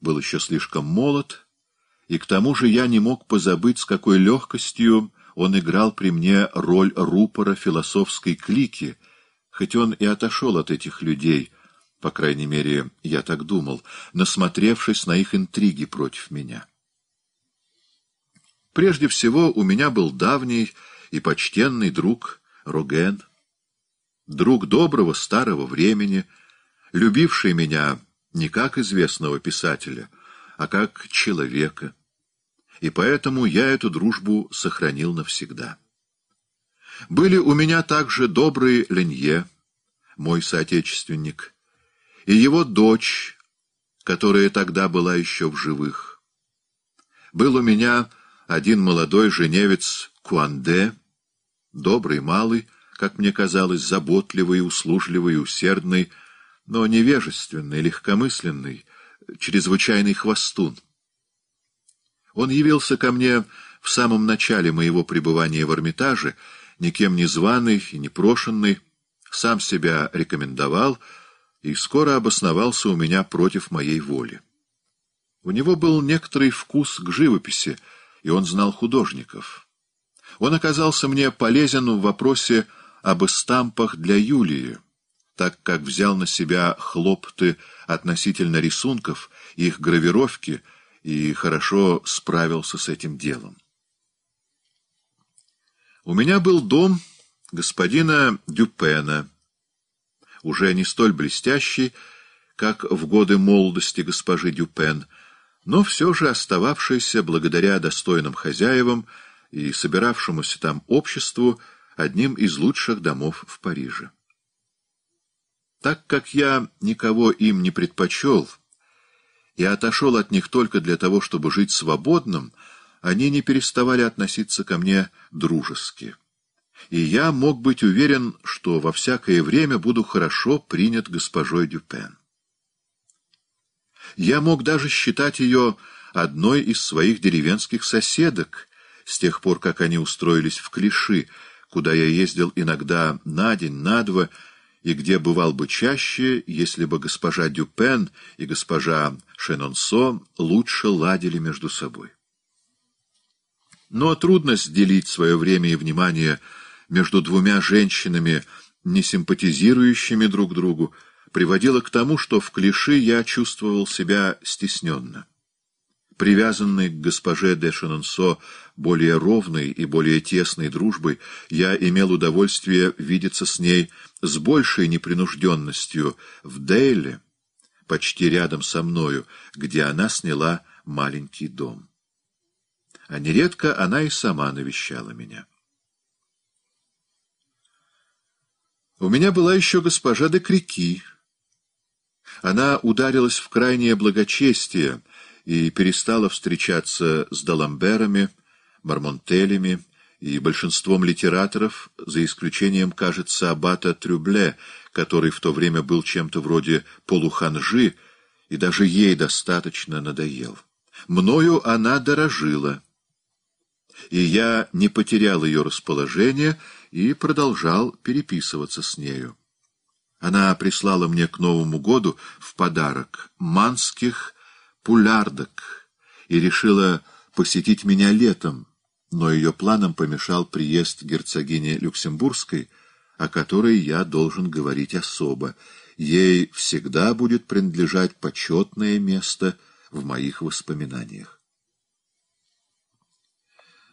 был еще слишком молод, и к тому же я не мог позабыть, с какой легкостью он играл при мне роль рупора философской клики, хоть он и отошел от этих людей — по крайней мере, я так думал, насмотревшись на их интриги против меня. Прежде всего, у меня был давний и почтенный друг Роген, друг доброго старого времени, любивший меня не как известного писателя, а как человека, и поэтому я эту дружбу сохранил навсегда. Были у меня также добрый Ленье, мой соотечественник, и его дочь, которая тогда была еще в живых. Был у меня один молодой женевец Куанде, добрый малый, как мне казалось, заботливый, услужливый, усердный, но невежественный, легкомысленный, чрезвычайный хвостун. Он явился ко мне в самом начале моего пребывания в Эрмитаже, никем не званый и непрошенный, сам себя рекомендовал — и скоро обосновался у меня против моей воли. У него был некоторый вкус к живописи, и он знал художников. Он оказался мне полезен в вопросе об эстампах для Юлии, так как взял на себя хлопты относительно рисунков, их гравировки, и хорошо справился с этим делом. У меня был дом господина Дюпена — уже не столь блестящий, как в годы молодости госпожи Дюпен, но все же остававшийся, благодаря достойным хозяевам и собиравшемуся там обществу, одним из лучших домов в Париже. Так как я никого им не предпочел и отошел от них только для того, чтобы жить свободным, они не переставали относиться ко мне дружески и я мог быть уверен, что во всякое время буду хорошо принят госпожой Дюпен. Я мог даже считать ее одной из своих деревенских соседок, с тех пор, как они устроились в Клиши, куда я ездил иногда на день, на два, и где бывал бы чаще, если бы госпожа Дюпен и госпожа Шенонсо лучше ладили между собой. Но трудно сделить свое время и внимание между двумя женщинами, не симпатизирующими друг другу, приводило к тому, что в клише я чувствовал себя стесненно. Привязанный к госпоже де Шенонсо более ровной и более тесной дружбой, я имел удовольствие видеться с ней с большей непринужденностью в Дейле, почти рядом со мною, где она сняла маленький дом. А нередко она и сама навещала меня. У меня была еще госпожа де Крики. Она ударилась в крайнее благочестие и перестала встречаться с Даламберами, Мармонтелями и большинством литераторов, за исключением, кажется, аббата Трюбле, который в то время был чем-то вроде полуханжи, и даже ей достаточно надоел. Мною она дорожила и я не потерял ее расположение и продолжал переписываться с нею. Она прислала мне к Новому году в подарок манских пулярдок и решила посетить меня летом, но ее планам помешал приезд герцогини Люксембургской, о которой я должен говорить особо. Ей всегда будет принадлежать почетное место в моих воспоминаниях.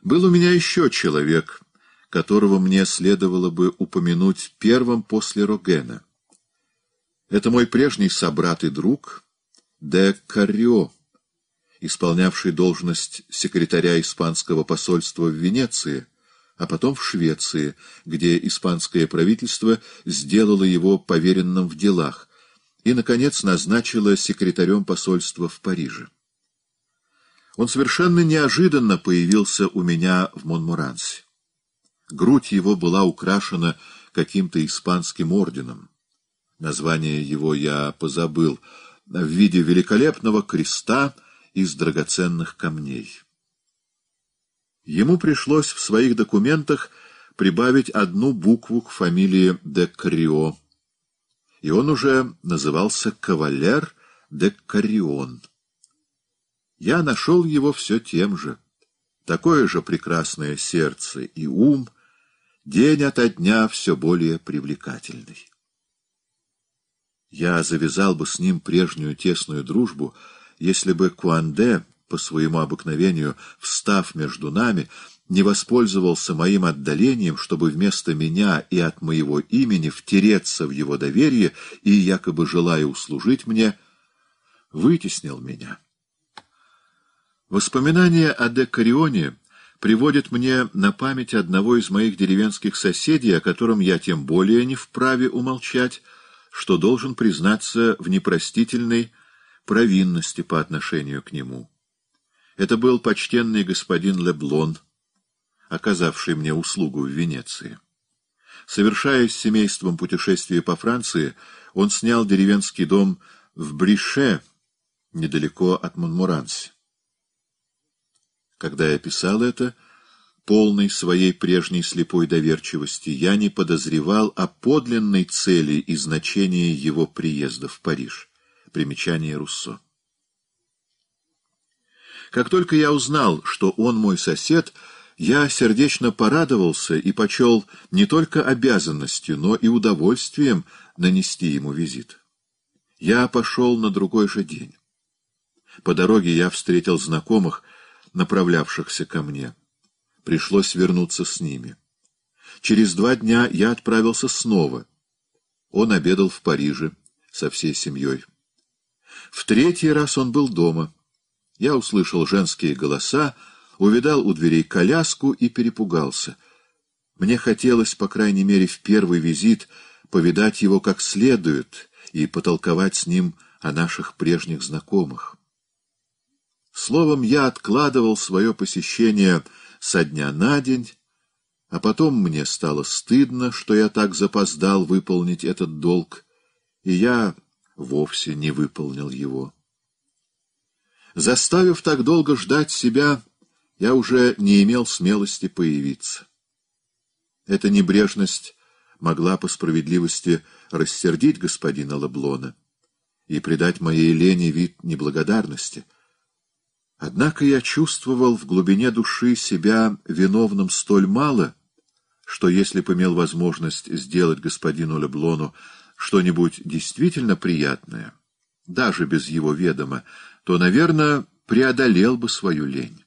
Был у меня еще человек, которого мне следовало бы упомянуть первым после Рогена. Это мой прежний собрат и друг Де Каррио, исполнявший должность секретаря испанского посольства в Венеции, а потом в Швеции, где испанское правительство сделало его поверенным в делах и, наконец, назначило секретарем посольства в Париже. Он совершенно неожиданно появился у меня в Монмурансе. Грудь его была украшена каким-то испанским орденом. Название его я позабыл, в виде великолепного креста из драгоценных камней. Ему пришлось в своих документах прибавить одну букву к фамилии де Крио, и он уже назывался кавалер де Карион я нашел его все тем же. Такое же прекрасное сердце и ум, день ото дня все более привлекательный. Я завязал бы с ним прежнюю тесную дружбу, если бы Куанде, по своему обыкновению, встав между нами, не воспользовался моим отдалением, чтобы вместо меня и от моего имени втереться в его доверие и, якобы желая услужить мне, вытеснил меня». Воспоминания о Декарионе приводят мне на память одного из моих деревенских соседей, о котором я тем более не вправе умолчать, что должен признаться в непростительной провинности по отношению к нему. Это был почтенный господин Леблон, оказавший мне услугу в Венеции. Совершая с семейством путешествие по Франции, он снял деревенский дом в Брише, недалеко от Монмуранси. Когда я писал это, полный своей прежней слепой доверчивости, я не подозревал о подлинной цели и значении его приезда в Париж. Примечание Руссо. Как только я узнал, что он мой сосед, я сердечно порадовался и почел не только обязанностью, но и удовольствием нанести ему визит. Я пошел на другой же день. По дороге я встретил знакомых, направлявшихся ко мне. Пришлось вернуться с ними. Через два дня я отправился снова. Он обедал в Париже со всей семьей. В третий раз он был дома. Я услышал женские голоса, увидал у дверей коляску и перепугался. Мне хотелось, по крайней мере, в первый визит повидать его как следует и потолковать с ним о наших прежних знакомых. Словом, я откладывал свое посещение со дня на день, а потом мне стало стыдно, что я так запоздал выполнить этот долг, и я вовсе не выполнил его. Заставив так долго ждать себя, я уже не имел смелости появиться. Эта небрежность могла по справедливости рассердить господина Лаблона и придать моей лени вид неблагодарности — Однако я чувствовал в глубине души себя виновным столь мало, что если бы имел возможность сделать господину Леблону что-нибудь действительно приятное, даже без его ведома, то, наверное, преодолел бы свою лень.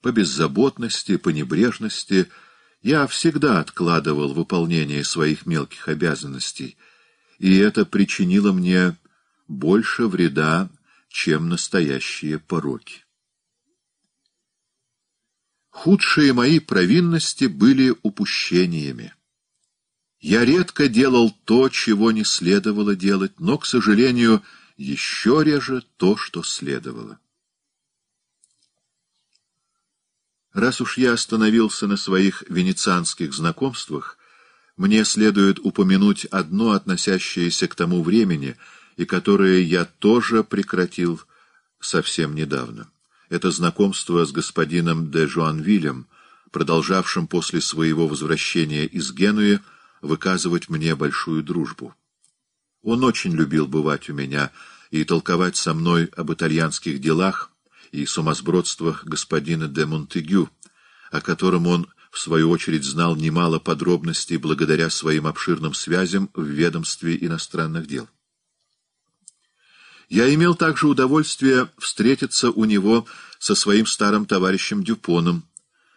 По беззаботности, по небрежности я всегда откладывал выполнение своих мелких обязанностей, и это причинило мне больше вреда, чем настоящие пороки. Худшие мои провинности были упущениями. Я редко делал то, чего не следовало делать, но, к сожалению, еще реже то, что следовало. Раз уж я остановился на своих венецианских знакомствах, мне следует упомянуть одно, относящееся к тому времени — и которые я тоже прекратил совсем недавно. Это знакомство с господином де Жуанвилем, продолжавшим после своего возвращения из Генуи выказывать мне большую дружбу. Он очень любил бывать у меня и толковать со мной об итальянских делах и сумасбродствах господина де Монтегю, о котором он, в свою очередь, знал немало подробностей благодаря своим обширным связям в ведомстве иностранных дел. Я имел также удовольствие встретиться у него со своим старым товарищем Дюпоном,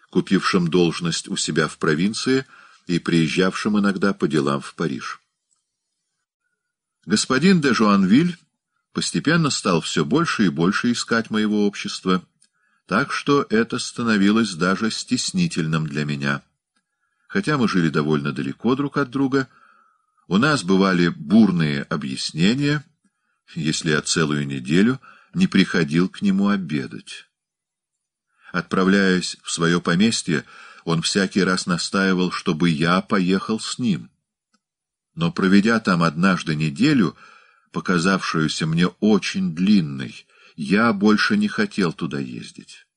купившим должность у себя в провинции и приезжавшим иногда по делам в Париж. Господин де Жуанвиль постепенно стал все больше и больше искать моего общества, так что это становилось даже стеснительным для меня. Хотя мы жили довольно далеко друг от друга, у нас бывали бурные объяснения — если я целую неделю не приходил к нему обедать. Отправляясь в свое поместье, он всякий раз настаивал, чтобы я поехал с ним. Но, проведя там однажды неделю, показавшуюся мне очень длинной, я больше не хотел туда ездить.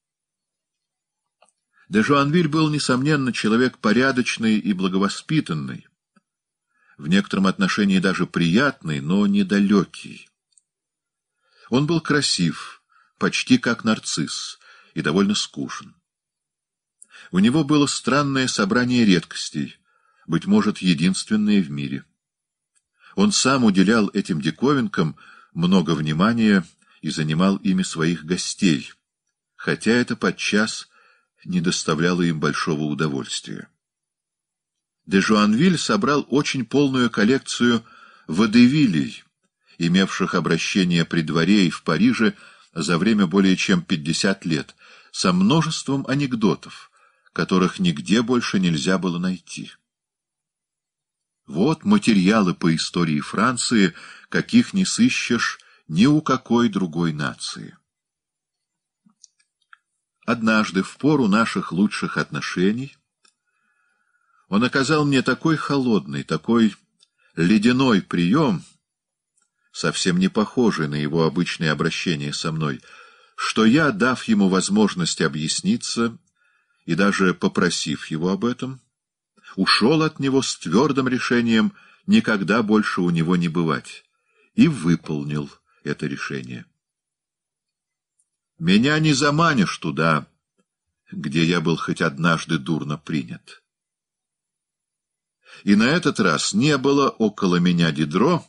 Де Жуанвиль был, несомненно, человек порядочный и благовоспитанный, в некотором отношении даже приятный, но недалекий. Он был красив, почти как нарцисс, и довольно скушен. У него было странное собрание редкостей, быть может, единственное в мире. Он сам уделял этим диковинкам много внимания и занимал ими своих гостей, хотя это подчас не доставляло им большого удовольствия. Де Жуанвиль собрал очень полную коллекцию водевилей — имевших обращение при дворе и в Париже за время более чем 50 лет, со множеством анекдотов, которых нигде больше нельзя было найти. Вот материалы по истории Франции, каких не сыщешь ни у какой другой нации. Однажды, в пору наших лучших отношений, он оказал мне такой холодный, такой ледяной прием — совсем не похожий на его обычное обращение со мной, что я, дав ему возможность объясниться и даже попросив его об этом, ушел от него с твердым решением никогда больше у него не бывать, и выполнил это решение. Меня не заманишь туда, где я был хоть однажды дурно принят. И на этот раз не было около меня Дидро,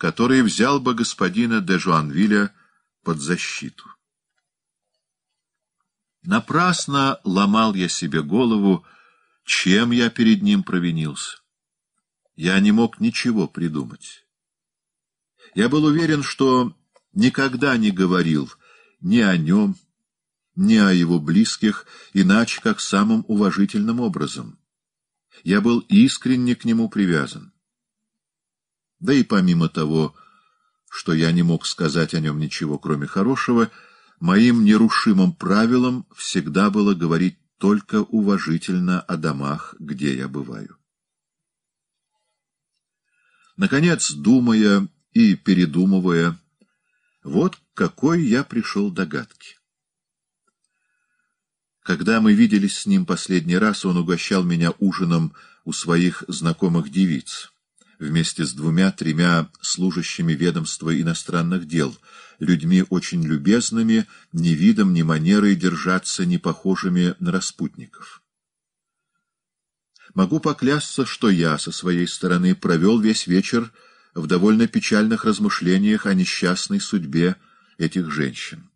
который взял бы господина де Жуанвиля под защиту. Напрасно ломал я себе голову, чем я перед ним провинился. Я не мог ничего придумать. Я был уверен, что никогда не говорил ни о нем, ни о его близких, иначе как самым уважительным образом. Я был искренне к нему привязан. Да и помимо того, что я не мог сказать о нем ничего, кроме хорошего, моим нерушимым правилом всегда было говорить только уважительно о домах, где я бываю. Наконец, думая и передумывая, вот какой я пришел догадке. Когда мы виделись с ним последний раз, он угощал меня ужином у своих знакомых девиц вместе с двумя-тремя служащими ведомства иностранных дел, людьми очень любезными, ни видом, ни манерой держаться не похожими на распутников. Могу поклясться, что я со своей стороны провел весь вечер в довольно печальных размышлениях о несчастной судьбе этих женщин.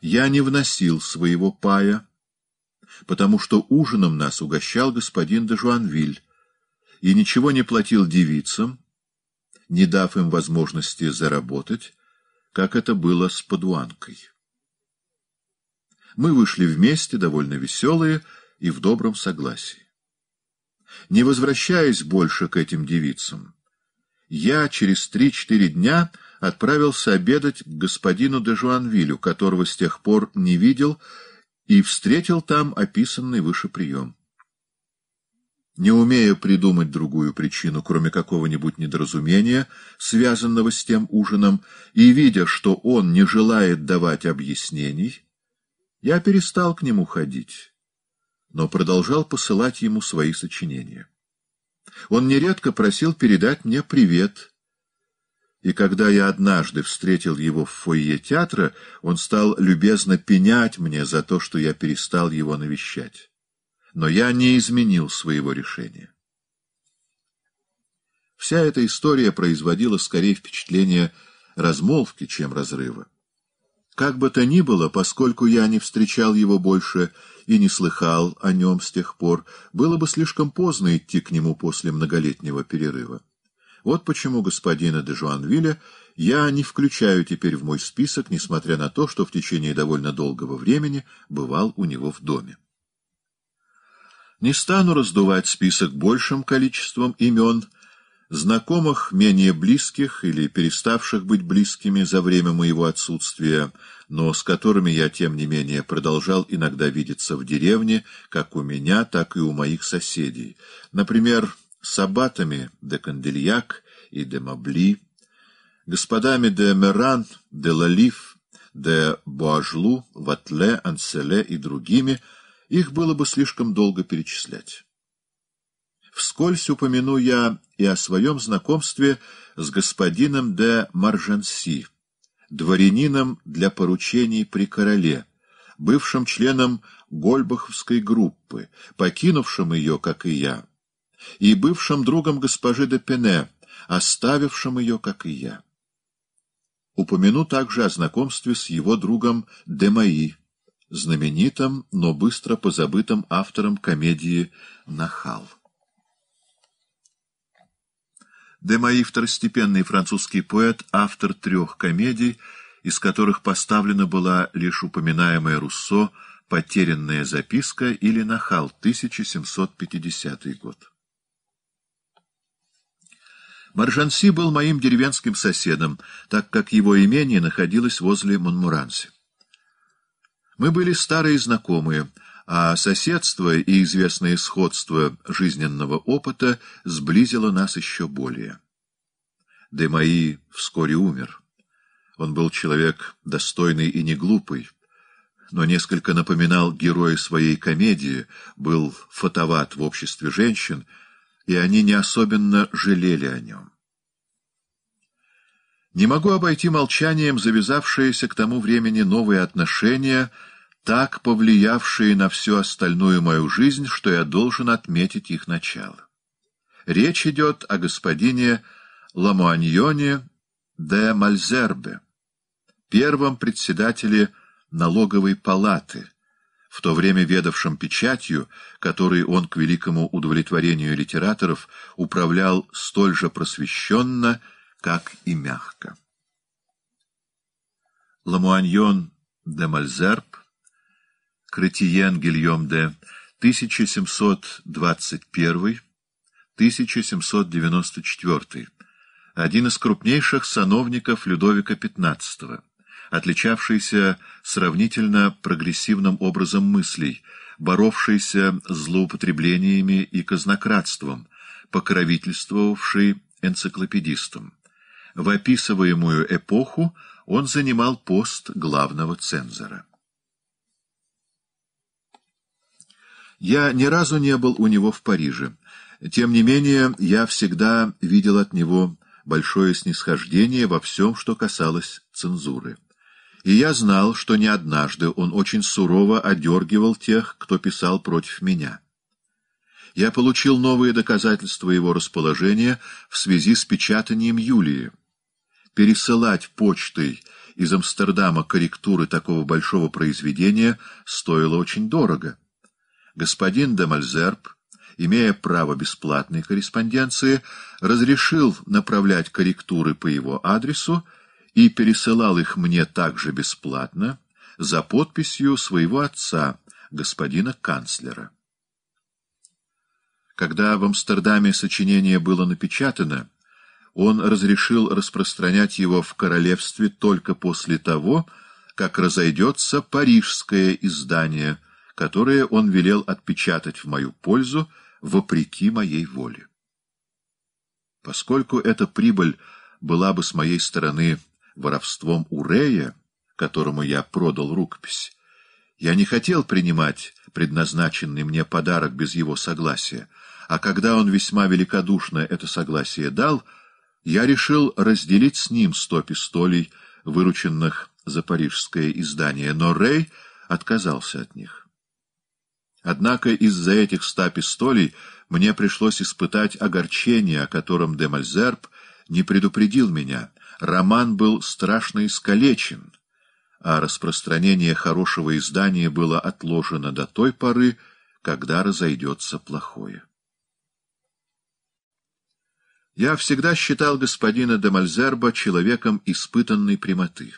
Я не вносил своего пая, потому что ужином нас угощал господин де Жуанвиль, и ничего не платил девицам, не дав им возможности заработать, как это было с подуанкой. Мы вышли вместе, довольно веселые и в добром согласии. Не возвращаясь больше к этим девицам, я через три-четыре дня отправился обедать к господину де Жуанвилю, которого с тех пор не видел, и встретил там описанный выше прием не умея придумать другую причину, кроме какого-нибудь недоразумения, связанного с тем ужином, и видя, что он не желает давать объяснений, я перестал к нему ходить, но продолжал посылать ему свои сочинения. Он нередко просил передать мне привет, и когда я однажды встретил его в фойе театра, он стал любезно пенять мне за то, что я перестал его навещать но я не изменил своего решения. Вся эта история производила скорее впечатление размолвки, чем разрыва. Как бы то ни было, поскольку я не встречал его больше и не слыхал о нем с тех пор, было бы слишком поздно идти к нему после многолетнего перерыва. Вот почему господина де Жуанвилля я не включаю теперь в мой список, несмотря на то, что в течение довольно долгого времени бывал у него в доме. Не стану раздувать список большим количеством имен, знакомых, менее близких или переставших быть близкими за время моего отсутствия, но с которыми я, тем не менее, продолжал иногда видеться в деревне, как у меня, так и у моих соседей. Например, с аббатами де Кандельяк и де Мабли, господами де Меран, де Лалиф, де Буажлу, Ватле, Анселе и другими – их было бы слишком долго перечислять. Вскользь упомяну я и о своем знакомстве с господином де Маржанси, дворянином для поручений при короле, бывшим членом Гольбаховской группы, покинувшим ее, как и я, и бывшим другом госпожи де Пене, оставившим ее, как и я. Упомяну также о знакомстве с его другом Демаи, знаменитым, но быстро позабытым автором комедии «Нахал». Демаи – второстепенный французский поэт, автор трех комедий, из которых поставлена была лишь упоминаемая Руссо «Потерянная записка» или «Нахал» 1750 год. Маржанси был моим деревенским соседом, так как его имение находилось возле Монмуранси. Мы были старые знакомые, а соседство и известное сходство жизненного опыта сблизило нас еще более. Демаи вскоре умер. Он был человек достойный и не глупый, но несколько напоминал героя своей комедии, был фотоват в обществе женщин, и они не особенно жалели о нем. Не могу обойти молчанием завязавшиеся к тому времени новые отношения, так повлиявшие на всю остальную мою жизнь, что я должен отметить их начало. Речь идет о господине Ламуаньоне де Мальзербе, первом председателе налоговой палаты, в то время ведавшем печатью, которой он к великому удовлетворению литераторов управлял столь же просвещенно, как и мягко. Ламуаньон де Мальзерб, Кретиен Гильем де 1721-1794, один из крупнейших сановников Людовика XV, отличавшийся сравнительно прогрессивным образом мыслей, боровшийся с злоупотреблениями и казнократством, покровительствовавший энциклопедистам. В описываемую эпоху он занимал пост главного цензора. Я ни разу не был у него в Париже. Тем не менее, я всегда видел от него большое снисхождение во всем, что касалось цензуры. И я знал, что не однажды он очень сурово одергивал тех, кто писал против меня. Я получил новые доказательства его расположения в связи с печатанием Юлии пересылать почтой из Амстердама корректуры такого большого произведения стоило очень дорого. Господин де Мальзерб, имея право бесплатной корреспонденции, разрешил направлять корректуры по его адресу и пересылал их мне также бесплатно за подписью своего отца, господина канцлера. Когда в Амстердаме сочинение было напечатано, он разрешил распространять его в королевстве только после того, как разойдется парижское издание, которое он велел отпечатать в мою пользу вопреки моей воле. Поскольку эта прибыль была бы с моей стороны воровством Урея, которому я продал рукопись, я не хотел принимать предназначенный мне подарок без его согласия, а когда он весьма великодушно это согласие дал — я решил разделить с ним сто пистолей, вырученных за парижское издание, но Рэй отказался от них. Однако из-за этих ста пистолей мне пришлось испытать огорчение, о котором де Мальзерб не предупредил меня. Роман был страшно искалечен, а распространение хорошего издания было отложено до той поры, когда разойдется плохое. Я всегда считал господина де Мальзерба человеком испытанной прямоты.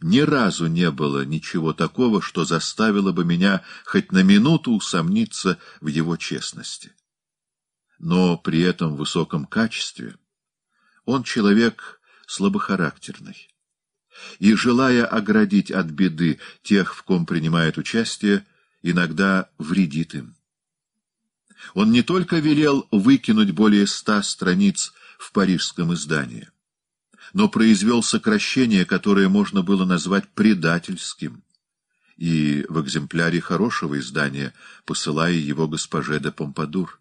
Ни разу не было ничего такого, что заставило бы меня хоть на минуту усомниться в его честности. Но при этом высоком качестве он человек слабохарактерный. И, желая оградить от беды тех, в ком принимает участие, иногда вредит им он не только велел выкинуть более ста страниц в парижском издании, но произвел сокращение, которое можно было назвать предательским, и в экземпляре хорошего издания, посылая его госпоже де Помпадур.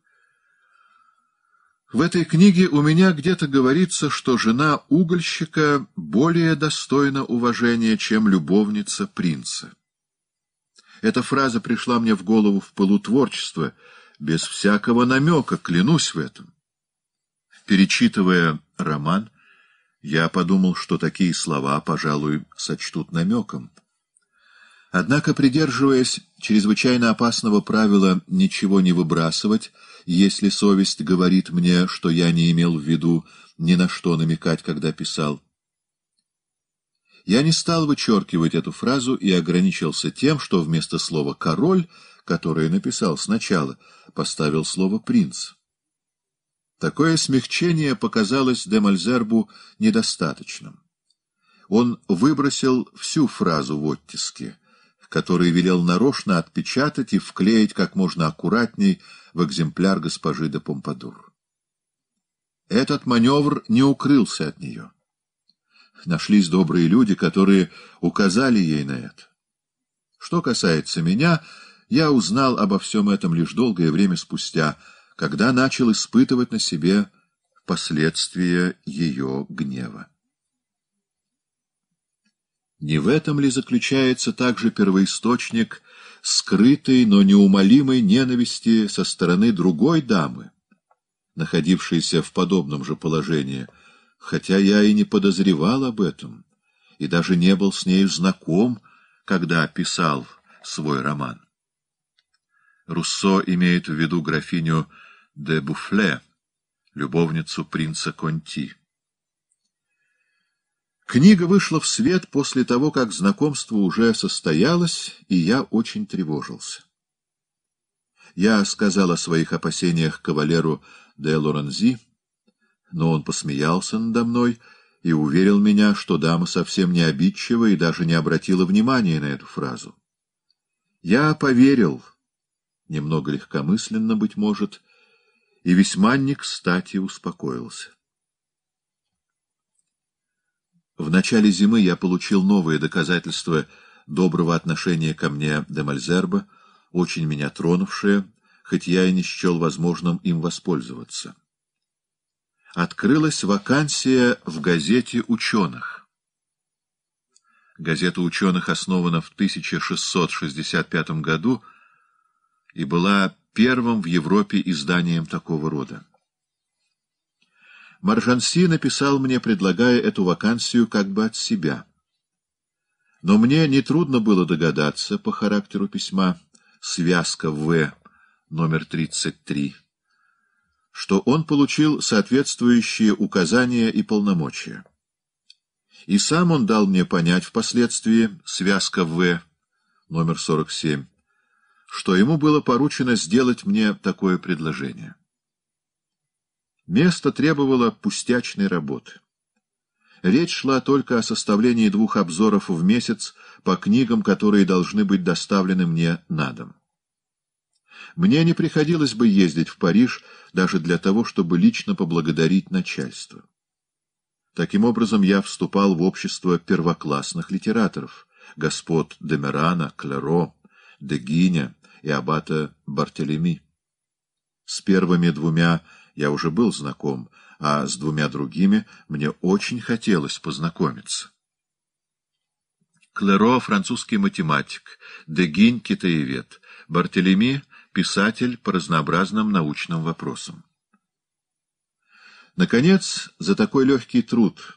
В этой книге у меня где-то говорится, что жена угольщика более достойна уважения, чем любовница принца. Эта фраза пришла мне в голову в полутворчество без всякого намека, клянусь в этом. Перечитывая роман, я подумал, что такие слова, пожалуй, сочтут намеком. Однако, придерживаясь чрезвычайно опасного правила ничего не выбрасывать, если совесть говорит мне, что я не имел в виду ни на что намекать, когда писал, я не стал вычеркивать эту фразу и ограничился тем, что вместо слова «король» которое написал сначала, поставил слово «принц». Такое смягчение показалось де Мальзербу недостаточным. Он выбросил всю фразу в оттиске, который велел нарочно отпечатать и вклеить как можно аккуратней в экземпляр госпожи де Помпадур. Этот маневр не укрылся от нее. Нашлись добрые люди, которые указали ей на это. Что касается меня, я узнал обо всем этом лишь долгое время спустя, когда начал испытывать на себе последствия ее гнева. Не в этом ли заключается также первоисточник скрытой, но неумолимой ненависти со стороны другой дамы, находившейся в подобном же положении, хотя я и не подозревал об этом, и даже не был с нею знаком, когда писал свой роман? Руссо имеет в виду графиню де Буфле, любовницу принца Конти. Книга вышла в свет после того, как знакомство уже состоялось, и я очень тревожился. Я сказал о своих опасениях кавалеру де Лорензи, но он посмеялся надо мной и уверил меня, что дама совсем не обидчива и даже не обратила внимания на эту фразу. Я поверил немного легкомысленно, быть может, и весьма не кстати успокоился. В начале зимы я получил новые доказательства доброго отношения ко мне де Мальзерба, очень меня тронувшие, хоть я и не счел возможным им воспользоваться. Открылась вакансия в газете ученых. Газета ученых основана в 1665 году, и была первым в Европе изданием такого рода. Маржанси написал мне, предлагая эту вакансию как бы от себя. Но мне нетрудно было догадаться по характеру письма «Связка В» номер 33, что он получил соответствующие указания и полномочия. И сам он дал мне понять впоследствии «Связка В» номер 47, что ему было поручено сделать мне такое предложение. Место требовало пустячной работы. Речь шла только о составлении двух обзоров в месяц по книгам, которые должны быть доставлены мне на дом. Мне не приходилось бы ездить в Париж даже для того, чтобы лично поблагодарить начальство. Таким образом, я вступал в общество первоклассных литераторов, господ Демерана, Клеро, Дегиня и аббата Бартелеми. С первыми двумя я уже был знаком, а с двумя другими мне очень хотелось познакомиться. Клеро — французский математик, Дегинь — китаевед, Бартелеми — писатель по разнообразным научным вопросам. Наконец, за такой легкий труд —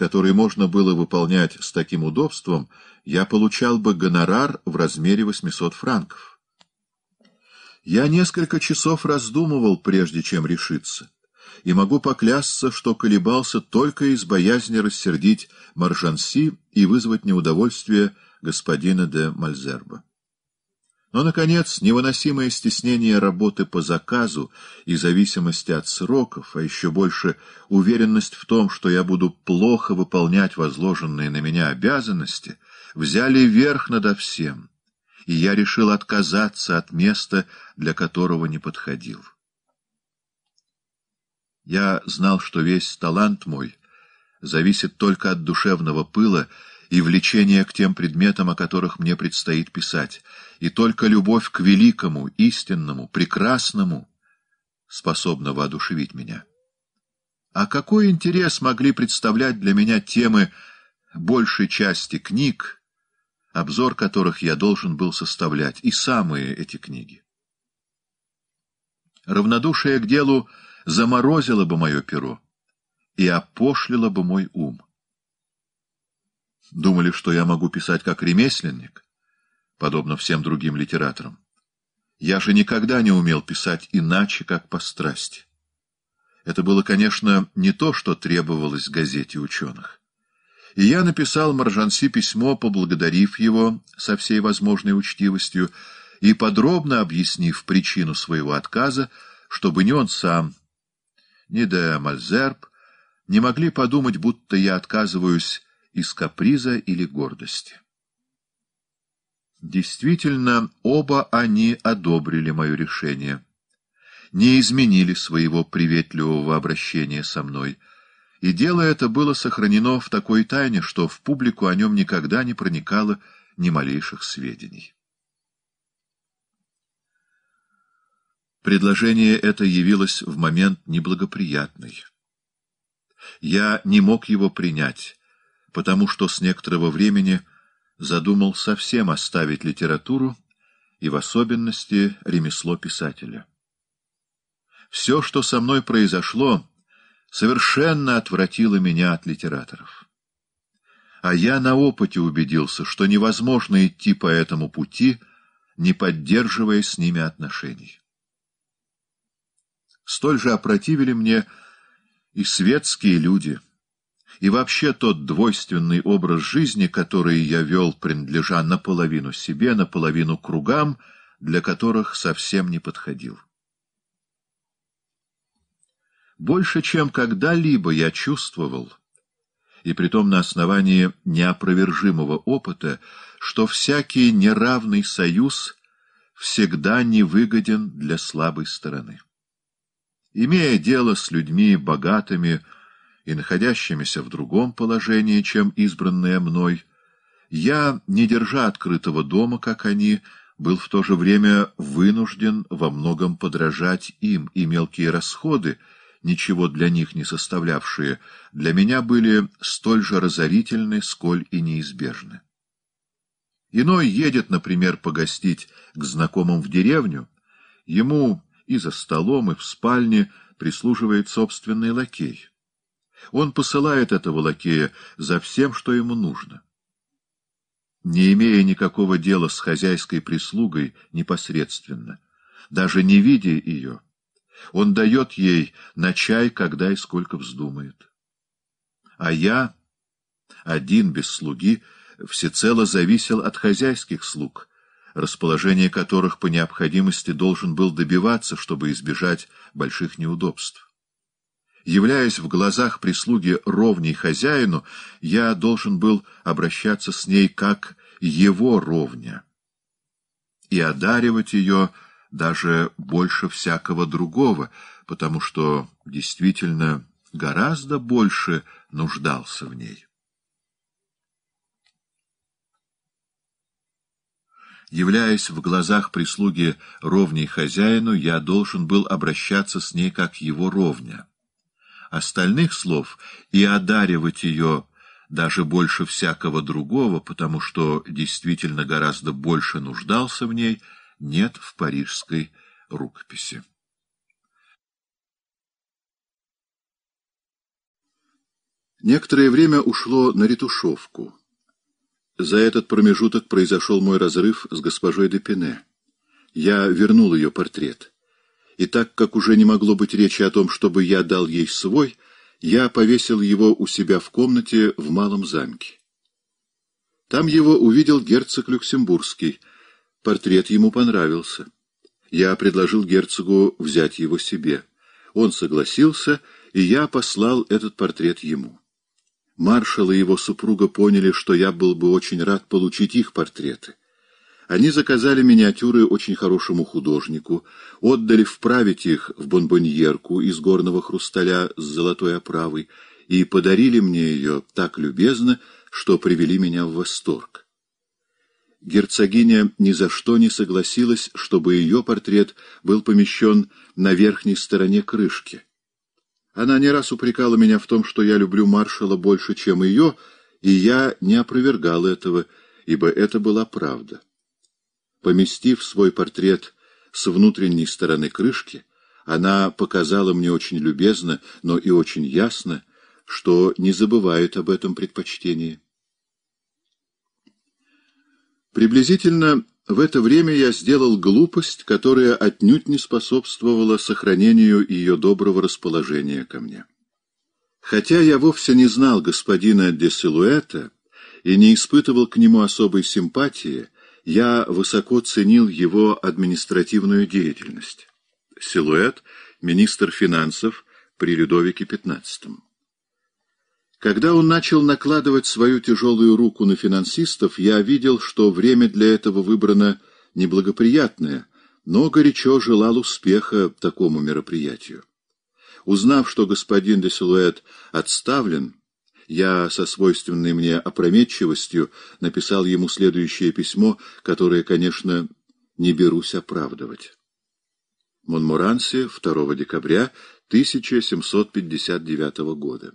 который можно было выполнять с таким удобством, я получал бы гонорар в размере 800 франков. Я несколько часов раздумывал, прежде чем решиться, и могу поклясться, что колебался только из боязни рассердить Маржанси и вызвать неудовольствие господина де Мальзерба. Но, наконец, невыносимое стеснение работы по заказу и зависимости от сроков, а еще больше уверенность в том, что я буду плохо выполнять возложенные на меня обязанности, взяли верх надо всем, и я решил отказаться от места, для которого не подходил. Я знал, что весь талант мой зависит только от душевного пыла и влечения к тем предметам, о которых мне предстоит писать — и только любовь к великому, истинному, прекрасному способна воодушевить меня. А какой интерес могли представлять для меня темы большей части книг, обзор которых я должен был составлять, и самые эти книги? Равнодушие к делу заморозило бы мое перо и опошлило бы мой ум. Думали, что я могу писать как ремесленник — подобно всем другим литераторам. Я же никогда не умел писать иначе, как по страсти. Это было, конечно, не то, что требовалось газете ученых. И я написал Маржанси письмо, поблагодарив его со всей возможной учтивостью и подробно объяснив причину своего отказа, чтобы ни он сам, ни де Мальзерб не могли подумать, будто я отказываюсь из каприза или гордости. Действительно, оба они одобрили мое решение. Не изменили своего приветливого обращения со мной. И дело это было сохранено в такой тайне, что в публику о нем никогда не проникало ни малейших сведений. Предложение это явилось в момент неблагоприятный. Я не мог его принять, потому что с некоторого времени задумал совсем оставить литературу и в особенности ремесло писателя. Все, что со мной произошло, совершенно отвратило меня от литераторов. А я на опыте убедился, что невозможно идти по этому пути, не поддерживая с ними отношений. Столь же опротивили мне и светские люди — и вообще тот двойственный образ жизни, который я вел, принадлежа наполовину себе, наполовину кругам, для которых совсем не подходил. Больше, чем когда-либо я чувствовал, и притом на основании неопровержимого опыта, что всякий неравный союз всегда невыгоден для слабой стороны. Имея дело с людьми богатыми, и находящимися в другом положении, чем избранные мной, я, не держа открытого дома, как они, был в то же время вынужден во многом подражать им, и мелкие расходы, ничего для них не составлявшие, для меня были столь же разорительны, сколь и неизбежны. Иной едет, например, погостить к знакомым в деревню, ему и за столом, и в спальне прислуживает собственный лакей. Он посылает этого лакея за всем, что ему нужно. Не имея никакого дела с хозяйской прислугой непосредственно, даже не видя ее, он дает ей на чай, когда и сколько вздумает. А я, один без слуги, всецело зависел от хозяйских слуг, расположение которых по необходимости должен был добиваться, чтобы избежать больших неудобств. Являясь в глазах прислуги ровней хозяину, я должен был обращаться с ней как его ровня и одаривать ее даже больше всякого другого, потому что действительно гораздо больше нуждался в ней. Являясь в глазах прислуги ровней хозяину, я должен был обращаться с ней как его ровня остальных слов и одаривать ее даже больше всякого другого, потому что действительно гораздо больше нуждался в ней, нет в парижской рукописи. Некоторое время ушло на ретушевку. За этот промежуток произошел мой разрыв с госпожой Депине. Я вернул ее портрет и так как уже не могло быть речи о том, чтобы я дал ей свой, я повесил его у себя в комнате в Малом замке. Там его увидел герцог Люксембургский. Портрет ему понравился. Я предложил герцогу взять его себе. Он согласился, и я послал этот портрет ему. Маршал и его супруга поняли, что я был бы очень рад получить их портреты. Они заказали миниатюры очень хорошему художнику, отдали вправить их в бонбоньерку из горного хрусталя с золотой оправой и подарили мне ее так любезно, что привели меня в восторг. Герцогиня ни за что не согласилась, чтобы ее портрет был помещен на верхней стороне крышки. Она не раз упрекала меня в том, что я люблю маршала больше, чем ее, и я не опровергал этого, ибо это была правда. Поместив свой портрет с внутренней стороны крышки, она показала мне очень любезно, но и очень ясно, что не забывают об этом предпочтении. Приблизительно в это время я сделал глупость, которая отнюдь не способствовала сохранению ее доброго расположения ко мне. Хотя я вовсе не знал господина де Силуэта и не испытывал к нему особой симпатии, я высоко ценил его административную деятельность. Силуэт — министр финансов при Людовике XV. Когда он начал накладывать свою тяжелую руку на финансистов, я видел, что время для этого выбрано неблагоприятное, но горячо желал успеха такому мероприятию. Узнав, что господин де Силуэт отставлен, я со свойственной мне опрометчивостью написал ему следующее письмо, которое, конечно, не берусь оправдывать. Монморанси, 2 декабря 1759 года.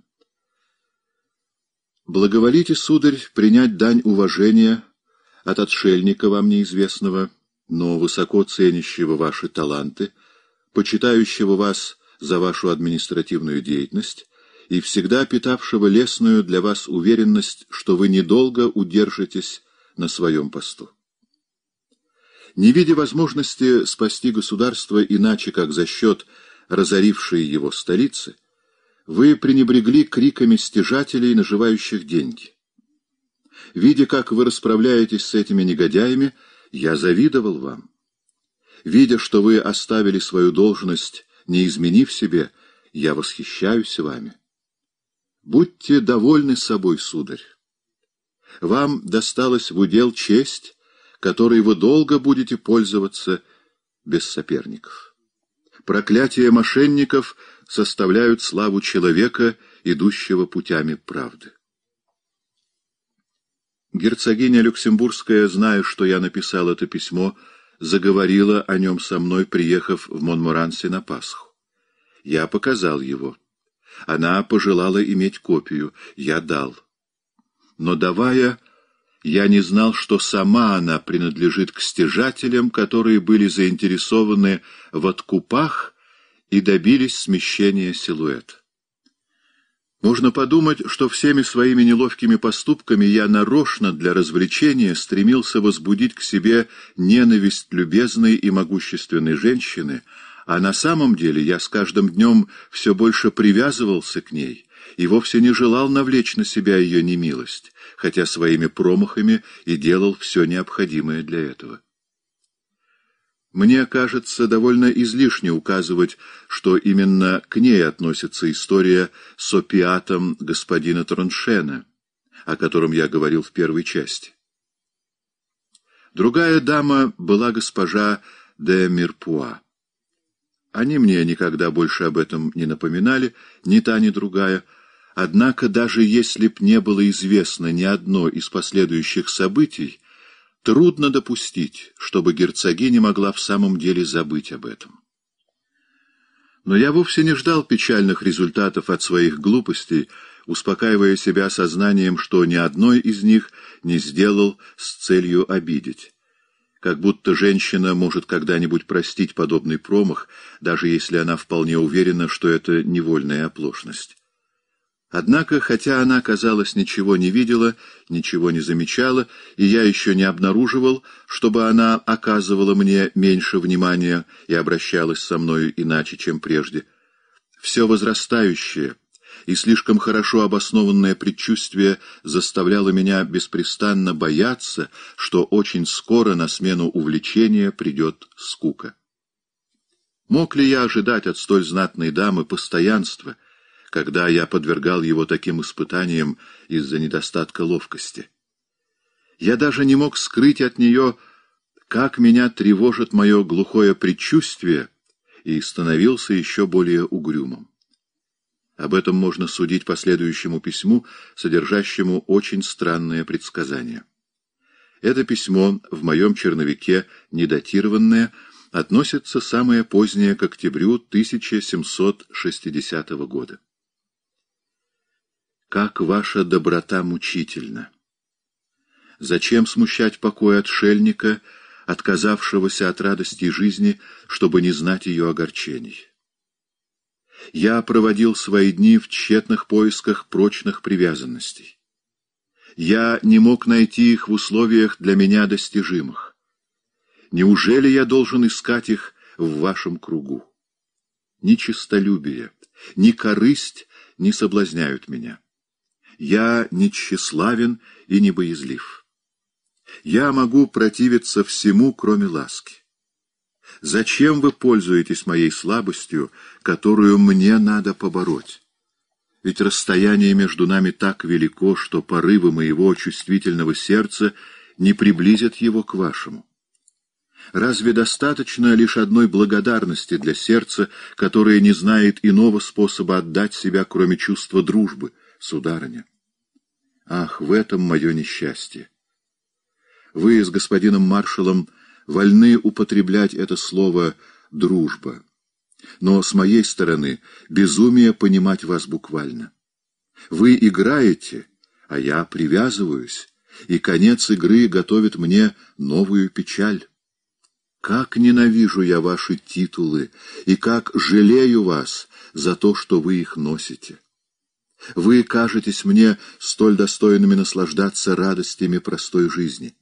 Благоволите, сударь, принять дань уважения от отшельника вам неизвестного, но высоко ценящего ваши таланты, почитающего вас за вашу административную деятельность, и всегда питавшего лесную для вас уверенность, что вы недолго удержитесь на своем посту. Не видя возможности спасти государство иначе, как за счет разорившей его столицы, вы пренебрегли криками стяжателей, наживающих деньги. Видя, как вы расправляетесь с этими негодяями, я завидовал вам. Видя, что вы оставили свою должность, не изменив себе, я восхищаюсь вами. Будьте довольны собой, сударь. Вам досталась в удел честь, которой вы долго будете пользоваться без соперников. Проклятия мошенников составляют славу человека, идущего путями правды. Герцогиня Люксембургская, зная, что я написал это письмо, заговорила о нем со мной, приехав в Монморансе на Пасху. Я показал его. Она пожелала иметь копию. Я дал. Но давая, я не знал, что сама она принадлежит к стяжателям, которые были заинтересованы в откупах и добились смещения силуэт. Можно подумать, что всеми своими неловкими поступками я нарочно для развлечения стремился возбудить к себе ненависть любезной и могущественной женщины — а на самом деле я с каждым днем все больше привязывался к ней и вовсе не желал навлечь на себя ее немилость, хотя своими промахами и делал все необходимое для этого. Мне кажется довольно излишне указывать, что именно к ней относится история с опиатом господина Траншена, о котором я говорил в первой части. Другая дама была госпожа де Мирпуа. Они мне никогда больше об этом не напоминали, ни та, ни другая. Однако, даже если б не было известно ни одно из последующих событий, трудно допустить, чтобы герцогиня могла в самом деле забыть об этом. Но я вовсе не ждал печальных результатов от своих глупостей, успокаивая себя сознанием, что ни одной из них не сделал с целью обидеть как будто женщина может когда-нибудь простить подобный промах, даже если она вполне уверена, что это невольная оплошность. Однако, хотя она, казалось, ничего не видела, ничего не замечала, и я еще не обнаруживал, чтобы она оказывала мне меньше внимания и обращалась со мною иначе, чем прежде, все возрастающее — и слишком хорошо обоснованное предчувствие заставляло меня беспрестанно бояться, что очень скоро на смену увлечения придет скука. Мог ли я ожидать от столь знатной дамы постоянства, когда я подвергал его таким испытаниям из-за недостатка ловкости? Я даже не мог скрыть от нее, как меня тревожит мое глухое предчувствие, и становился еще более угрюмым. Об этом можно судить по следующему письму, содержащему очень странное предсказание. Это письмо в моем черновике, недатированное, относится самое позднее к октябрю 1760 года. «Как ваша доброта мучительна! Зачем смущать покой отшельника, отказавшегося от радости жизни, чтобы не знать ее огорчений?» Я проводил свои дни в тщетных поисках прочных привязанностей. Я не мог найти их в условиях для меня достижимых. Неужели я должен искать их в вашем кругу? Ни честолюбие, ни корысть не соблазняют меня. Я не тщеславен и не боязлив. Я могу противиться всему, кроме ласки. Зачем вы пользуетесь моей слабостью, которую мне надо побороть? Ведь расстояние между нами так велико, что порывы моего чувствительного сердца не приблизят его к вашему. Разве достаточно лишь одной благодарности для сердца, которое не знает иного способа отдать себя, кроме чувства дружбы, сударыня? Ах, в этом мое несчастье! Вы с господином маршалом вольны употреблять это слово «дружба». Но с моей стороны безумие понимать вас буквально. Вы играете, а я привязываюсь, и конец игры готовит мне новую печаль. Как ненавижу я ваши титулы, и как жалею вас за то, что вы их носите. Вы кажетесь мне столь достойными наслаждаться радостями простой жизни.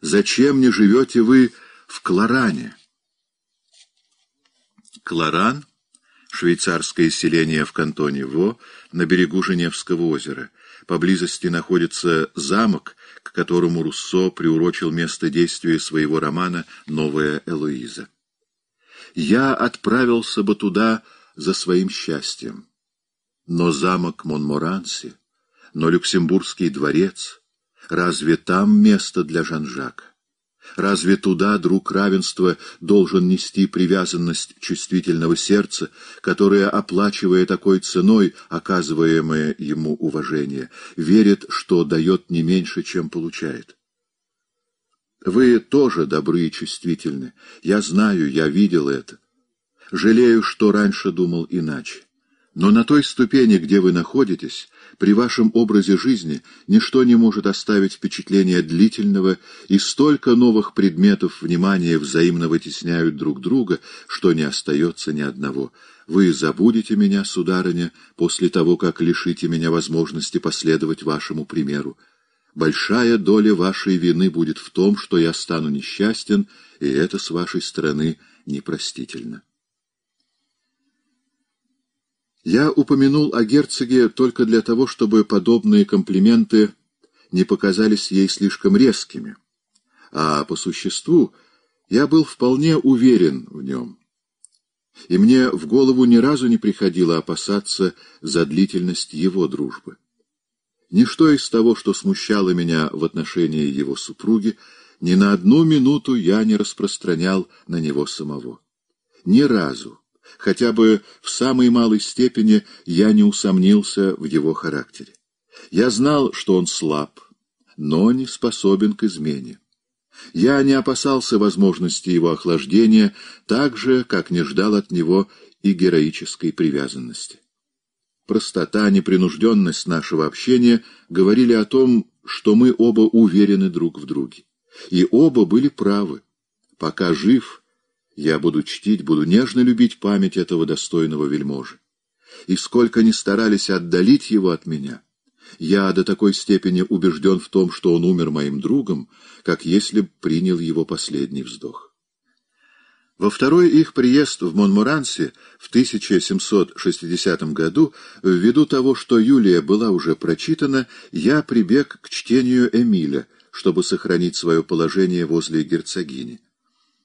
Зачем не живете вы в Кларане? Кларан — швейцарское селение в кантоне Во на берегу Женевского озера. Поблизости находится замок, к которому Руссо приурочил место действия своего романа «Новая Элоиза». Я отправился бы туда за своим счастьем. Но замок Монморанси, но Люксембургский дворец, Разве там место для Жан-Жака? Разве туда друг равенства должен нести привязанность чувствительного сердца, которое, оплачивая такой ценой оказываемое ему уважение, верит, что дает не меньше, чем получает? Вы тоже добры и чувствительны. Я знаю, я видел это. Жалею, что раньше думал иначе. Но на той ступени, где вы находитесь, при вашем образе жизни ничто не может оставить впечатления длительного, и столько новых предметов внимания взаимно вытесняют друг друга, что не остается ни одного. Вы забудете меня, сударыня, после того, как лишите меня возможности последовать вашему примеру. Большая доля вашей вины будет в том, что я стану несчастен, и это с вашей стороны непростительно. Я упомянул о герцоге только для того, чтобы подобные комплименты не показались ей слишком резкими. А по существу я был вполне уверен в нем. И мне в голову ни разу не приходило опасаться за длительность его дружбы. Ничто из того, что смущало меня в отношении его супруги, ни на одну минуту я не распространял на него самого. Ни разу Хотя бы в самой малой степени я не усомнился в его характере. Я знал, что он слаб, но не способен к измене. Я не опасался возможности его охлаждения, так же, как не ждал от него и героической привязанности. Простота, непринужденность нашего общения говорили о том, что мы оба уверены друг в друге. И оба были правы. Пока жив, я буду чтить, буду нежно любить память этого достойного вельможи. И сколько ни старались отдалить его от меня, я до такой степени убежден в том, что он умер моим другом, как если б принял его последний вздох. Во второй их приезд в Монморансе в 1760 году, ввиду того, что Юлия была уже прочитана, я прибег к чтению Эмиля, чтобы сохранить свое положение возле герцогини.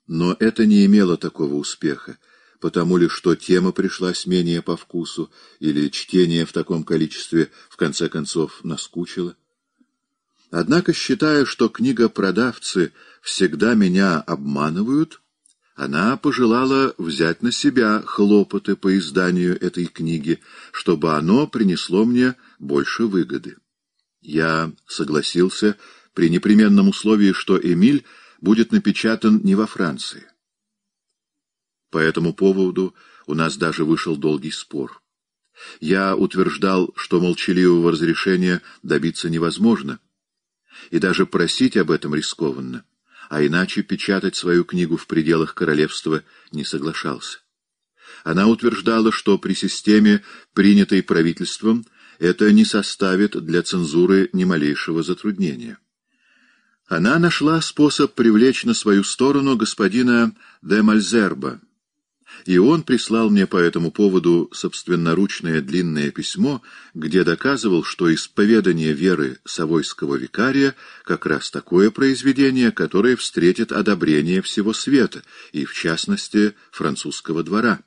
Но это не имело такого успеха, потому ли что тема пришлась менее по вкусу, или чтение в таком количестве в конце концов наскучило. Однако, считая, что книга продавцы всегда меня обманывают, она пожелала взять на себя хлопоты по изданию этой книги, чтобы оно принесло мне больше выгоды. Я согласился при непременном условии, что Эмиль будет напечатан не во Франции. По этому поводу у нас даже вышел долгий спор. Я утверждал, что молчаливого разрешения добиться невозможно, и даже просить об этом рискованно, а иначе печатать свою книгу в пределах королевства не соглашался. Она утверждала, что при системе, принятой правительством, это не составит для цензуры ни малейшего затруднения. Она нашла способ привлечь на свою сторону господина де Мальзерба, и он прислал мне по этому поводу собственноручное длинное письмо, где доказывал, что исповедание веры Савойского викария как раз такое произведение, которое встретит одобрение всего света, и, в частности, французского двора.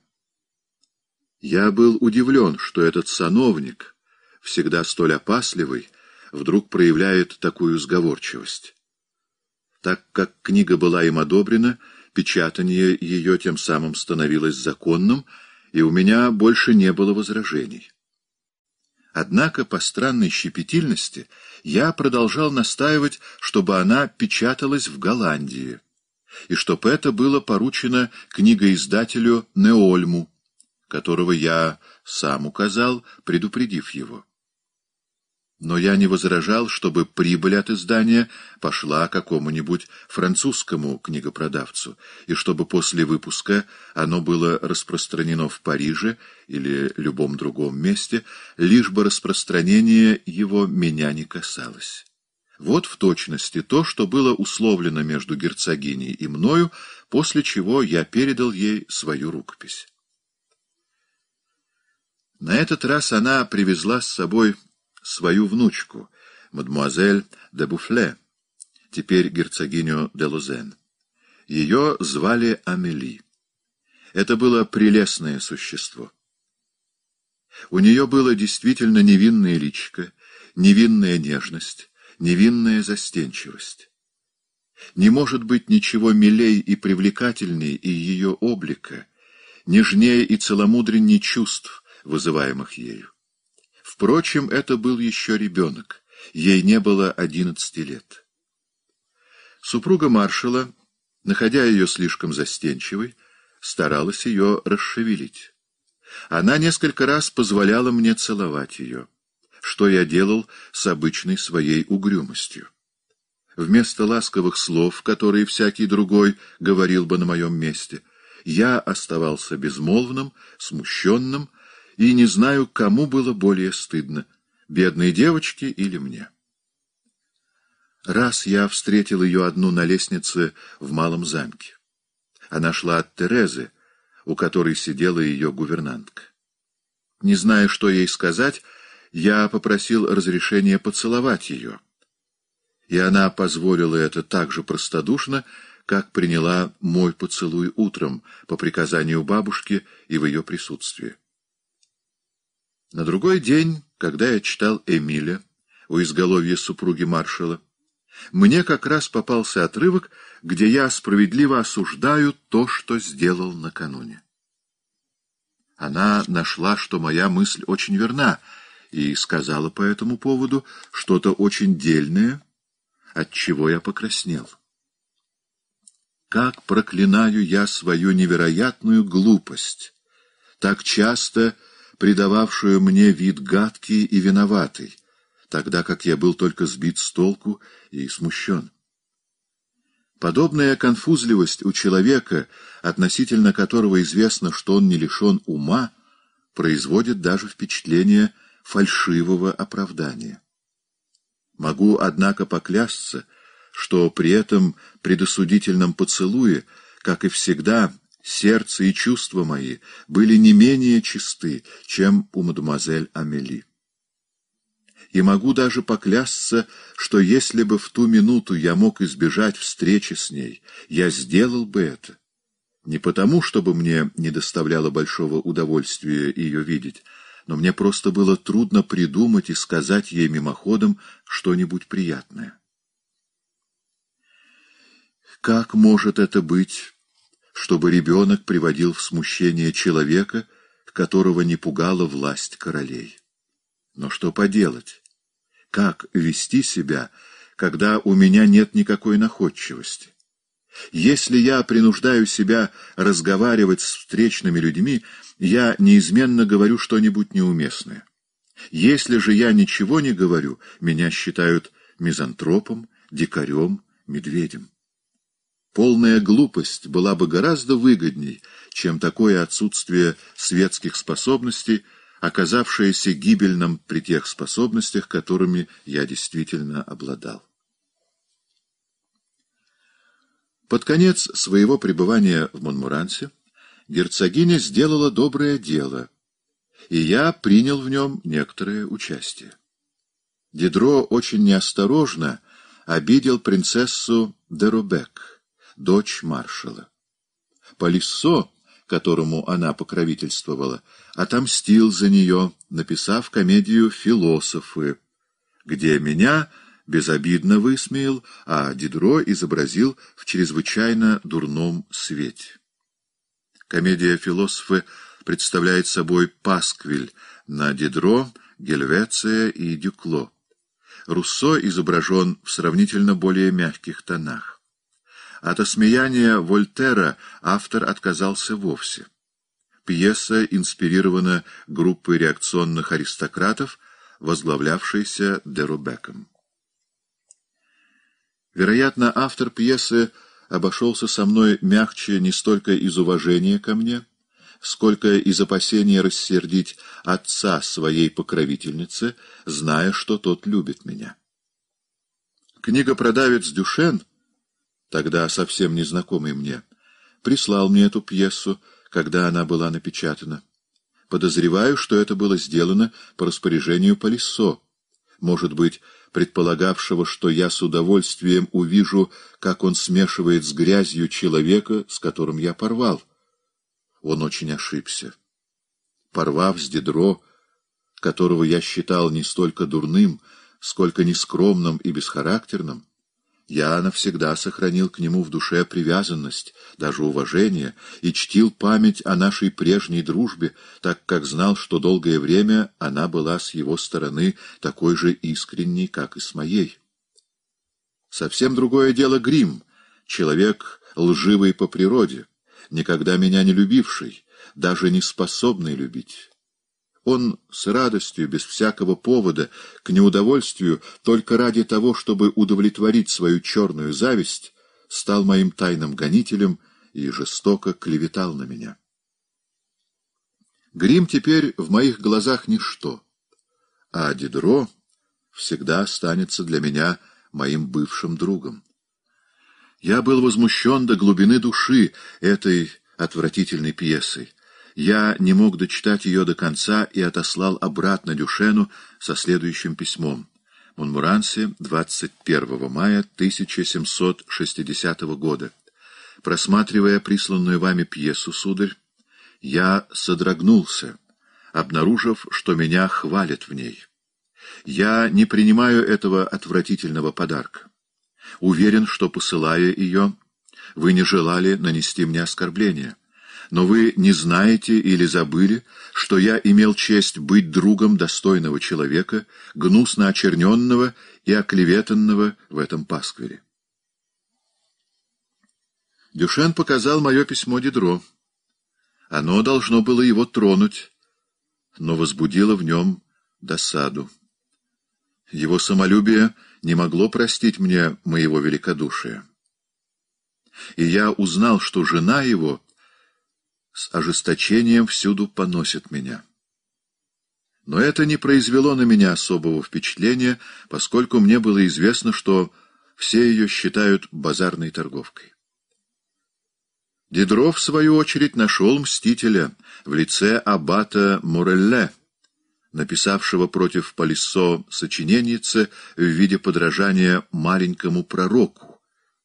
Я был удивлен, что этот сановник, всегда столь опасливый, вдруг проявляет такую сговорчивость. Так как книга была им одобрена, печатание ее тем самым становилось законным, и у меня больше не было возражений. Однако по странной щепетильности я продолжал настаивать, чтобы она печаталась в Голландии, и чтобы это было поручено книгоиздателю Неольму, которого я сам указал, предупредив его но я не возражал, чтобы прибыль от издания пошла какому-нибудь французскому книгопродавцу, и чтобы после выпуска оно было распространено в Париже или любом другом месте, лишь бы распространение его меня не касалось. Вот в точности то, что было условлено между герцогиней и мною, после чего я передал ей свою рукопись. На этот раз она привезла с собой свою внучку, мадемуазель де Буфле, теперь герцогиню де Лузен. Ее звали Амели. Это было прелестное существо. У нее было действительно невинное личико, невинная нежность, невинная застенчивость. Не может быть ничего милей и привлекательней и ее облика, нежнее и целомудренней чувств, вызываемых ею. Впрочем, это был еще ребенок. Ей не было одиннадцати лет. Супруга маршала, находя ее слишком застенчивой, старалась ее расшевелить. Она несколько раз позволяла мне целовать ее, что я делал с обычной своей угрюмостью. Вместо ласковых слов, которые всякий другой говорил бы на моем месте, я оставался безмолвным, смущенным, и не знаю, кому было более стыдно — бедной девочке или мне. Раз я встретил ее одну на лестнице в малом замке. Она шла от Терезы, у которой сидела ее гувернантка. Не зная, что ей сказать, я попросил разрешения поцеловать ее. И она позволила это так же простодушно, как приняла мой поцелуй утром по приказанию бабушки и в ее присутствии. На другой день, когда я читал Эмиля у изголовья супруги маршала, мне как раз попался отрывок, где я справедливо осуждаю то, что сделал накануне. Она нашла, что моя мысль очень верна, и сказала по этому поводу что-то очень дельное, от чего я покраснел. Как проклинаю я свою невероятную глупость, так часто придававшую мне вид гадкий и виноватый, тогда как я был только сбит с толку и смущен. Подобная конфузливость у человека, относительно которого известно, что он не лишен ума, производит даже впечатление фальшивого оправдания. Могу, однако, поклясться, что при этом предосудительном поцелуе, как и всегда, сердце и чувства мои были не менее чисты, чем у мадемуазель Амели. И могу даже поклясться, что если бы в ту минуту я мог избежать встречи с ней, я сделал бы это. Не потому, чтобы мне не доставляло большого удовольствия ее видеть, но мне просто было трудно придумать и сказать ей мимоходом что-нибудь приятное. Как может это быть чтобы ребенок приводил в смущение человека, которого не пугала власть королей. Но что поделать? Как вести себя, когда у меня нет никакой находчивости? Если я принуждаю себя разговаривать с встречными людьми, я неизменно говорю что-нибудь неуместное. Если же я ничего не говорю, меня считают мизантропом, дикарем, медведем. Полная глупость была бы гораздо выгодней, чем такое отсутствие светских способностей, оказавшееся гибельным при тех способностях, которыми я действительно обладал. Под конец своего пребывания в Монмурансе герцогиня сделала доброе дело, и я принял в нем некоторое участие. Дидро очень неосторожно обидел принцессу Дерубек — дочь маршала. Полиссо, которому она покровительствовала, отомстил за нее, написав комедию «Философы», где меня безобидно высмеял, а Дидро изобразил в чрезвычайно дурном свете. Комедия «Философы» представляет собой пасквиль на Дидро, Гельвеция и Дюкло. Руссо изображен в сравнительно более мягких тонах. От осмеяния Вольтера автор отказался вовсе. Пьеса инспирирована группой реакционных аристократов, возглавлявшейся Дерубеком. Вероятно, автор пьесы обошелся со мной мягче не столько из уважения ко мне, сколько из опасения рассердить отца своей покровительницы, зная, что тот любит меня. Книга «Продавец Дюшен» тогда совсем незнакомый мне, прислал мне эту пьесу, когда она была напечатана. Подозреваю, что это было сделано по распоряжению Полиссо, может быть, предполагавшего, что я с удовольствием увижу, как он смешивает с грязью человека, с которым я порвал. Он очень ошибся. Порвав с Дедро, которого я считал не столько дурным, сколько нескромным и бесхарактерным, я навсегда сохранил к нему в душе привязанность, даже уважение, и чтил память о нашей прежней дружбе, так как знал, что долгое время она была с его стороны такой же искренней, как и с моей. Совсем другое дело Грим, человек лживый по природе, никогда меня не любивший, даже не способный любить. Он с радостью, без всякого повода, к неудовольствию, только ради того, чтобы удовлетворить свою черную зависть, стал моим тайным гонителем и жестоко клеветал на меня. Грим теперь в моих глазах ничто, а Дидро всегда останется для меня моим бывшим другом. Я был возмущен до глубины души этой отвратительной пьесой я не мог дочитать ее до конца и отослал обратно Дюшену со следующим письмом. Монмуранси, 21 мая 1760 года. Просматривая присланную вами пьесу, сударь, я содрогнулся, обнаружив, что меня хвалят в ней. Я не принимаю этого отвратительного подарка. Уверен, что, посылая ее, вы не желали нанести мне оскорбления но вы не знаете или забыли, что я имел честь быть другом достойного человека, гнусно очерненного и оклеветанного в этом пасквере. Дюшен показал мое письмо Дидро. Оно должно было его тронуть, но возбудило в нем досаду. Его самолюбие не могло простить мне моего великодушия. И я узнал, что жена его — с ожесточением всюду поносит меня. Но это не произвело на меня особого впечатления, поскольку мне было известно, что все ее считают базарной торговкой. Дидро, в свою очередь, нашел мстителя в лице аббата Мурелле, написавшего против Полисо сочиненницы в виде подражания маленькому пророку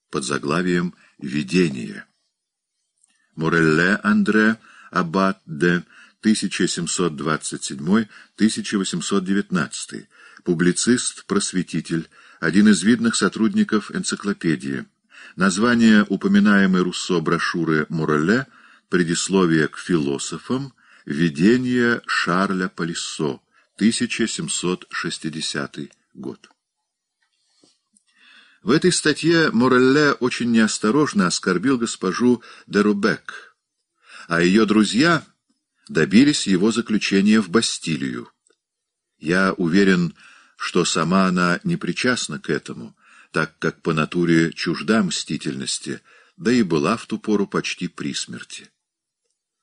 под заглавием «Видение». Морелле Андре Аббат де 1727-1819, публицист-просветитель, один из видных сотрудников энциклопедии. Название упоминаемой Руссо брошюры Морелле «Предисловие к философам. Введение Шарля Полиссо. 1760 год». В этой статье Морелле очень неосторожно оскорбил госпожу Дерубек, а ее друзья добились его заключения в Бастилию. Я уверен, что сама она не причастна к этому, так как по натуре чужда мстительности, да и была в ту пору почти при смерти.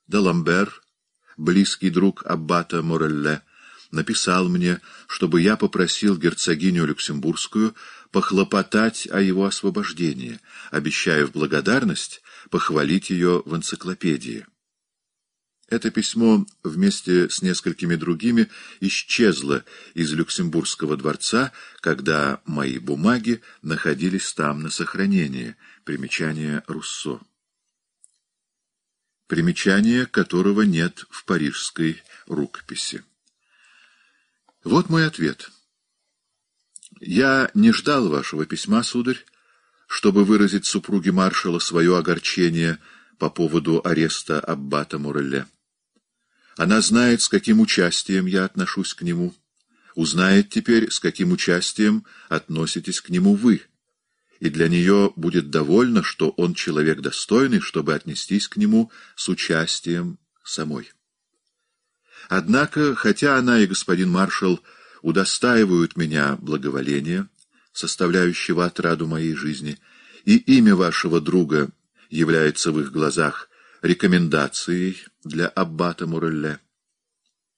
Даламбер, близкий друг аббата Морелле, написал мне, чтобы я попросил герцогиню Люксембургскую похлопотать о его освобождении, обещая в благодарность похвалить ее в энциклопедии. Это письмо вместе с несколькими другими исчезло из Люксембургского дворца, когда мои бумаги находились там на сохранении. Примечание Руссо. Примечание, которого нет в парижской рукописи. Вот мой ответ. Я не ждал вашего письма, сударь, чтобы выразить супруге маршала свое огорчение по поводу ареста аббата Морелле. Она знает, с каким участием я отношусь к нему. Узнает теперь, с каким участием относитесь к нему вы. И для нее будет довольно, что он человек достойный, чтобы отнестись к нему с участием самой. Однако, хотя она и господин маршал – удостаивают меня благоволения, составляющего отраду моей жизни, и имя вашего друга является в их глазах рекомендацией для аббата Мурелле.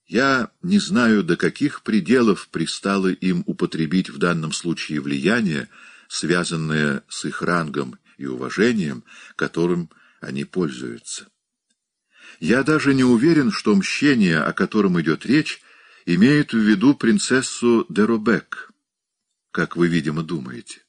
Я не знаю, до каких пределов пристало им употребить в данном случае влияние, связанное с их рангом и уважением, которым они пользуются. Я даже не уверен, что мщение, о котором идет речь, имеет в виду принцессу Деробек, как вы, видимо, думаете.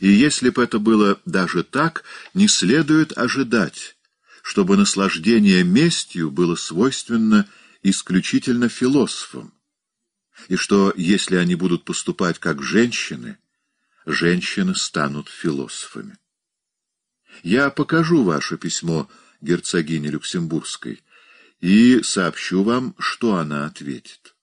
И если бы это было даже так, не следует ожидать, чтобы наслаждение местью было свойственно исключительно философам, и что, если они будут поступать как женщины, женщины станут философами. Я покажу ваше письмо герцогине Люксембургской, и сообщу вам, что она ответит.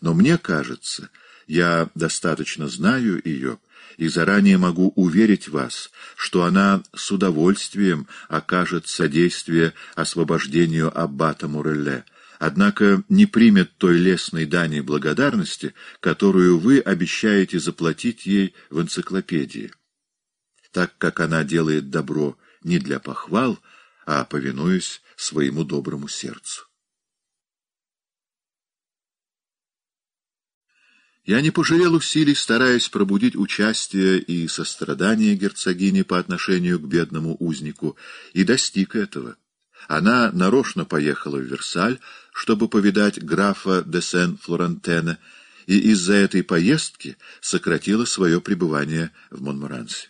Но мне кажется, я достаточно знаю ее и заранее могу уверить вас, что она с удовольствием окажет содействие освобождению аббата Мурелле, однако не примет той лестной дани благодарности, которую вы обещаете заплатить ей в энциклопедии, так как она делает добро не для похвал, а, повинуясь своему доброму сердцу. Я не пожалел усилий, стараясь пробудить участие и сострадание герцогини по отношению к бедному узнику, и достиг этого. Она нарочно поехала в Версаль, чтобы повидать графа де сен флорантена и из-за этой поездки сократила свое пребывание в Монморансе.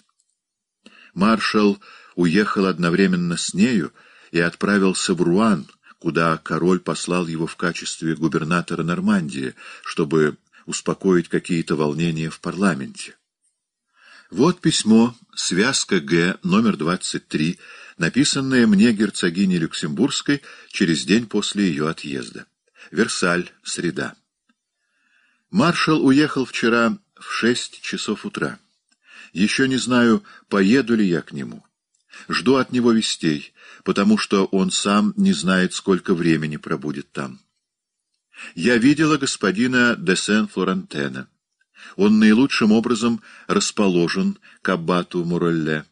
Маршал уехал одновременно с нею, и отправился в Руан, куда король послал его в качестве губернатора Нормандии, чтобы успокоить какие-то волнения в парламенте. Вот письмо, связка Г, номер 23, написанное мне герцогиней Люксембургской через день после ее отъезда. Версаль, среда. Маршал уехал вчера в шесть часов утра. Еще не знаю, поеду ли я к нему. Жду от него вестей, потому что он сам не знает, сколько времени пробудет там. Я видела господина де Сен-Флорентена. Он наилучшим образом расположен к аббату Мурелле.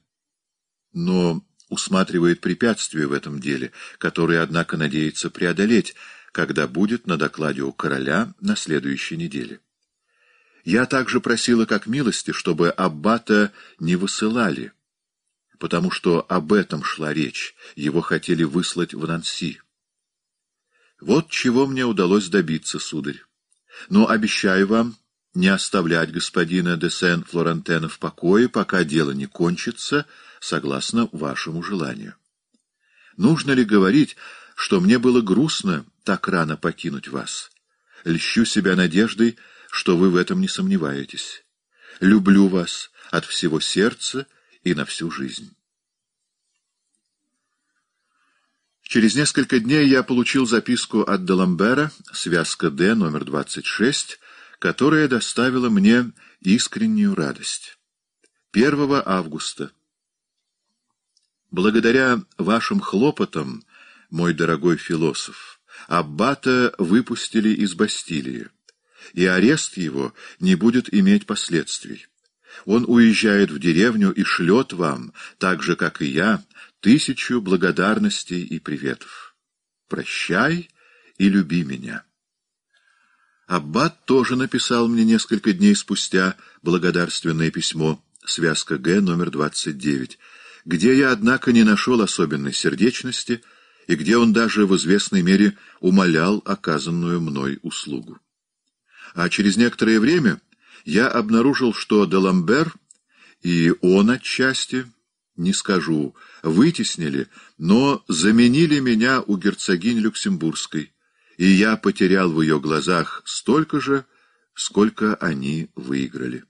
Но усматривает препятствия в этом деле, которые, однако, надеется преодолеть, когда будет на докладе у короля на следующей неделе. Я также просила как милости, чтобы аббата не высылали — потому что об этом шла речь, его хотели выслать в Нанси. Вот чего мне удалось добиться, сударь. Но обещаю вам не оставлять господина де Сен-Флорентена в покое, пока дело не кончится, согласно вашему желанию. Нужно ли говорить, что мне было грустно так рано покинуть вас? Льщу себя надеждой, что вы в этом не сомневаетесь. Люблю вас от всего сердца, — и на всю жизнь. Через несколько дней я получил записку от Деламбера, связка Д, номер 26, которая доставила мне искреннюю радость. 1 августа. Благодаря вашим хлопотам, мой дорогой философ, Аббата выпустили из Бастилии, и арест его не будет иметь последствий. Он уезжает в деревню и шлет вам, так же, как и я, тысячу благодарностей и приветов. Прощай и люби меня. Аббат тоже написал мне несколько дней спустя благодарственное письмо, связка Г, номер 29, где я, однако, не нашел особенной сердечности и где он даже в известной мере умолял оказанную мной услугу. А через некоторое время я обнаружил, что Деламбер и он отчасти, не скажу, вытеснили, но заменили меня у герцогини Люксембургской, и я потерял в ее глазах столько же, сколько они выиграли.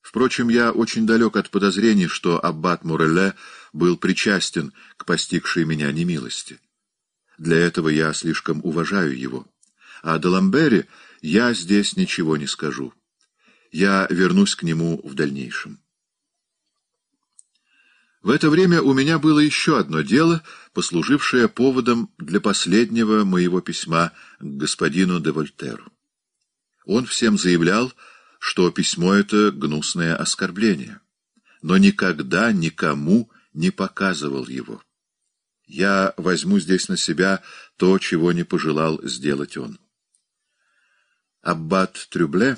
Впрочем, я очень далек от подозрений, что аббат Мореле был причастен к постигшей меня немилости. Для этого я слишком уважаю его. А Деламбери я здесь ничего не скажу. Я вернусь к нему в дальнейшем. В это время у меня было еще одно дело, послужившее поводом для последнего моего письма к господину де Вольтеру. Он всем заявлял, что письмо это гнусное оскорбление, но никогда никому не показывал его. Я возьму здесь на себя то, чего не пожелал сделать он. Аббат Трюбле,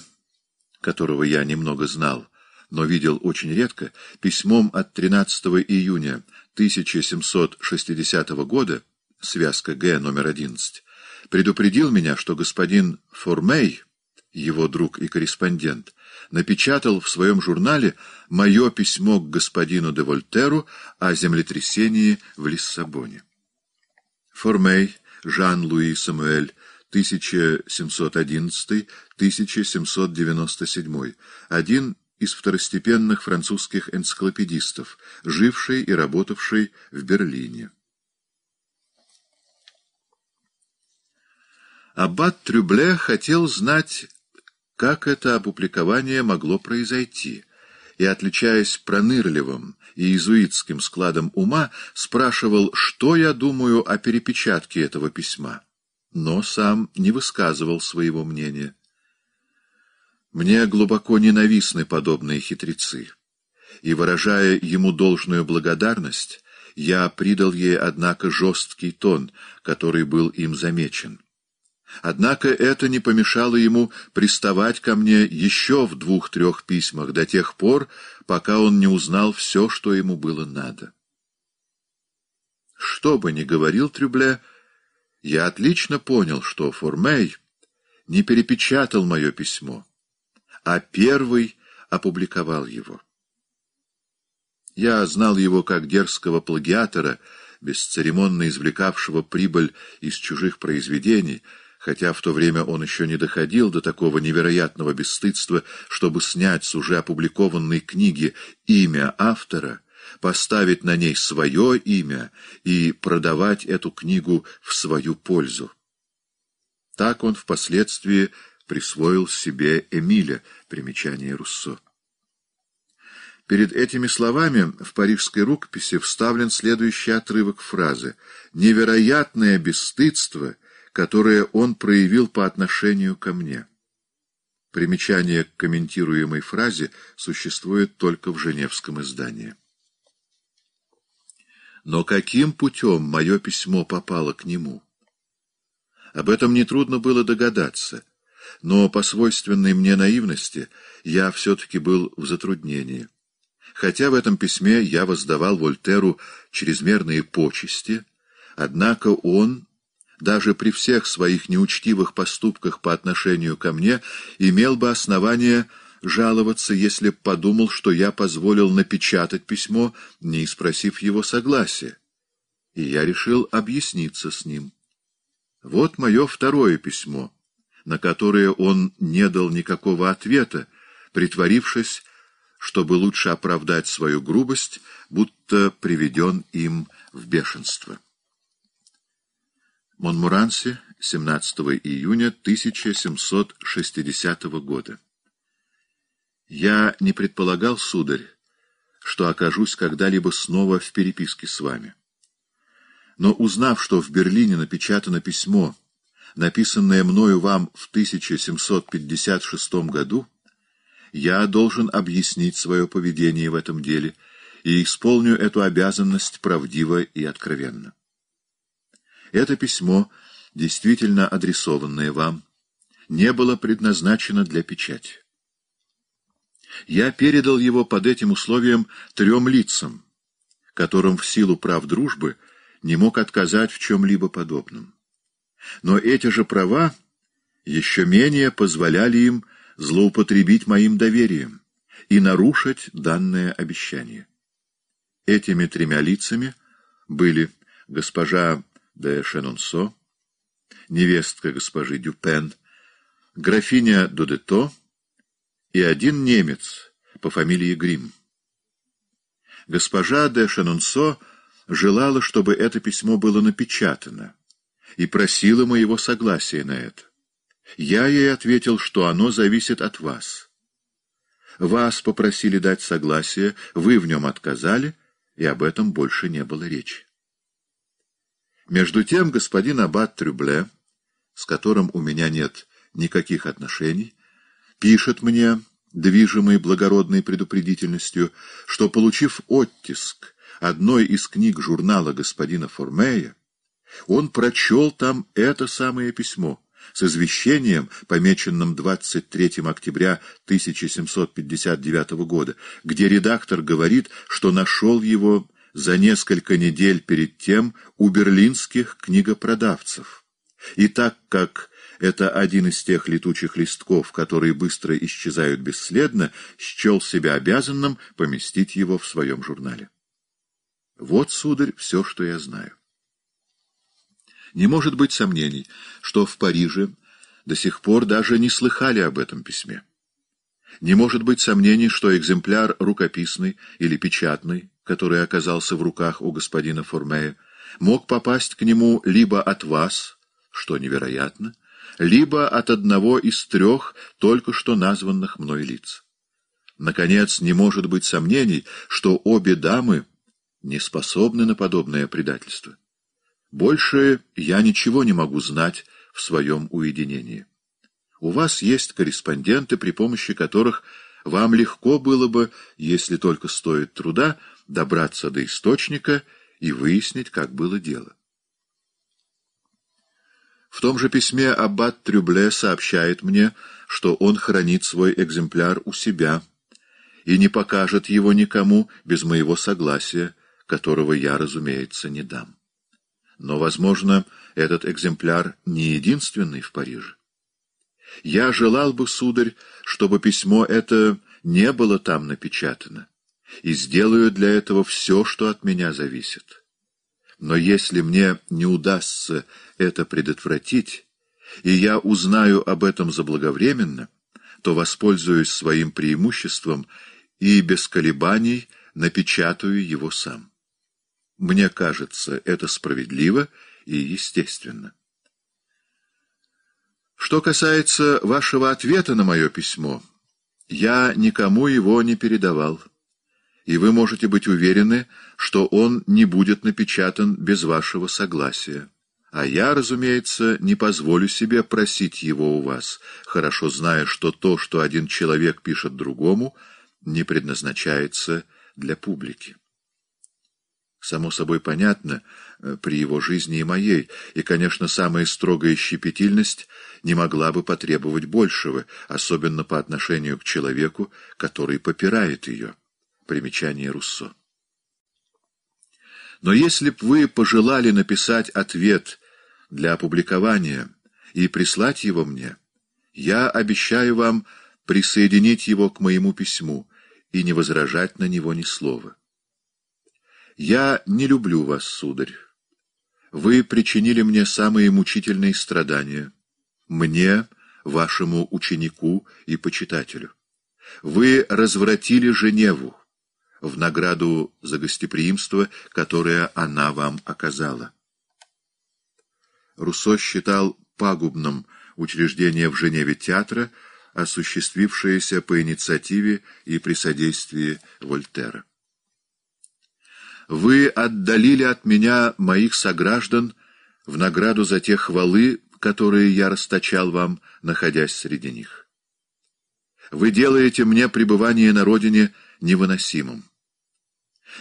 которого я немного знал, но видел очень редко, письмом от 13 июня 1760 года, связка Г номер 11, предупредил меня, что господин Формей, его друг и корреспондент, напечатал в своем журнале мое письмо к господину де Вольтеру о землетрясении в Лиссабоне. Формей, Жан-Луи Самуэль 1711-1797, один из второстепенных французских энциклопедистов, живший и работавший в Берлине. Аббат Трюбле хотел знать, как это опубликование могло произойти, и, отличаясь пронырливым и иезуитским складом ума, спрашивал, что я думаю о перепечатке этого письма но сам не высказывал своего мнения. Мне глубоко ненавистны подобные хитрецы, и, выражая ему должную благодарность, я придал ей, однако, жесткий тон, который был им замечен. Однако это не помешало ему приставать ко мне еще в двух-трех письмах до тех пор, пока он не узнал все, что ему было надо. Что бы ни говорил Трюбле, — я отлично понял, что Формей не перепечатал мое письмо, а первый опубликовал его. Я знал его как дерзкого плагиатора, бесцеремонно извлекавшего прибыль из чужих произведений, хотя в то время он еще не доходил до такого невероятного бесстыдства, чтобы снять с уже опубликованной книги имя автора поставить на ней свое имя и продавать эту книгу в свою пользу. Так он впоследствии присвоил себе Эмиля, примечание Руссо. Перед этими словами в парижской рукописи вставлен следующий отрывок фразы «Невероятное бесстыдство, которое он проявил по отношению ко мне». Примечание к комментируемой фразе существует только в женевском издании. Но каким путем мое письмо попало к нему? Об этом нетрудно было догадаться, но по свойственной мне наивности я все-таки был в затруднении. Хотя в этом письме я воздавал Вольтеру чрезмерные почести, однако он, даже при всех своих неучтивых поступках по отношению ко мне, имел бы основание жаловаться, если б подумал, что я позволил напечатать письмо, не спросив его согласия. И я решил объясниться с ним. Вот мое второе письмо, на которое он не дал никакого ответа, притворившись, чтобы лучше оправдать свою грубость, будто приведен им в бешенство. Монмуранси, 17 июня 1760 года. Я не предполагал, сударь, что окажусь когда-либо снова в переписке с вами. Но узнав, что в Берлине напечатано письмо, написанное мною вам в 1756 году, я должен объяснить свое поведение в этом деле и исполню эту обязанность правдиво и откровенно. Это письмо, действительно адресованное вам, не было предназначено для печати. Я передал его под этим условием трем лицам, которым в силу прав дружбы не мог отказать в чем-либо подобном. Но эти же права еще менее позволяли им злоупотребить моим доверием и нарушить данное обещание. Этими тремя лицами были госпожа де Шенонсо, невестка госпожи Дюпен, графиня Додето и один немец по фамилии Грим. Госпожа де Шанунсо желала, чтобы это письмо было напечатано, и просила моего согласия на это. Я ей ответил, что оно зависит от вас. Вас попросили дать согласие, вы в нем отказали, и об этом больше не было речи. Между тем господин Аббат Трюбле, с которым у меня нет никаких отношений, пишет мне, движимый благородной предупредительностью, что, получив оттиск одной из книг журнала господина Формея, он прочел там это самое письмо с извещением, помеченным 23 октября 1759 года, где редактор говорит, что нашел его за несколько недель перед тем у берлинских книгопродавцев. И так как это один из тех летучих листков, которые быстро исчезают бесследно, счел себя обязанным поместить его в своем журнале. Вот, сударь, все, что я знаю. Не может быть сомнений, что в Париже до сих пор даже не слыхали об этом письме. Не может быть сомнений, что экземпляр рукописный или печатный, который оказался в руках у господина Формея, мог попасть к нему либо от вас, что невероятно, либо от одного из трех только что названных мной лиц. Наконец, не может быть сомнений, что обе дамы не способны на подобное предательство. Больше я ничего не могу знать в своем уединении. У вас есть корреспонденты, при помощи которых вам легко было бы, если только стоит труда, добраться до источника и выяснить, как было дело. В том же письме аббат Трюбле сообщает мне, что он хранит свой экземпляр у себя и не покажет его никому без моего согласия, которого я, разумеется, не дам. Но, возможно, этот экземпляр не единственный в Париже. Я желал бы, сударь, чтобы письмо это не было там напечатано, и сделаю для этого все, что от меня зависит. Но если мне не удастся это предотвратить, и я узнаю об этом заблаговременно, то воспользуюсь своим преимуществом и без колебаний напечатаю его сам. Мне кажется, это справедливо и естественно. Что касается вашего ответа на мое письмо, я никому его не передавал и вы можете быть уверены, что он не будет напечатан без вашего согласия. А я, разумеется, не позволю себе просить его у вас, хорошо зная, что то, что один человек пишет другому, не предназначается для публики. Само собой понятно, э, при его жизни и моей, и, конечно, самая строгая щепетильность не могла бы потребовать большего, особенно по отношению к человеку, который попирает ее. Примечание Руссо. Но если б вы пожелали написать ответ для опубликования и прислать его мне, я обещаю вам присоединить его к моему письму и не возражать на него ни слова. Я не люблю вас, сударь. Вы причинили мне самые мучительные страдания. Мне, вашему ученику и почитателю. Вы развратили Женеву в награду за гостеприимство, которое она вам оказала. Руссо считал пагубным учреждение в Женеве театра, осуществившееся по инициативе и при содействии Вольтера. «Вы отдалили от меня моих сограждан в награду за те хвалы, которые я расточал вам, находясь среди них. Вы делаете мне пребывание на родине невыносимым.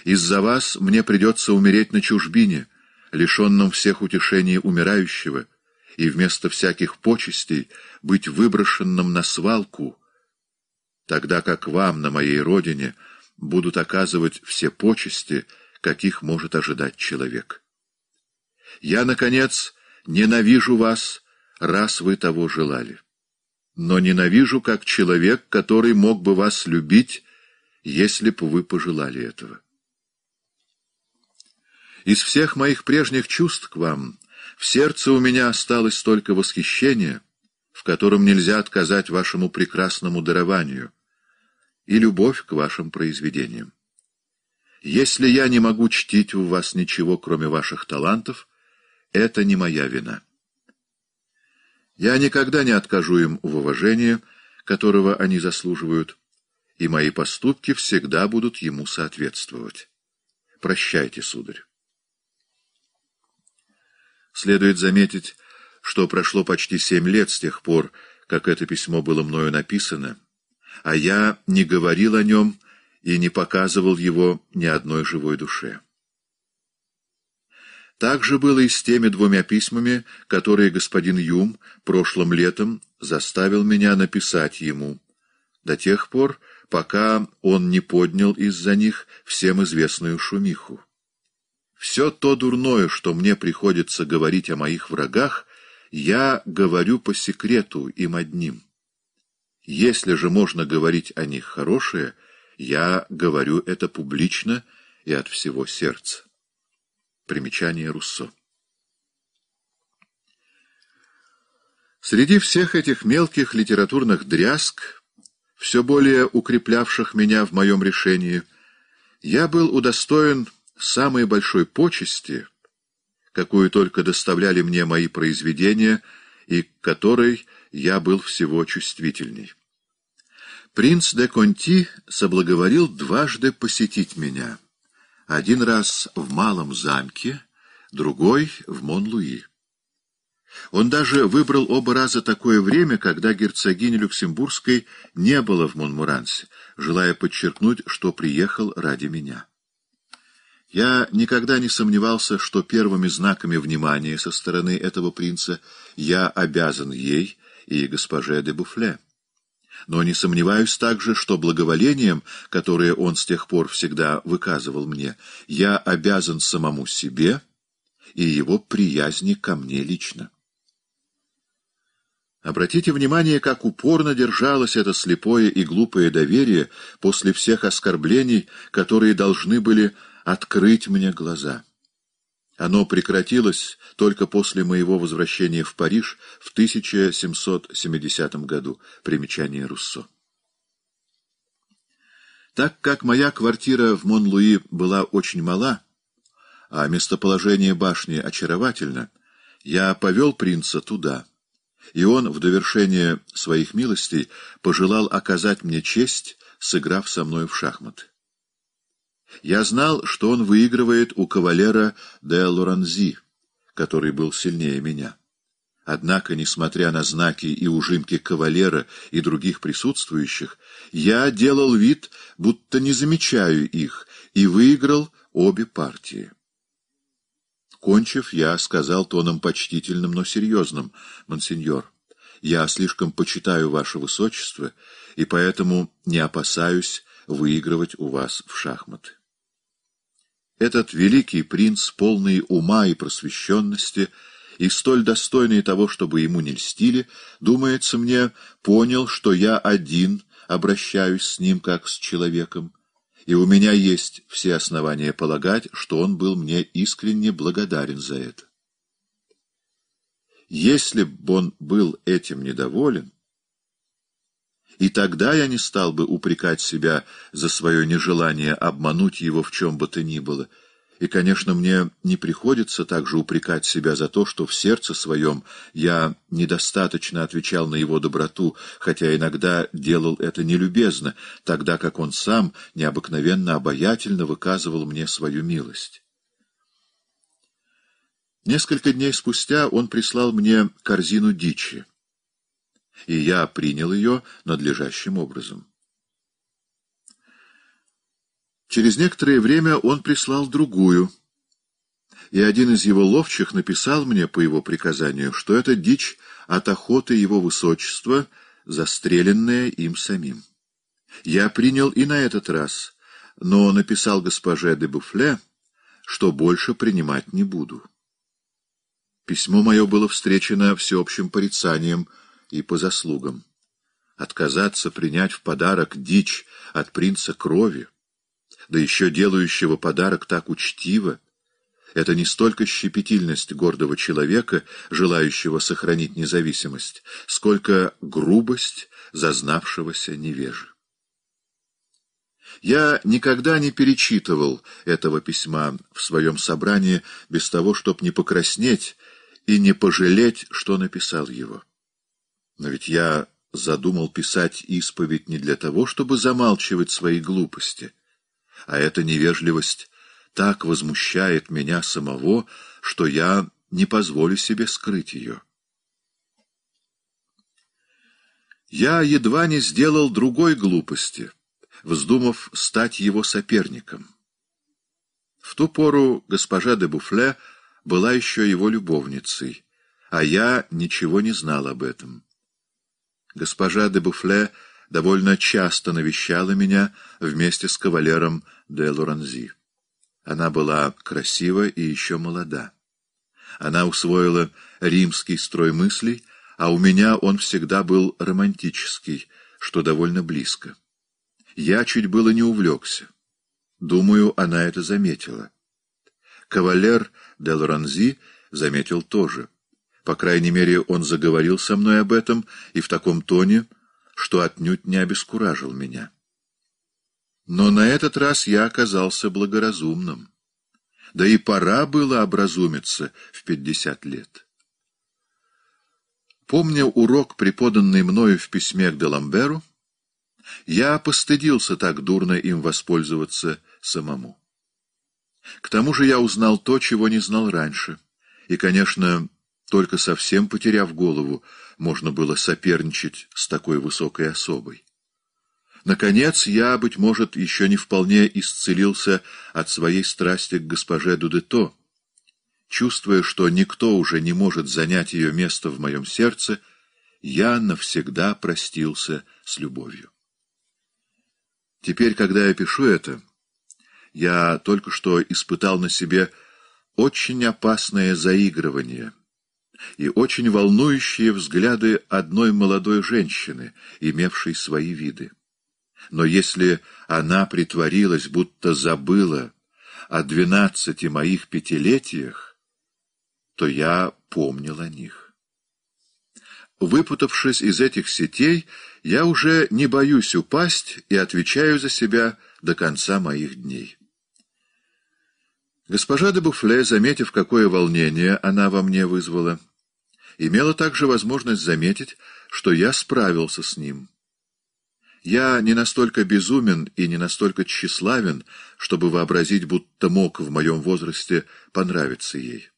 Из-за вас мне придется умереть на чужбине, лишенном всех утешений умирающего, и вместо всяких почестей быть выброшенным на свалку, тогда как вам на моей родине будут оказывать все почести, каких может ожидать человек. Я, наконец, ненавижу вас, раз вы того желали. Но ненавижу как человек, который мог бы вас любить, если бы вы пожелали этого. Из всех моих прежних чувств к вам в сердце у меня осталось только восхищение, в котором нельзя отказать вашему прекрасному дарованию, и любовь к вашим произведениям. Если я не могу чтить у вас ничего, кроме ваших талантов, это не моя вина. Я никогда не откажу им в уважении, которого они заслуживают, и мои поступки всегда будут ему соответствовать. Прощайте, сударь. Следует заметить, что прошло почти семь лет с тех пор, как это письмо было мною написано, а я не говорил о нем и не показывал его ни одной живой душе. Так же было и с теми двумя письмами, которые господин Юм прошлым летом заставил меня написать ему, до тех пор, пока он не поднял из-за них всем известную шумиху. Все то дурное, что мне приходится говорить о моих врагах, я говорю по секрету им одним. Если же можно говорить о них хорошее, я говорю это публично и от всего сердца. Примечание Руссо. Среди всех этих мелких литературных дрязг, все более укреплявших меня в моем решении, я был удостоен Самой большой почести, какую только доставляли мне мои произведения и к которой я был всего чувствительней. Принц де Конти соблаговорил дважды посетить меня. Один раз в Малом замке, другой — в Мон-Луи. Он даже выбрал оба раза такое время, когда герцогиня Люксембургской не было в Монмурансе, желая подчеркнуть, что приехал ради меня. Я никогда не сомневался, что первыми знаками внимания со стороны этого принца я обязан ей и госпоже де Буфле. Но не сомневаюсь также, что благоволением, которое он с тех пор всегда выказывал мне, я обязан самому себе и его приязни ко мне лично. Обратите внимание, как упорно держалось это слепое и глупое доверие после всех оскорблений, которые должны были открыть мне глаза. Оно прекратилось только после моего возвращения в Париж в 1770 году. Примечание Руссо. Так как моя квартира в Монлуи была очень мала, а местоположение башни очаровательно, я повел принца туда, и он, в довершение своих милостей, пожелал оказать мне честь, сыграв со мной в шахматы. Я знал, что он выигрывает у кавалера де Лоранзи, который был сильнее меня. Однако, несмотря на знаки и ужимки кавалера и других присутствующих, я делал вид, будто не замечаю их, и выиграл обе партии. Кончив, я сказал тоном почтительным, но серьезным, «Монсеньор, я слишком почитаю ваше высочество, и поэтому не опасаюсь выигрывать у вас в шахматы». Этот великий принц, полный ума и просвещенности, и столь достойный того, чтобы ему не льстили, думается мне, понял, что я один обращаюсь с ним как с человеком, и у меня есть все основания полагать, что он был мне искренне благодарен за это. Если бы он был этим недоволен, и тогда я не стал бы упрекать себя за свое нежелание обмануть его в чем бы то ни было. И, конечно, мне не приходится также упрекать себя за то, что в сердце своем я недостаточно отвечал на его доброту, хотя иногда делал это нелюбезно, тогда как он сам необыкновенно обаятельно выказывал мне свою милость. Несколько дней спустя он прислал мне корзину дичи и я принял ее надлежащим образом. Через некоторое время он прислал другую, и один из его ловчих написал мне по его приказанию, что это дичь от охоты его высочества, застреленная им самим. Я принял и на этот раз, но написал госпоже де Буфле, что больше принимать не буду. Письмо мое было встречено всеобщим порицанием — и по заслугам. Отказаться принять в подарок дичь от принца крови, да еще делающего подарок так учтиво, это не столько щепетильность гордого человека, желающего сохранить независимость, сколько грубость зазнавшегося невежи. Я никогда не перечитывал этого письма в своем собрании без того, чтобы не покраснеть и не пожалеть, что написал его. Но ведь я задумал писать исповедь не для того, чтобы замалчивать свои глупости. А эта невежливость так возмущает меня самого, что я не позволю себе скрыть ее. Я едва не сделал другой глупости, вздумав стать его соперником. В ту пору госпожа де Буфле была еще его любовницей, а я ничего не знал об этом. Госпожа де Буфле довольно часто навещала меня вместе с кавалером де Лоранзи. Она была красива и еще молода. Она усвоила римский строй мыслей, а у меня он всегда был романтический, что довольно близко. Я чуть было не увлекся. Думаю, она это заметила. Кавалер де Лоранзи заметил тоже. По крайней мере, он заговорил со мной об этом и в таком тоне, что отнюдь не обескуражил меня. Но на этот раз я оказался благоразумным. Да и пора было образумиться в пятьдесят лет. Помня урок, преподанный мною в письме к Деламберу, я постыдился так дурно им воспользоваться самому. К тому же я узнал то, чего не знал раньше, и, конечно, только совсем потеряв голову, можно было соперничать с такой высокой особой. Наконец, я, быть может, еще не вполне исцелился от своей страсти к госпоже Дудето. Чувствуя, что никто уже не может занять ее место в моем сердце, я навсегда простился с любовью. Теперь, когда я пишу это, я только что испытал на себе очень опасное заигрывание — и очень волнующие взгляды одной молодой женщины, имевшей свои виды. Но если она притворилась, будто забыла о двенадцати моих пятилетиях, то я помнил о них. Выпутавшись из этих сетей, я уже не боюсь упасть и отвечаю за себя до конца моих дней. Госпожа де Буфле, заметив, какое волнение она во мне вызвала, — имела также возможность заметить, что я справился с ним. Я не настолько безумен и не настолько тщеславен, чтобы вообразить, будто мог в моем возрасте понравиться ей.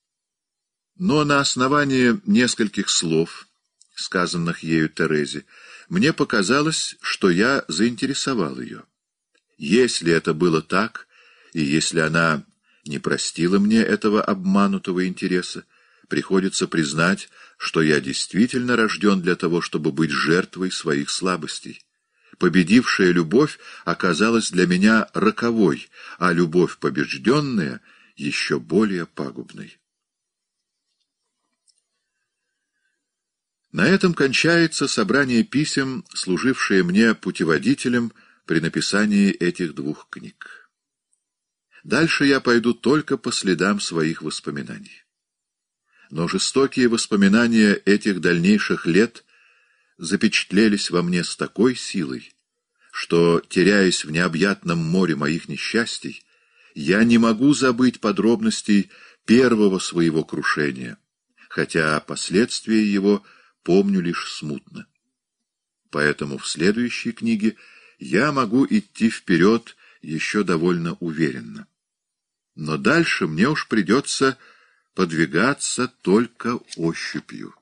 Но на основании нескольких слов, сказанных ею Терезе, мне показалось, что я заинтересовал ее. Если это было так, и если она не простила мне этого обманутого интереса, приходится признать, что я действительно рожден для того, чтобы быть жертвой своих слабостей. Победившая любовь оказалась для меня роковой, а любовь побежденная — еще более пагубной. На этом кончается собрание писем, служившее мне путеводителем при написании этих двух книг. Дальше я пойду только по следам своих воспоминаний но жестокие воспоминания этих дальнейших лет запечатлелись во мне с такой силой, что, теряясь в необъятном море моих несчастий, я не могу забыть подробностей первого своего крушения, хотя последствия его помню лишь смутно. Поэтому в следующей книге я могу идти вперед еще довольно уверенно. Но дальше мне уж придется подвигаться только ощупью.